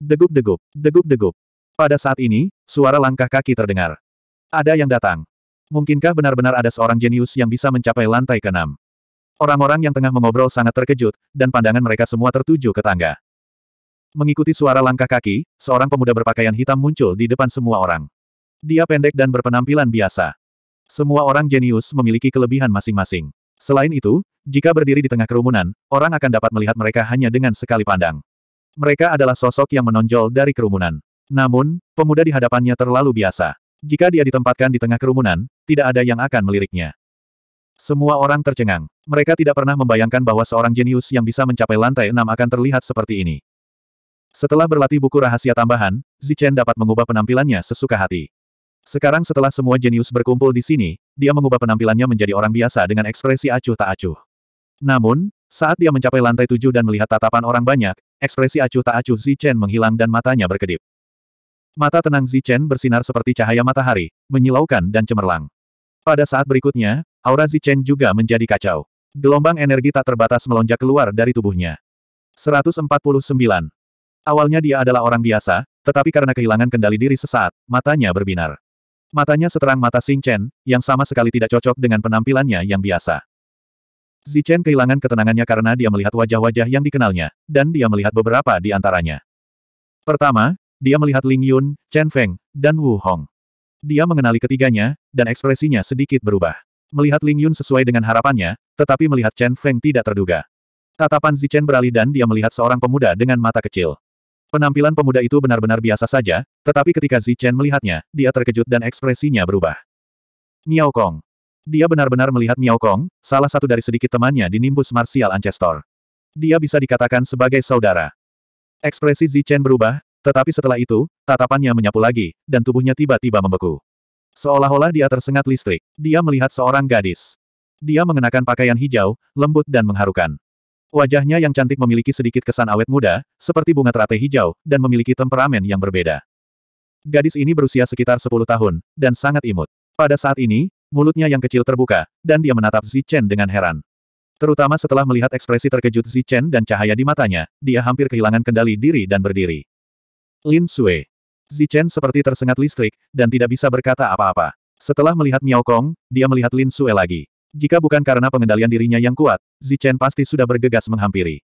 Degup-degup, degup-degup. Pada saat ini, suara langkah kaki terdengar. Ada yang datang. Mungkinkah benar-benar ada seorang jenius yang bisa mencapai lantai keenam? Orang-orang yang tengah mengobrol sangat terkejut, dan pandangan mereka semua tertuju ke tangga. Mengikuti suara langkah kaki, seorang pemuda berpakaian hitam muncul di depan semua orang. Dia pendek dan berpenampilan biasa. Semua orang jenius memiliki kelebihan masing-masing. Selain itu, jika berdiri di tengah kerumunan, orang akan dapat melihat mereka hanya dengan sekali pandang. Mereka adalah sosok yang menonjol dari kerumunan. Namun, pemuda di hadapannya terlalu biasa. Jika dia ditempatkan di tengah kerumunan, tidak ada yang akan meliriknya. Semua orang tercengang. Mereka tidak pernah membayangkan bahwa seorang jenius yang bisa mencapai lantai enam akan terlihat seperti ini. Setelah berlatih buku rahasia tambahan, Zichen dapat mengubah penampilannya sesuka hati. Sekarang setelah semua jenius berkumpul di sini, dia mengubah penampilannya menjadi orang biasa dengan ekspresi acuh tak acuh. Namun, saat dia mencapai lantai tujuh dan melihat tatapan orang banyak, ekspresi acuh tak acuh Zichen menghilang dan matanya berkedip. Mata tenang Zichen bersinar seperti cahaya matahari, menyilaukan dan cemerlang. Pada saat berikutnya, aura Zichen juga menjadi kacau. Gelombang energi tak terbatas melonjak keluar dari tubuhnya. 149. Awalnya dia adalah orang biasa, tetapi karena kehilangan kendali diri sesaat, matanya berbinar. Matanya seterang mata Xing Chen, yang sama sekali tidak cocok dengan penampilannya yang biasa. Zichen kehilangan ketenangannya karena dia melihat wajah-wajah yang dikenalnya, dan dia melihat beberapa di antaranya. Pertama, dia melihat Ling Yun, Chen Feng, dan Wu Hong. Dia mengenali ketiganya, dan ekspresinya sedikit berubah. Melihat Ling Yun sesuai dengan harapannya, tetapi melihat Chen Feng tidak terduga. Tatapan Zichen beralih dan dia melihat seorang pemuda dengan mata kecil. Penampilan pemuda itu benar-benar biasa saja, tetapi ketika Zichen melihatnya, dia terkejut dan ekspresinya berubah. Miao Kong. Dia benar-benar melihat Miao Kong, salah satu dari sedikit temannya di Nimbus Martial Ancestor. Dia bisa dikatakan sebagai saudara. Ekspresi Zichen berubah, tetapi setelah itu, tatapannya menyapu lagi, dan tubuhnya tiba-tiba membeku. Seolah-olah dia tersengat listrik, dia melihat seorang gadis. Dia mengenakan pakaian hijau, lembut dan mengharukan. Wajahnya yang cantik memiliki sedikit kesan awet muda, seperti bunga teratai hijau, dan memiliki temperamen yang berbeda. Gadis ini berusia sekitar 10 tahun, dan sangat imut. Pada saat ini, mulutnya yang kecil terbuka, dan dia menatap Zichen dengan heran. Terutama setelah melihat ekspresi terkejut Zichen dan cahaya di matanya, dia hampir kehilangan kendali diri dan berdiri. Lin Sui. Zichen seperti tersengat listrik, dan tidak bisa berkata apa-apa. Setelah melihat Miao Kong, dia melihat Lin Sue lagi. Jika bukan karena pengendalian dirinya yang kuat, Zichen pasti sudah bergegas menghampiri.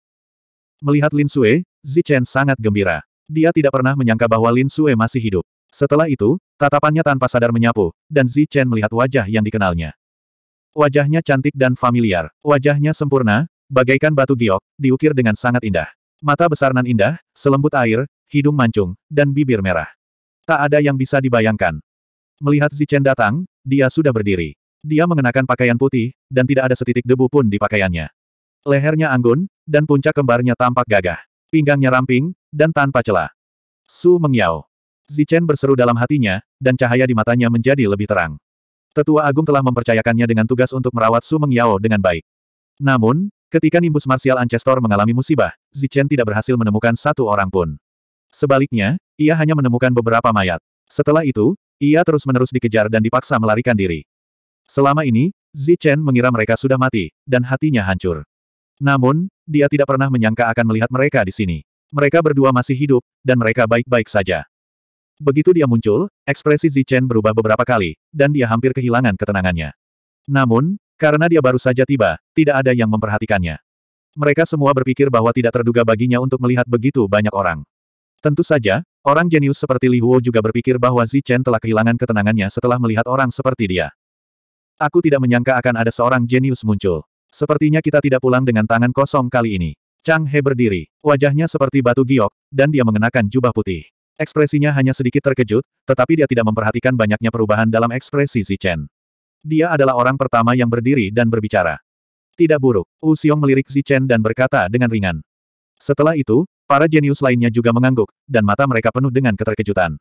Melihat Lin Sue, Zichen sangat gembira. Dia tidak pernah menyangka bahwa Lin Sue masih hidup. Setelah itu, tatapannya tanpa sadar menyapu, dan Zichen melihat wajah yang dikenalnya. Wajahnya cantik dan familiar. Wajahnya sempurna, bagaikan batu giok, diukir dengan sangat indah. Mata besar nan indah, selembut air, hidung mancung, dan bibir merah. Tak ada yang bisa dibayangkan. Melihat Zichen datang, dia sudah berdiri. Dia mengenakan pakaian putih, dan tidak ada setitik debu pun di pakaiannya. Lehernya anggun, dan puncak kembarnya tampak gagah. Pinggangnya ramping, dan tanpa celah. Su Mengyao. Zichen berseru dalam hatinya, dan cahaya di matanya menjadi lebih terang. Tetua Agung telah mempercayakannya dengan tugas untuk merawat Su Mengyao dengan baik. Namun, ketika nimbus Martial Ancestor mengalami musibah, Zichen tidak berhasil menemukan satu orang pun. Sebaliknya, ia hanya menemukan beberapa mayat. Setelah itu, ia terus-menerus dikejar dan dipaksa melarikan diri. Selama ini, Zichen mengira mereka sudah mati, dan hatinya hancur. Namun, dia tidak pernah menyangka akan melihat mereka di sini. Mereka berdua masih hidup, dan mereka baik-baik saja. Begitu dia muncul, ekspresi Zichen berubah beberapa kali, dan dia hampir kehilangan ketenangannya. Namun, karena dia baru saja tiba, tidak ada yang memperhatikannya. Mereka semua berpikir bahwa tidak terduga baginya untuk melihat begitu banyak orang. Tentu saja, orang jenius seperti Li Huo juga berpikir bahwa Zichen telah kehilangan ketenangannya setelah melihat orang seperti dia. Aku tidak menyangka akan ada seorang jenius muncul. Sepertinya kita tidak pulang dengan tangan kosong kali ini. Chang He berdiri, wajahnya seperti batu giok, dan dia mengenakan jubah putih. Ekspresinya hanya sedikit terkejut, tetapi dia tidak memperhatikan banyaknya perubahan dalam ekspresi Zichen. Dia adalah orang pertama yang berdiri dan berbicara. Tidak buruk, Wu Xiong melirik Zichen dan berkata dengan ringan. Setelah itu, para jenius lainnya juga mengangguk, dan mata mereka penuh dengan keterkejutan.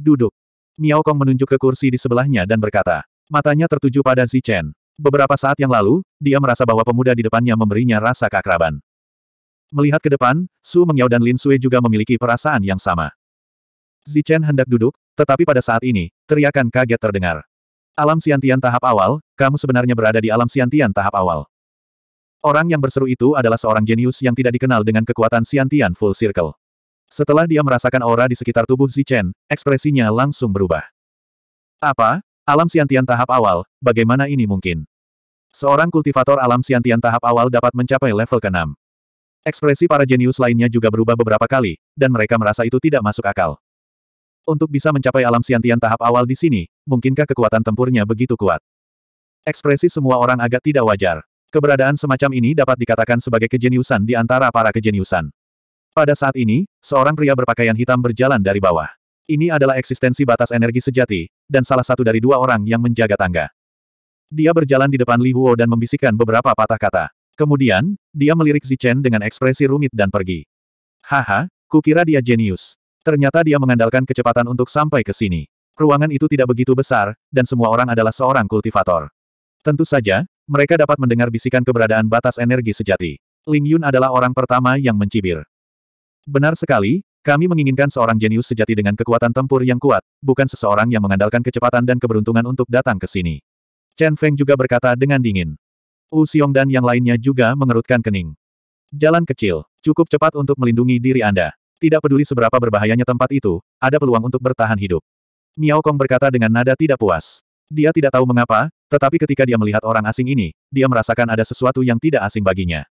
Duduk. Miao Kong menunjuk ke kursi di sebelahnya dan berkata, Matanya tertuju pada Zichen. Beberapa saat yang lalu, dia merasa bahwa pemuda di depannya memberinya rasa keakraban. Melihat ke depan, Su Mengyao dan Lin Sui juga memiliki perasaan yang sama. Zichen hendak duduk, tetapi pada saat ini, teriakan kaget terdengar. Alam siantian tahap awal, kamu sebenarnya berada di alam siantian tahap awal. Orang yang berseru itu adalah seorang jenius yang tidak dikenal dengan kekuatan siantian full circle. Setelah dia merasakan aura di sekitar tubuh Zichen, ekspresinya langsung berubah. Apa, Alam siantian tahap awal, bagaimana ini mungkin? Seorang kultivator alam siantian tahap awal dapat mencapai level ke-6. Ekspresi para jenius lainnya juga berubah beberapa kali, dan mereka merasa itu tidak masuk akal. Untuk bisa mencapai alam siantian tahap awal di sini, mungkinkah kekuatan tempurnya begitu kuat? Ekspresi semua orang agak tidak wajar. Keberadaan semacam ini dapat dikatakan sebagai kejeniusan di antara para kejeniusan. Pada saat ini, seorang pria berpakaian hitam berjalan dari bawah. Ini adalah eksistensi batas energi sejati, dan salah satu dari dua orang yang menjaga tangga. Dia berjalan di depan Li Huo dan membisikkan beberapa patah kata. Kemudian, dia melirik Zichen dengan ekspresi rumit dan pergi. Haha, kukira dia jenius. Ternyata dia mengandalkan kecepatan untuk sampai ke sini. Ruangan itu tidak begitu besar, dan semua orang adalah seorang kultivator. Tentu saja, mereka dapat mendengar bisikan keberadaan batas energi sejati. Ling Yun adalah orang pertama yang mencibir. Benar sekali, kami menginginkan seorang jenius sejati dengan kekuatan tempur yang kuat, bukan seseorang yang mengandalkan kecepatan dan keberuntungan untuk datang ke sini. Chen Feng juga berkata dengan dingin. Wu Xiong dan yang lainnya juga mengerutkan kening. Jalan kecil, cukup cepat untuk melindungi diri Anda. Tidak peduli seberapa berbahayanya tempat itu, ada peluang untuk bertahan hidup. Miao Kong berkata dengan nada tidak puas. Dia tidak tahu mengapa, tetapi ketika dia melihat orang asing ini, dia merasakan ada sesuatu yang tidak asing baginya.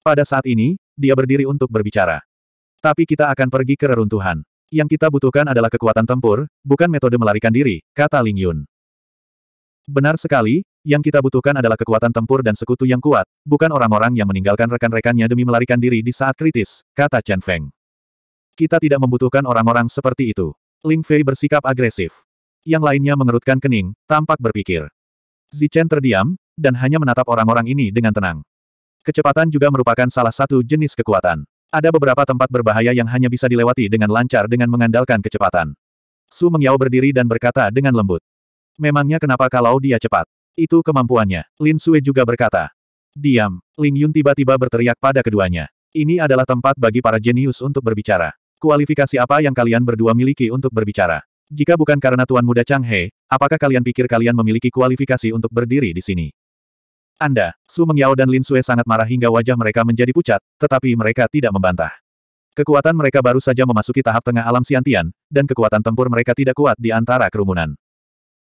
Pada saat ini, dia berdiri untuk berbicara. Tapi kita akan pergi ke reruntuhan. Yang kita butuhkan adalah kekuatan tempur, bukan metode melarikan diri, kata Ling Yun. Benar sekali, yang kita butuhkan adalah kekuatan tempur dan sekutu yang kuat, bukan orang-orang yang meninggalkan rekan-rekannya demi melarikan diri di saat kritis, kata Chen Feng. Kita tidak membutuhkan orang-orang seperti itu. Ling Fei bersikap agresif. Yang lainnya mengerutkan kening, tampak berpikir. Zichen terdiam, dan hanya menatap orang-orang ini dengan tenang. Kecepatan juga merupakan salah satu jenis kekuatan. Ada beberapa tempat berbahaya yang hanya bisa dilewati dengan lancar dengan mengandalkan kecepatan. Su Mengyao berdiri dan berkata dengan lembut. Memangnya kenapa kalau dia cepat? Itu kemampuannya. Lin Sui juga berkata. Diam. Ling Yun tiba-tiba berteriak pada keduanya. Ini adalah tempat bagi para jenius untuk berbicara. Kualifikasi apa yang kalian berdua miliki untuk berbicara? Jika bukan karena Tuan Muda Chang He, apakah kalian pikir kalian memiliki kualifikasi untuk berdiri di sini? Anda, Su Mengyao dan Lin Sue sangat marah hingga wajah mereka menjadi pucat, tetapi mereka tidak membantah. Kekuatan mereka baru saja memasuki tahap tengah alam siantian, dan kekuatan tempur mereka tidak kuat di antara kerumunan.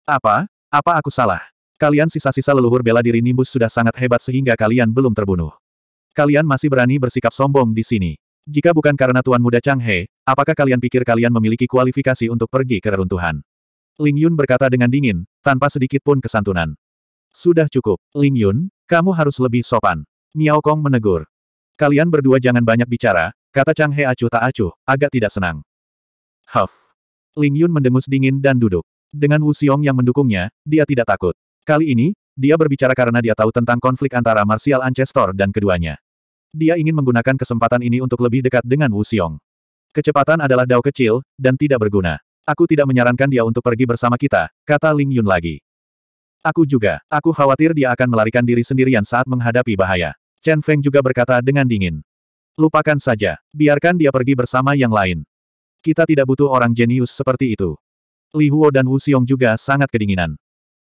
Apa? Apa aku salah? Kalian sisa-sisa leluhur bela diri Nimbus sudah sangat hebat sehingga kalian belum terbunuh. Kalian masih berani bersikap sombong di sini. Jika bukan karena Tuan Muda Chang He, apakah kalian pikir kalian memiliki kualifikasi untuk pergi ke reruntuhan? Ling Yun berkata dengan dingin, tanpa sedikit pun kesantunan. Sudah cukup, Ling Yun, kamu harus lebih sopan. Miao Kong menegur. Kalian berdua jangan banyak bicara, kata Chang He acuh tak acuh, agak tidak senang. Huff. Ling Yun mendengus dingin dan duduk. Dengan Wu Xiong yang mendukungnya, dia tidak takut. Kali ini, dia berbicara karena dia tahu tentang konflik antara Martial Ancestor dan keduanya. Dia ingin menggunakan kesempatan ini untuk lebih dekat dengan Wu Xiong. Kecepatan adalah dao kecil, dan tidak berguna. Aku tidak menyarankan dia untuk pergi bersama kita, kata Ling Yun lagi. Aku juga, aku khawatir dia akan melarikan diri sendirian saat menghadapi bahaya. Chen Feng juga berkata dengan dingin. Lupakan saja, biarkan dia pergi bersama yang lain. Kita tidak butuh orang jenius seperti itu. Li Huo dan Wu Xiong juga sangat kedinginan.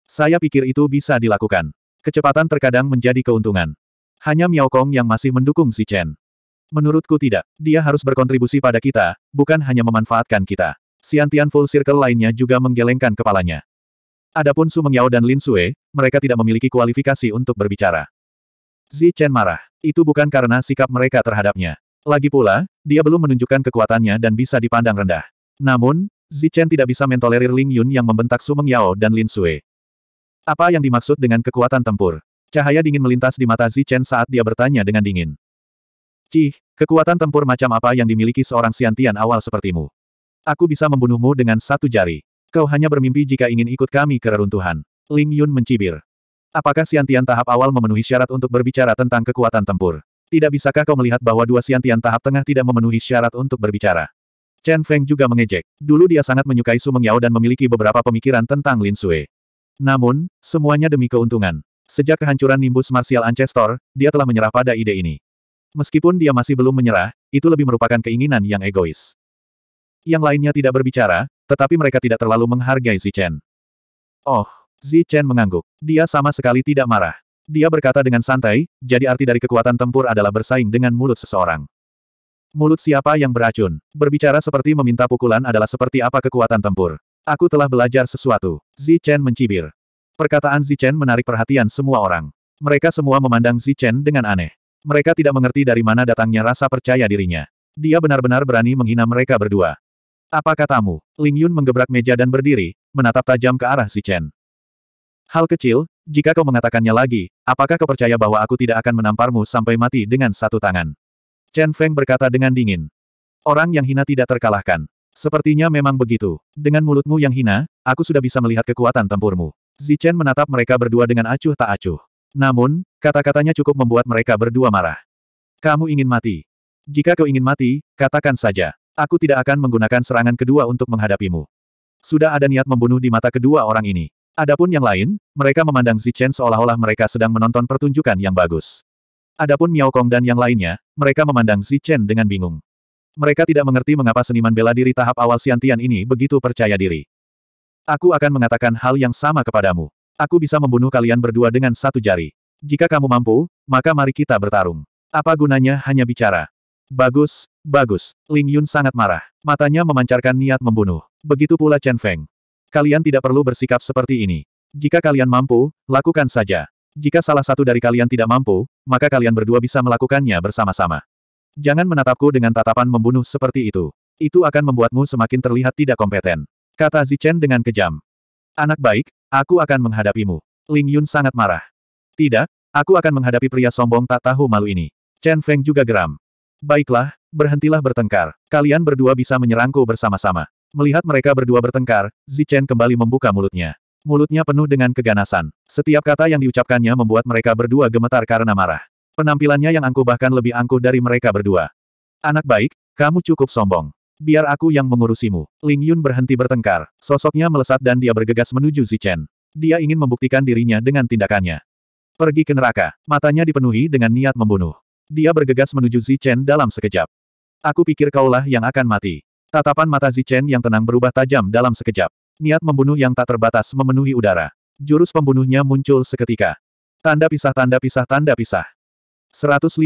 Saya pikir itu bisa dilakukan. Kecepatan terkadang menjadi keuntungan. Hanya Miao Kong yang masih mendukung si Chen. Menurutku tidak, dia harus berkontribusi pada kita, bukan hanya memanfaatkan kita. Xiantian Full Circle lainnya juga menggelengkan kepalanya. Adapun Su Mengyao dan Lin Sue, mereka tidak memiliki kualifikasi untuk berbicara. Zi Chen marah. Itu bukan karena sikap mereka terhadapnya. Lagi pula, dia belum menunjukkan kekuatannya dan bisa dipandang rendah. Namun, Zi Chen tidak bisa mentolerir Ling Yun yang membentak Su Mengyao dan Lin Sue. Apa yang dimaksud dengan kekuatan tempur? Cahaya dingin melintas di mata Zi Chen saat dia bertanya dengan dingin. Cih, kekuatan tempur macam apa yang dimiliki seorang siantian awal sepertimu? Aku bisa membunuhmu dengan satu jari. Kau hanya bermimpi jika ingin ikut kami ke reruntuhan. Ling Yun mencibir. Apakah Siantian tahap awal memenuhi syarat untuk berbicara tentang kekuatan tempur? Tidak bisakah kau melihat bahwa dua Siantian tahap tengah tidak memenuhi syarat untuk berbicara? Chen Feng juga mengejek. Dulu dia sangat menyukai Su Mengyao dan memiliki beberapa pemikiran tentang Lin Sui. Namun, semuanya demi keuntungan. Sejak kehancuran nimbus Martial Ancestor, dia telah menyerah pada ide ini. Meskipun dia masih belum menyerah, itu lebih merupakan keinginan yang egois. Yang lainnya tidak berbicara, tetapi mereka tidak terlalu menghargai Zichen. Oh, Zichen mengangguk. Dia sama sekali tidak marah. Dia berkata dengan santai, jadi arti dari kekuatan tempur adalah bersaing dengan mulut seseorang. Mulut siapa yang beracun? Berbicara seperti meminta pukulan adalah seperti apa kekuatan tempur. Aku telah belajar sesuatu. Zichen mencibir. Perkataan Zichen menarik perhatian semua orang. Mereka semua memandang Zichen dengan aneh. Mereka tidak mengerti dari mana datangnya rasa percaya dirinya. Dia benar-benar berani menghina mereka berdua. Apa katamu? Ling Yun menggebrak meja dan berdiri, menatap tajam ke arah si Chen. Hal kecil, jika kau mengatakannya lagi, apakah kau percaya bahwa aku tidak akan menamparmu sampai mati dengan satu tangan? Chen Feng berkata dengan dingin. Orang yang hina tidak terkalahkan. Sepertinya memang begitu. Dengan mulutmu yang hina, aku sudah bisa melihat kekuatan tempurmu. Zichen menatap mereka berdua dengan acuh tak acuh. Namun, kata-katanya cukup membuat mereka berdua marah. Kamu ingin mati. Jika kau ingin mati, katakan saja. Aku tidak akan menggunakan serangan kedua untuk menghadapimu. Sudah ada niat membunuh di mata kedua orang ini. Adapun yang lain, mereka memandang Zichen seolah-olah mereka sedang menonton pertunjukan yang bagus. Adapun Miao Kong dan yang lainnya, mereka memandang Zichen dengan bingung. Mereka tidak mengerti mengapa seniman bela diri tahap awal Siantian ini begitu percaya diri. Aku akan mengatakan hal yang sama kepadamu. Aku bisa membunuh kalian berdua dengan satu jari. Jika kamu mampu, maka mari kita bertarung. Apa gunanya hanya bicara? Bagus, bagus. Ling Yun sangat marah. Matanya memancarkan niat membunuh. Begitu pula Chen Feng. Kalian tidak perlu bersikap seperti ini. Jika kalian mampu, lakukan saja. Jika salah satu dari kalian tidak mampu, maka kalian berdua bisa melakukannya bersama-sama. Jangan menatapku dengan tatapan membunuh seperti itu. Itu akan membuatmu semakin terlihat tidak kompeten. Kata Zichen dengan kejam. Anak baik, aku akan menghadapimu. Ling Yun sangat marah. Tidak, aku akan menghadapi pria sombong tak tahu malu ini. Chen Feng juga geram. Baiklah, berhentilah bertengkar. Kalian berdua bisa menyerangku bersama-sama. Melihat mereka berdua bertengkar, Zichen kembali membuka mulutnya. Mulutnya penuh dengan keganasan. Setiap kata yang diucapkannya membuat mereka berdua gemetar karena marah. Penampilannya yang angkuh bahkan lebih angkuh dari mereka berdua. Anak baik, kamu cukup sombong. Biar aku yang mengurusimu. Ling Yun berhenti bertengkar. Sosoknya melesat dan dia bergegas menuju Zichen. Dia ingin membuktikan dirinya dengan tindakannya. Pergi ke neraka. Matanya dipenuhi dengan niat membunuh. Dia bergegas menuju Zichen dalam sekejap. Aku pikir kaulah yang akan mati. Tatapan mata Zichen yang tenang berubah tajam dalam sekejap. Niat membunuh yang tak terbatas memenuhi udara. Jurus pembunuhnya muncul seketika. Tanda pisah tanda pisah tanda pisah. 150.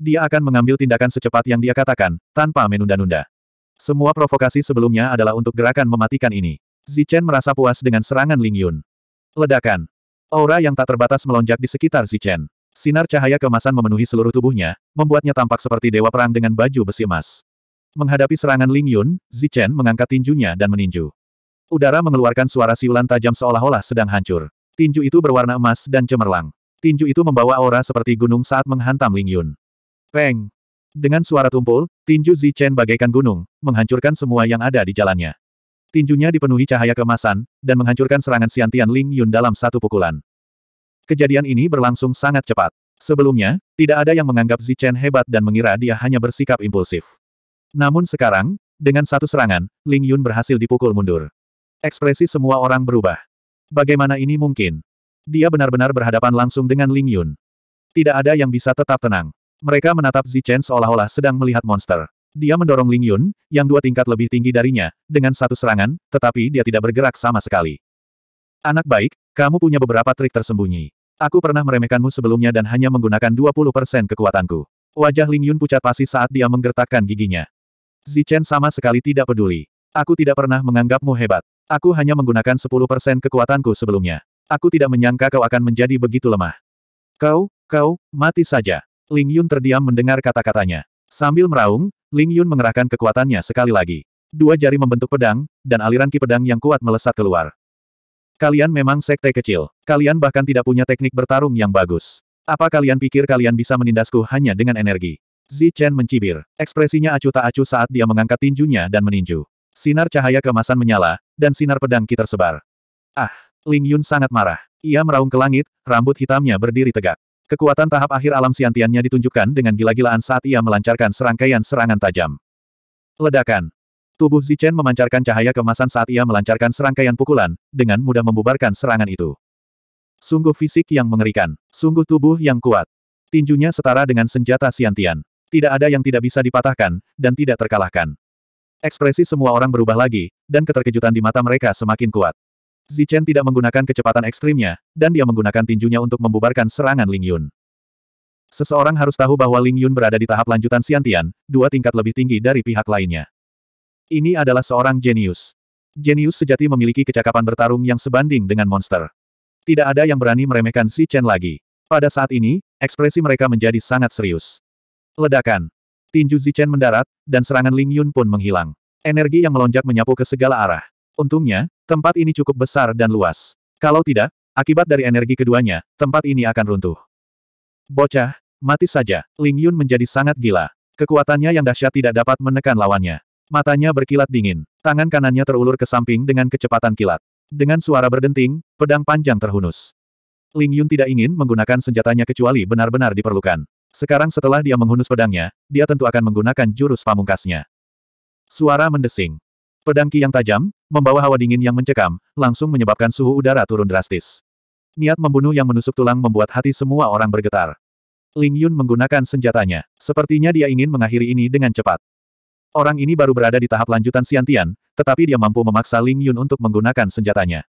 Dia akan mengambil tindakan secepat yang dia katakan, tanpa menunda-nunda. Semua provokasi sebelumnya adalah untuk gerakan mematikan ini. Zichen merasa puas dengan serangan Ling Yun. Ledakan. Aura yang tak terbatas melonjak di sekitar Zichen. Sinar cahaya kemasan memenuhi seluruh tubuhnya, membuatnya tampak seperti dewa perang dengan baju besi emas. Menghadapi serangan Ling Yun, Zichen mengangkat tinjunya dan meninju. Udara mengeluarkan suara siulan tajam seolah-olah sedang hancur. Tinju itu berwarna emas dan cemerlang. Tinju itu membawa aura seperti gunung saat menghantam Ling Yun. Peng! Dengan suara tumpul, tinju Zichen bagaikan gunung, menghancurkan semua yang ada di jalannya. Tinjunya dipenuhi cahaya kemasan, dan menghancurkan serangan siantian Ling Yun dalam satu pukulan. Kejadian ini berlangsung sangat cepat. Sebelumnya, tidak ada yang menganggap Zichen hebat dan mengira dia hanya bersikap impulsif. Namun sekarang, dengan satu serangan, Ling Yun berhasil dipukul mundur. Ekspresi semua orang berubah. Bagaimana ini mungkin? Dia benar-benar berhadapan langsung dengan Ling Yun. Tidak ada yang bisa tetap tenang. Mereka menatap Zichen seolah-olah sedang melihat monster. Dia mendorong Ling Yun, yang dua tingkat lebih tinggi darinya, dengan satu serangan, tetapi dia tidak bergerak sama sekali. Anak baik, kamu punya beberapa trik tersembunyi. Aku pernah meremehkanmu sebelumnya dan hanya menggunakan 20% kekuatanku. Wajah Ling Yun pucat pasi saat dia menggertakkan giginya. Zichen sama sekali tidak peduli. Aku tidak pernah menganggapmu hebat. Aku hanya menggunakan 10% kekuatanku sebelumnya. Aku tidak menyangka kau akan menjadi begitu lemah. Kau, kau, mati saja. Ling Yun terdiam mendengar kata-katanya. Sambil meraung, Ling Yun mengerahkan kekuatannya sekali lagi. Dua jari membentuk pedang, dan aliran ki pedang yang kuat melesat keluar. Kalian memang sekte kecil. Kalian bahkan tidak punya teknik bertarung yang bagus. Apa kalian pikir kalian bisa menindasku hanya dengan energi? Zi Chen mencibir. Ekspresinya acuh tak acuh saat dia mengangkat tinjunya dan meninju. Sinar cahaya kemasan menyala, dan sinar pedang ki tersebar. Ah! Ling Yun sangat marah. Ia meraung ke langit, rambut hitamnya berdiri tegak. Kekuatan tahap akhir alam siantiannya ditunjukkan dengan gila-gilaan saat ia melancarkan serangkaian serangan tajam. Ledakan. Tubuh Zichen memancarkan cahaya kemasan saat ia melancarkan serangkaian pukulan, dengan mudah membubarkan serangan itu. Sungguh fisik yang mengerikan. Sungguh tubuh yang kuat. Tinjunya setara dengan senjata siantian. Tidak ada yang tidak bisa dipatahkan, dan tidak terkalahkan. Ekspresi semua orang berubah lagi, dan keterkejutan di mata mereka semakin kuat. Zichen tidak menggunakan kecepatan ekstrimnya, dan dia menggunakan tinjunya untuk membubarkan serangan Ling Yun. Seseorang harus tahu bahwa Ling Yun berada di tahap lanjutan siantian, dua tingkat lebih tinggi dari pihak lainnya. Ini adalah seorang jenius. Jenius sejati memiliki kecakapan bertarung yang sebanding dengan monster. Tidak ada yang berani meremehkan si Chen lagi. Pada saat ini, ekspresi mereka menjadi sangat serius. Ledakan. Tinju Si Chen mendarat, dan serangan Ling Yun pun menghilang. Energi yang melonjak menyapu ke segala arah. Untungnya, tempat ini cukup besar dan luas. Kalau tidak, akibat dari energi keduanya, tempat ini akan runtuh. Bocah, mati saja. Ling Yun menjadi sangat gila. Kekuatannya yang dahsyat tidak dapat menekan lawannya. Matanya berkilat dingin. Tangan kanannya terulur ke samping dengan kecepatan kilat. Dengan suara berdenting, pedang panjang terhunus. Ling Yun tidak ingin menggunakan senjatanya kecuali benar-benar diperlukan. Sekarang setelah dia menghunus pedangnya, dia tentu akan menggunakan jurus pamungkasnya. Suara mendesing. Pedang Ki yang tajam, membawa hawa dingin yang mencekam, langsung menyebabkan suhu udara turun drastis. Niat membunuh yang menusuk tulang membuat hati semua orang bergetar. Ling Yun menggunakan senjatanya. Sepertinya dia ingin mengakhiri ini dengan cepat. Orang ini baru berada di tahap lanjutan siantian, tetapi dia mampu memaksa Ling Yun untuk menggunakan senjatanya.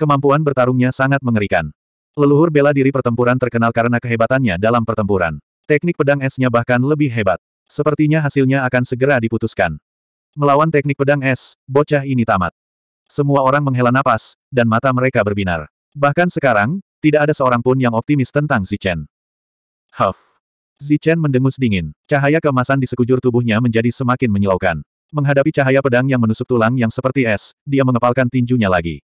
Kemampuan bertarungnya sangat mengerikan. Leluhur bela diri pertempuran terkenal karena kehebatannya dalam pertempuran. Teknik pedang esnya bahkan lebih hebat. Sepertinya hasilnya akan segera diputuskan. Melawan teknik pedang es, bocah ini tamat. Semua orang menghela napas, dan mata mereka berbinar. Bahkan sekarang, tidak ada seorang pun yang optimis tentang Si Chen. Huff. Zichen mendengus dingin. Cahaya kemasan di sekujur tubuhnya menjadi semakin menyilaukan. Menghadapi cahaya pedang yang menusuk tulang yang seperti es, dia mengepalkan tinjunya lagi.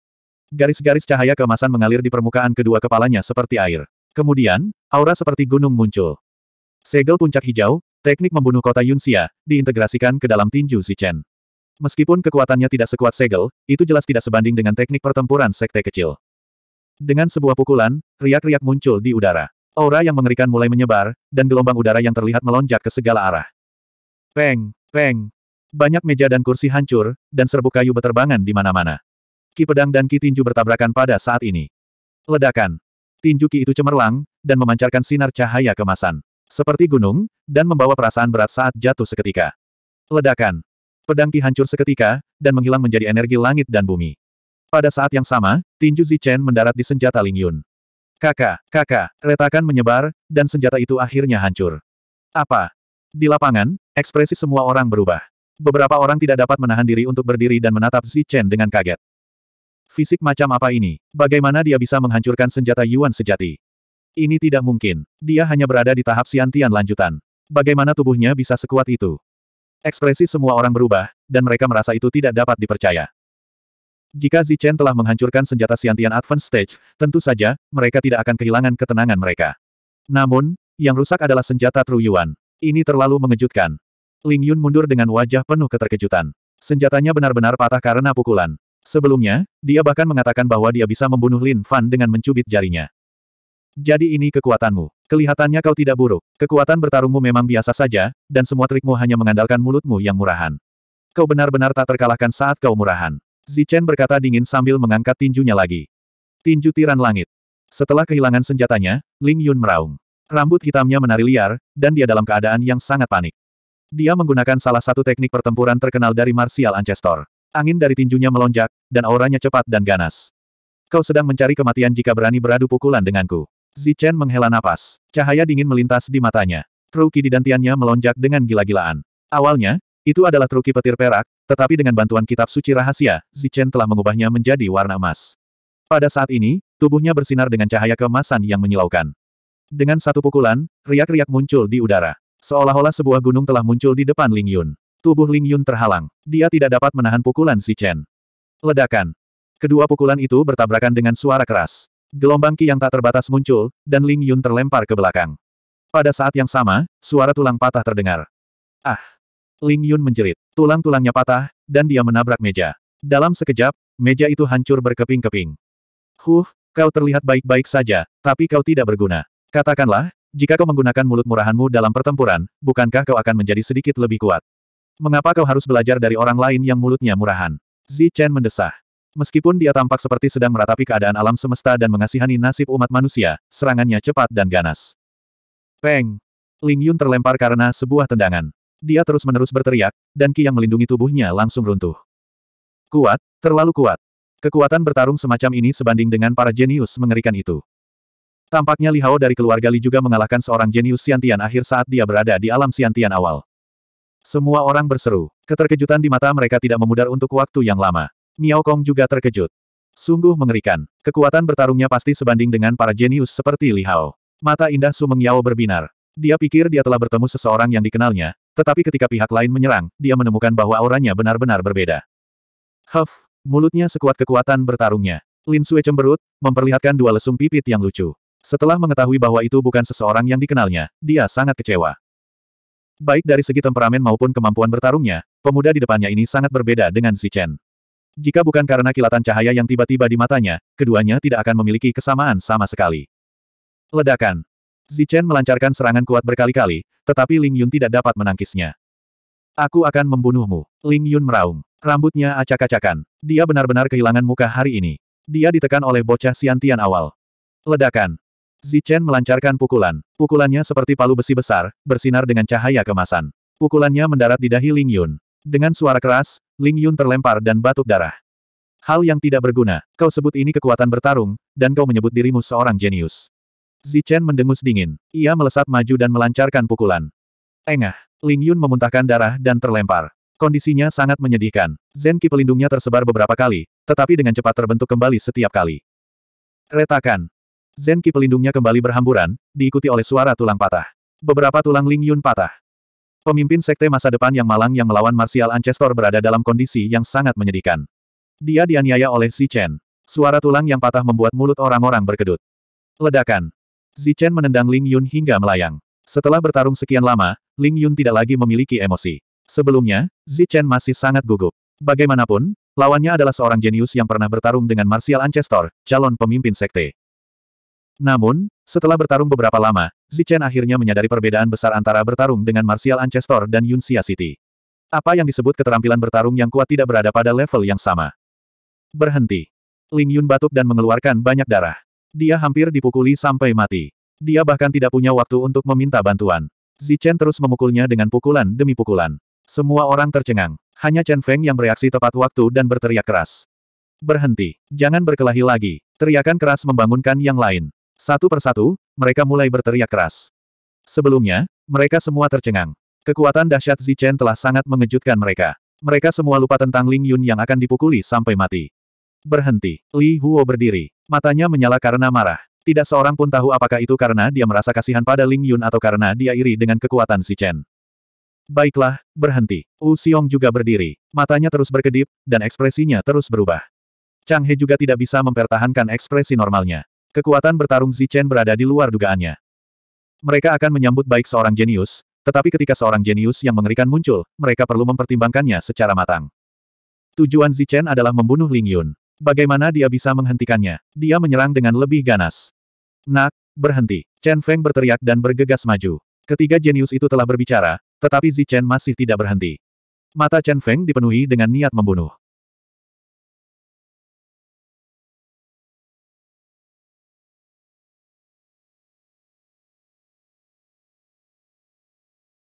Garis-garis cahaya kemasan mengalir di permukaan kedua kepalanya seperti air. Kemudian, aura seperti gunung muncul. Segel puncak hijau, teknik membunuh kota Yunxia, diintegrasikan ke dalam tinju Zichen. Meskipun kekuatannya tidak sekuat segel, itu jelas tidak sebanding dengan teknik pertempuran sekte kecil. Dengan sebuah pukulan, riak-riak muncul di udara. Aura yang mengerikan mulai menyebar, dan gelombang udara yang terlihat melonjak ke segala arah. Peng, peng. Banyak meja dan kursi hancur, dan serbuk kayu beterbangan di mana-mana. Ki pedang dan ki tinju bertabrakan pada saat ini. Ledakan. Tinju ki itu cemerlang, dan memancarkan sinar cahaya kemasan. Seperti gunung, dan membawa perasaan berat saat jatuh seketika. Ledakan. Pedang ki hancur seketika, dan menghilang menjadi energi langit dan bumi. Pada saat yang sama, tinju Zichen mendarat di senjata Ling Yun. Kakak, kakak, retakan menyebar, dan senjata itu akhirnya hancur. Apa? Di lapangan, ekspresi semua orang berubah. Beberapa orang tidak dapat menahan diri untuk berdiri dan menatap Xi Chen dengan kaget. Fisik macam apa ini? Bagaimana dia bisa menghancurkan senjata Yuan sejati? Ini tidak mungkin. Dia hanya berada di tahap siantian lanjutan. Bagaimana tubuhnya bisa sekuat itu? Ekspresi semua orang berubah, dan mereka merasa itu tidak dapat dipercaya. Jika Zichen telah menghancurkan senjata Siantian Advanced Stage, tentu saja, mereka tidak akan kehilangan ketenangan mereka. Namun, yang rusak adalah senjata Truyuan. Ini terlalu mengejutkan. Ling Yun mundur dengan wajah penuh keterkejutan. Senjatanya benar-benar patah karena pukulan. Sebelumnya, dia bahkan mengatakan bahwa dia bisa membunuh Lin Fan dengan mencubit jarinya. Jadi ini kekuatanmu. Kelihatannya kau tidak buruk. Kekuatan bertarungmu memang biasa saja, dan semua trikmu hanya mengandalkan mulutmu yang murahan. Kau benar-benar tak terkalahkan saat kau murahan. Zichen berkata dingin sambil mengangkat tinjunya lagi. Tinju tiran langit. Setelah kehilangan senjatanya, Ling Yun meraung. Rambut hitamnya menari liar, dan dia dalam keadaan yang sangat panik. Dia menggunakan salah satu teknik pertempuran terkenal dari martial ancestor. Angin dari tinjunya melonjak, dan auranya cepat dan ganas. Kau sedang mencari kematian jika berani beradu pukulan denganku. Zichen menghela napas. Cahaya dingin melintas di matanya. di dantiannya melonjak dengan gila-gilaan. Awalnya, itu adalah truki petir perak, tetapi dengan bantuan kitab suci rahasia, Zichen telah mengubahnya menjadi warna emas. Pada saat ini, tubuhnya bersinar dengan cahaya kemasan yang menyilaukan. Dengan satu pukulan, riak-riak muncul di udara. Seolah-olah sebuah gunung telah muncul di depan Ling Yun. Tubuh Ling Yun terhalang. Dia tidak dapat menahan pukulan Zichen. Ledakan. Kedua pukulan itu bertabrakan dengan suara keras. Gelombang ki yang tak terbatas muncul, dan Ling Yun terlempar ke belakang. Pada saat yang sama, suara tulang patah terdengar. Ah! Ling Yun menjerit. Tulang-tulangnya patah, dan dia menabrak meja. Dalam sekejap, meja itu hancur berkeping-keping. Huh, kau terlihat baik-baik saja, tapi kau tidak berguna. Katakanlah, jika kau menggunakan mulut murahanmu dalam pertempuran, bukankah kau akan menjadi sedikit lebih kuat? Mengapa kau harus belajar dari orang lain yang mulutnya murahan? Zi Chen mendesah. Meskipun dia tampak seperti sedang meratapi keadaan alam semesta dan mengasihani nasib umat manusia, serangannya cepat dan ganas. Peng! Ling Yun terlempar karena sebuah tendangan. Dia terus-menerus berteriak, dan Ki yang melindungi tubuhnya langsung runtuh. Kuat, terlalu kuat. Kekuatan bertarung semacam ini sebanding dengan para jenius mengerikan itu. Tampaknya Li Hao dari keluarga Li juga mengalahkan seorang jenius Siantian akhir saat dia berada di alam Siantian awal. Semua orang berseru. Keterkejutan di mata mereka tidak memudar untuk waktu yang lama. Miao Kong juga terkejut. Sungguh mengerikan. Kekuatan bertarungnya pasti sebanding dengan para jenius seperti Li Hao. Mata indah Sumeng Yao berbinar. Dia pikir dia telah bertemu seseorang yang dikenalnya, tetapi ketika pihak lain menyerang, dia menemukan bahwa auranya benar-benar berbeda. Huff, mulutnya sekuat kekuatan bertarungnya. Lin Sue cemberut, memperlihatkan dua lesung pipit yang lucu. Setelah mengetahui bahwa itu bukan seseorang yang dikenalnya, dia sangat kecewa. Baik dari segi temperamen maupun kemampuan bertarungnya, pemuda di depannya ini sangat berbeda dengan si Chen. Jika bukan karena kilatan cahaya yang tiba-tiba di matanya, keduanya tidak akan memiliki kesamaan sama sekali. Ledakan. Zichen melancarkan serangan kuat berkali-kali, tetapi Ling Yun tidak dapat menangkisnya. Aku akan membunuhmu. Ling Yun meraung. Rambutnya acak-acakan. Dia benar-benar kehilangan muka hari ini. Dia ditekan oleh bocah Siantian awal. Ledakan. Zichen melancarkan pukulan. Pukulannya seperti palu besi besar, bersinar dengan cahaya kemasan. Pukulannya mendarat di dahi Ling Yun. Dengan suara keras, Ling Yun terlempar dan batuk darah. Hal yang tidak berguna. Kau sebut ini kekuatan bertarung, dan kau menyebut dirimu seorang jenius. Zichen mendengus dingin. Ia melesat maju dan melancarkan pukulan. Engah. Ling Yun memuntahkan darah dan terlempar. Kondisinya sangat menyedihkan. Zenki pelindungnya tersebar beberapa kali, tetapi dengan cepat terbentuk kembali setiap kali. Retakan. Zenki pelindungnya kembali berhamburan, diikuti oleh suara tulang patah. Beberapa tulang Ling Yun patah. Pemimpin sekte masa depan yang malang yang melawan Martial Ancestor berada dalam kondisi yang sangat menyedihkan. Dia dianiaya oleh Si Chen. Suara tulang yang patah membuat mulut orang-orang berkedut. Ledakan. Zichen menendang Ling Yun hingga melayang. Setelah bertarung sekian lama, Ling Yun tidak lagi memiliki emosi. Sebelumnya, Zichen masih sangat gugup. Bagaimanapun, lawannya adalah seorang jenius yang pernah bertarung dengan Martial Ancestor, calon pemimpin sekte. Namun, setelah bertarung beberapa lama, Zichen akhirnya menyadari perbedaan besar antara bertarung dengan Martial Ancestor dan Yunxia City. Apa yang disebut keterampilan bertarung yang kuat tidak berada pada level yang sama. Berhenti. Ling Yun batuk dan mengeluarkan banyak darah. Dia hampir dipukuli sampai mati. Dia bahkan tidak punya waktu untuk meminta bantuan. Zichen terus memukulnya dengan pukulan demi pukulan. Semua orang tercengang. Hanya Chen Feng yang bereaksi tepat waktu dan berteriak keras. Berhenti. Jangan berkelahi lagi. Teriakan keras membangunkan yang lain. Satu persatu, mereka mulai berteriak keras. Sebelumnya, mereka semua tercengang. Kekuatan dahsyat Zichen telah sangat mengejutkan mereka. Mereka semua lupa tentang Ling Yun yang akan dipukuli sampai mati. Berhenti. Li Huo berdiri. Matanya menyala karena marah. Tidak seorang pun tahu apakah itu karena dia merasa kasihan pada Ling Yun atau karena dia iri dengan kekuatan si Chen. Baiklah, berhenti. Wu Xiong juga berdiri. Matanya terus berkedip, dan ekspresinya terus berubah. Chang He juga tidak bisa mempertahankan ekspresi normalnya. Kekuatan bertarung Zi Chen berada di luar dugaannya. Mereka akan menyambut baik seorang jenius, tetapi ketika seorang jenius yang mengerikan muncul, mereka perlu mempertimbangkannya secara matang. Tujuan Zichen adalah membunuh Ling Yun. Bagaimana dia bisa menghentikannya? Dia menyerang dengan lebih ganas. Nak, berhenti. Chen Feng berteriak dan bergegas maju. Ketiga jenius itu telah berbicara, tetapi Zichen masih tidak berhenti. Mata Chen Feng dipenuhi dengan niat membunuh.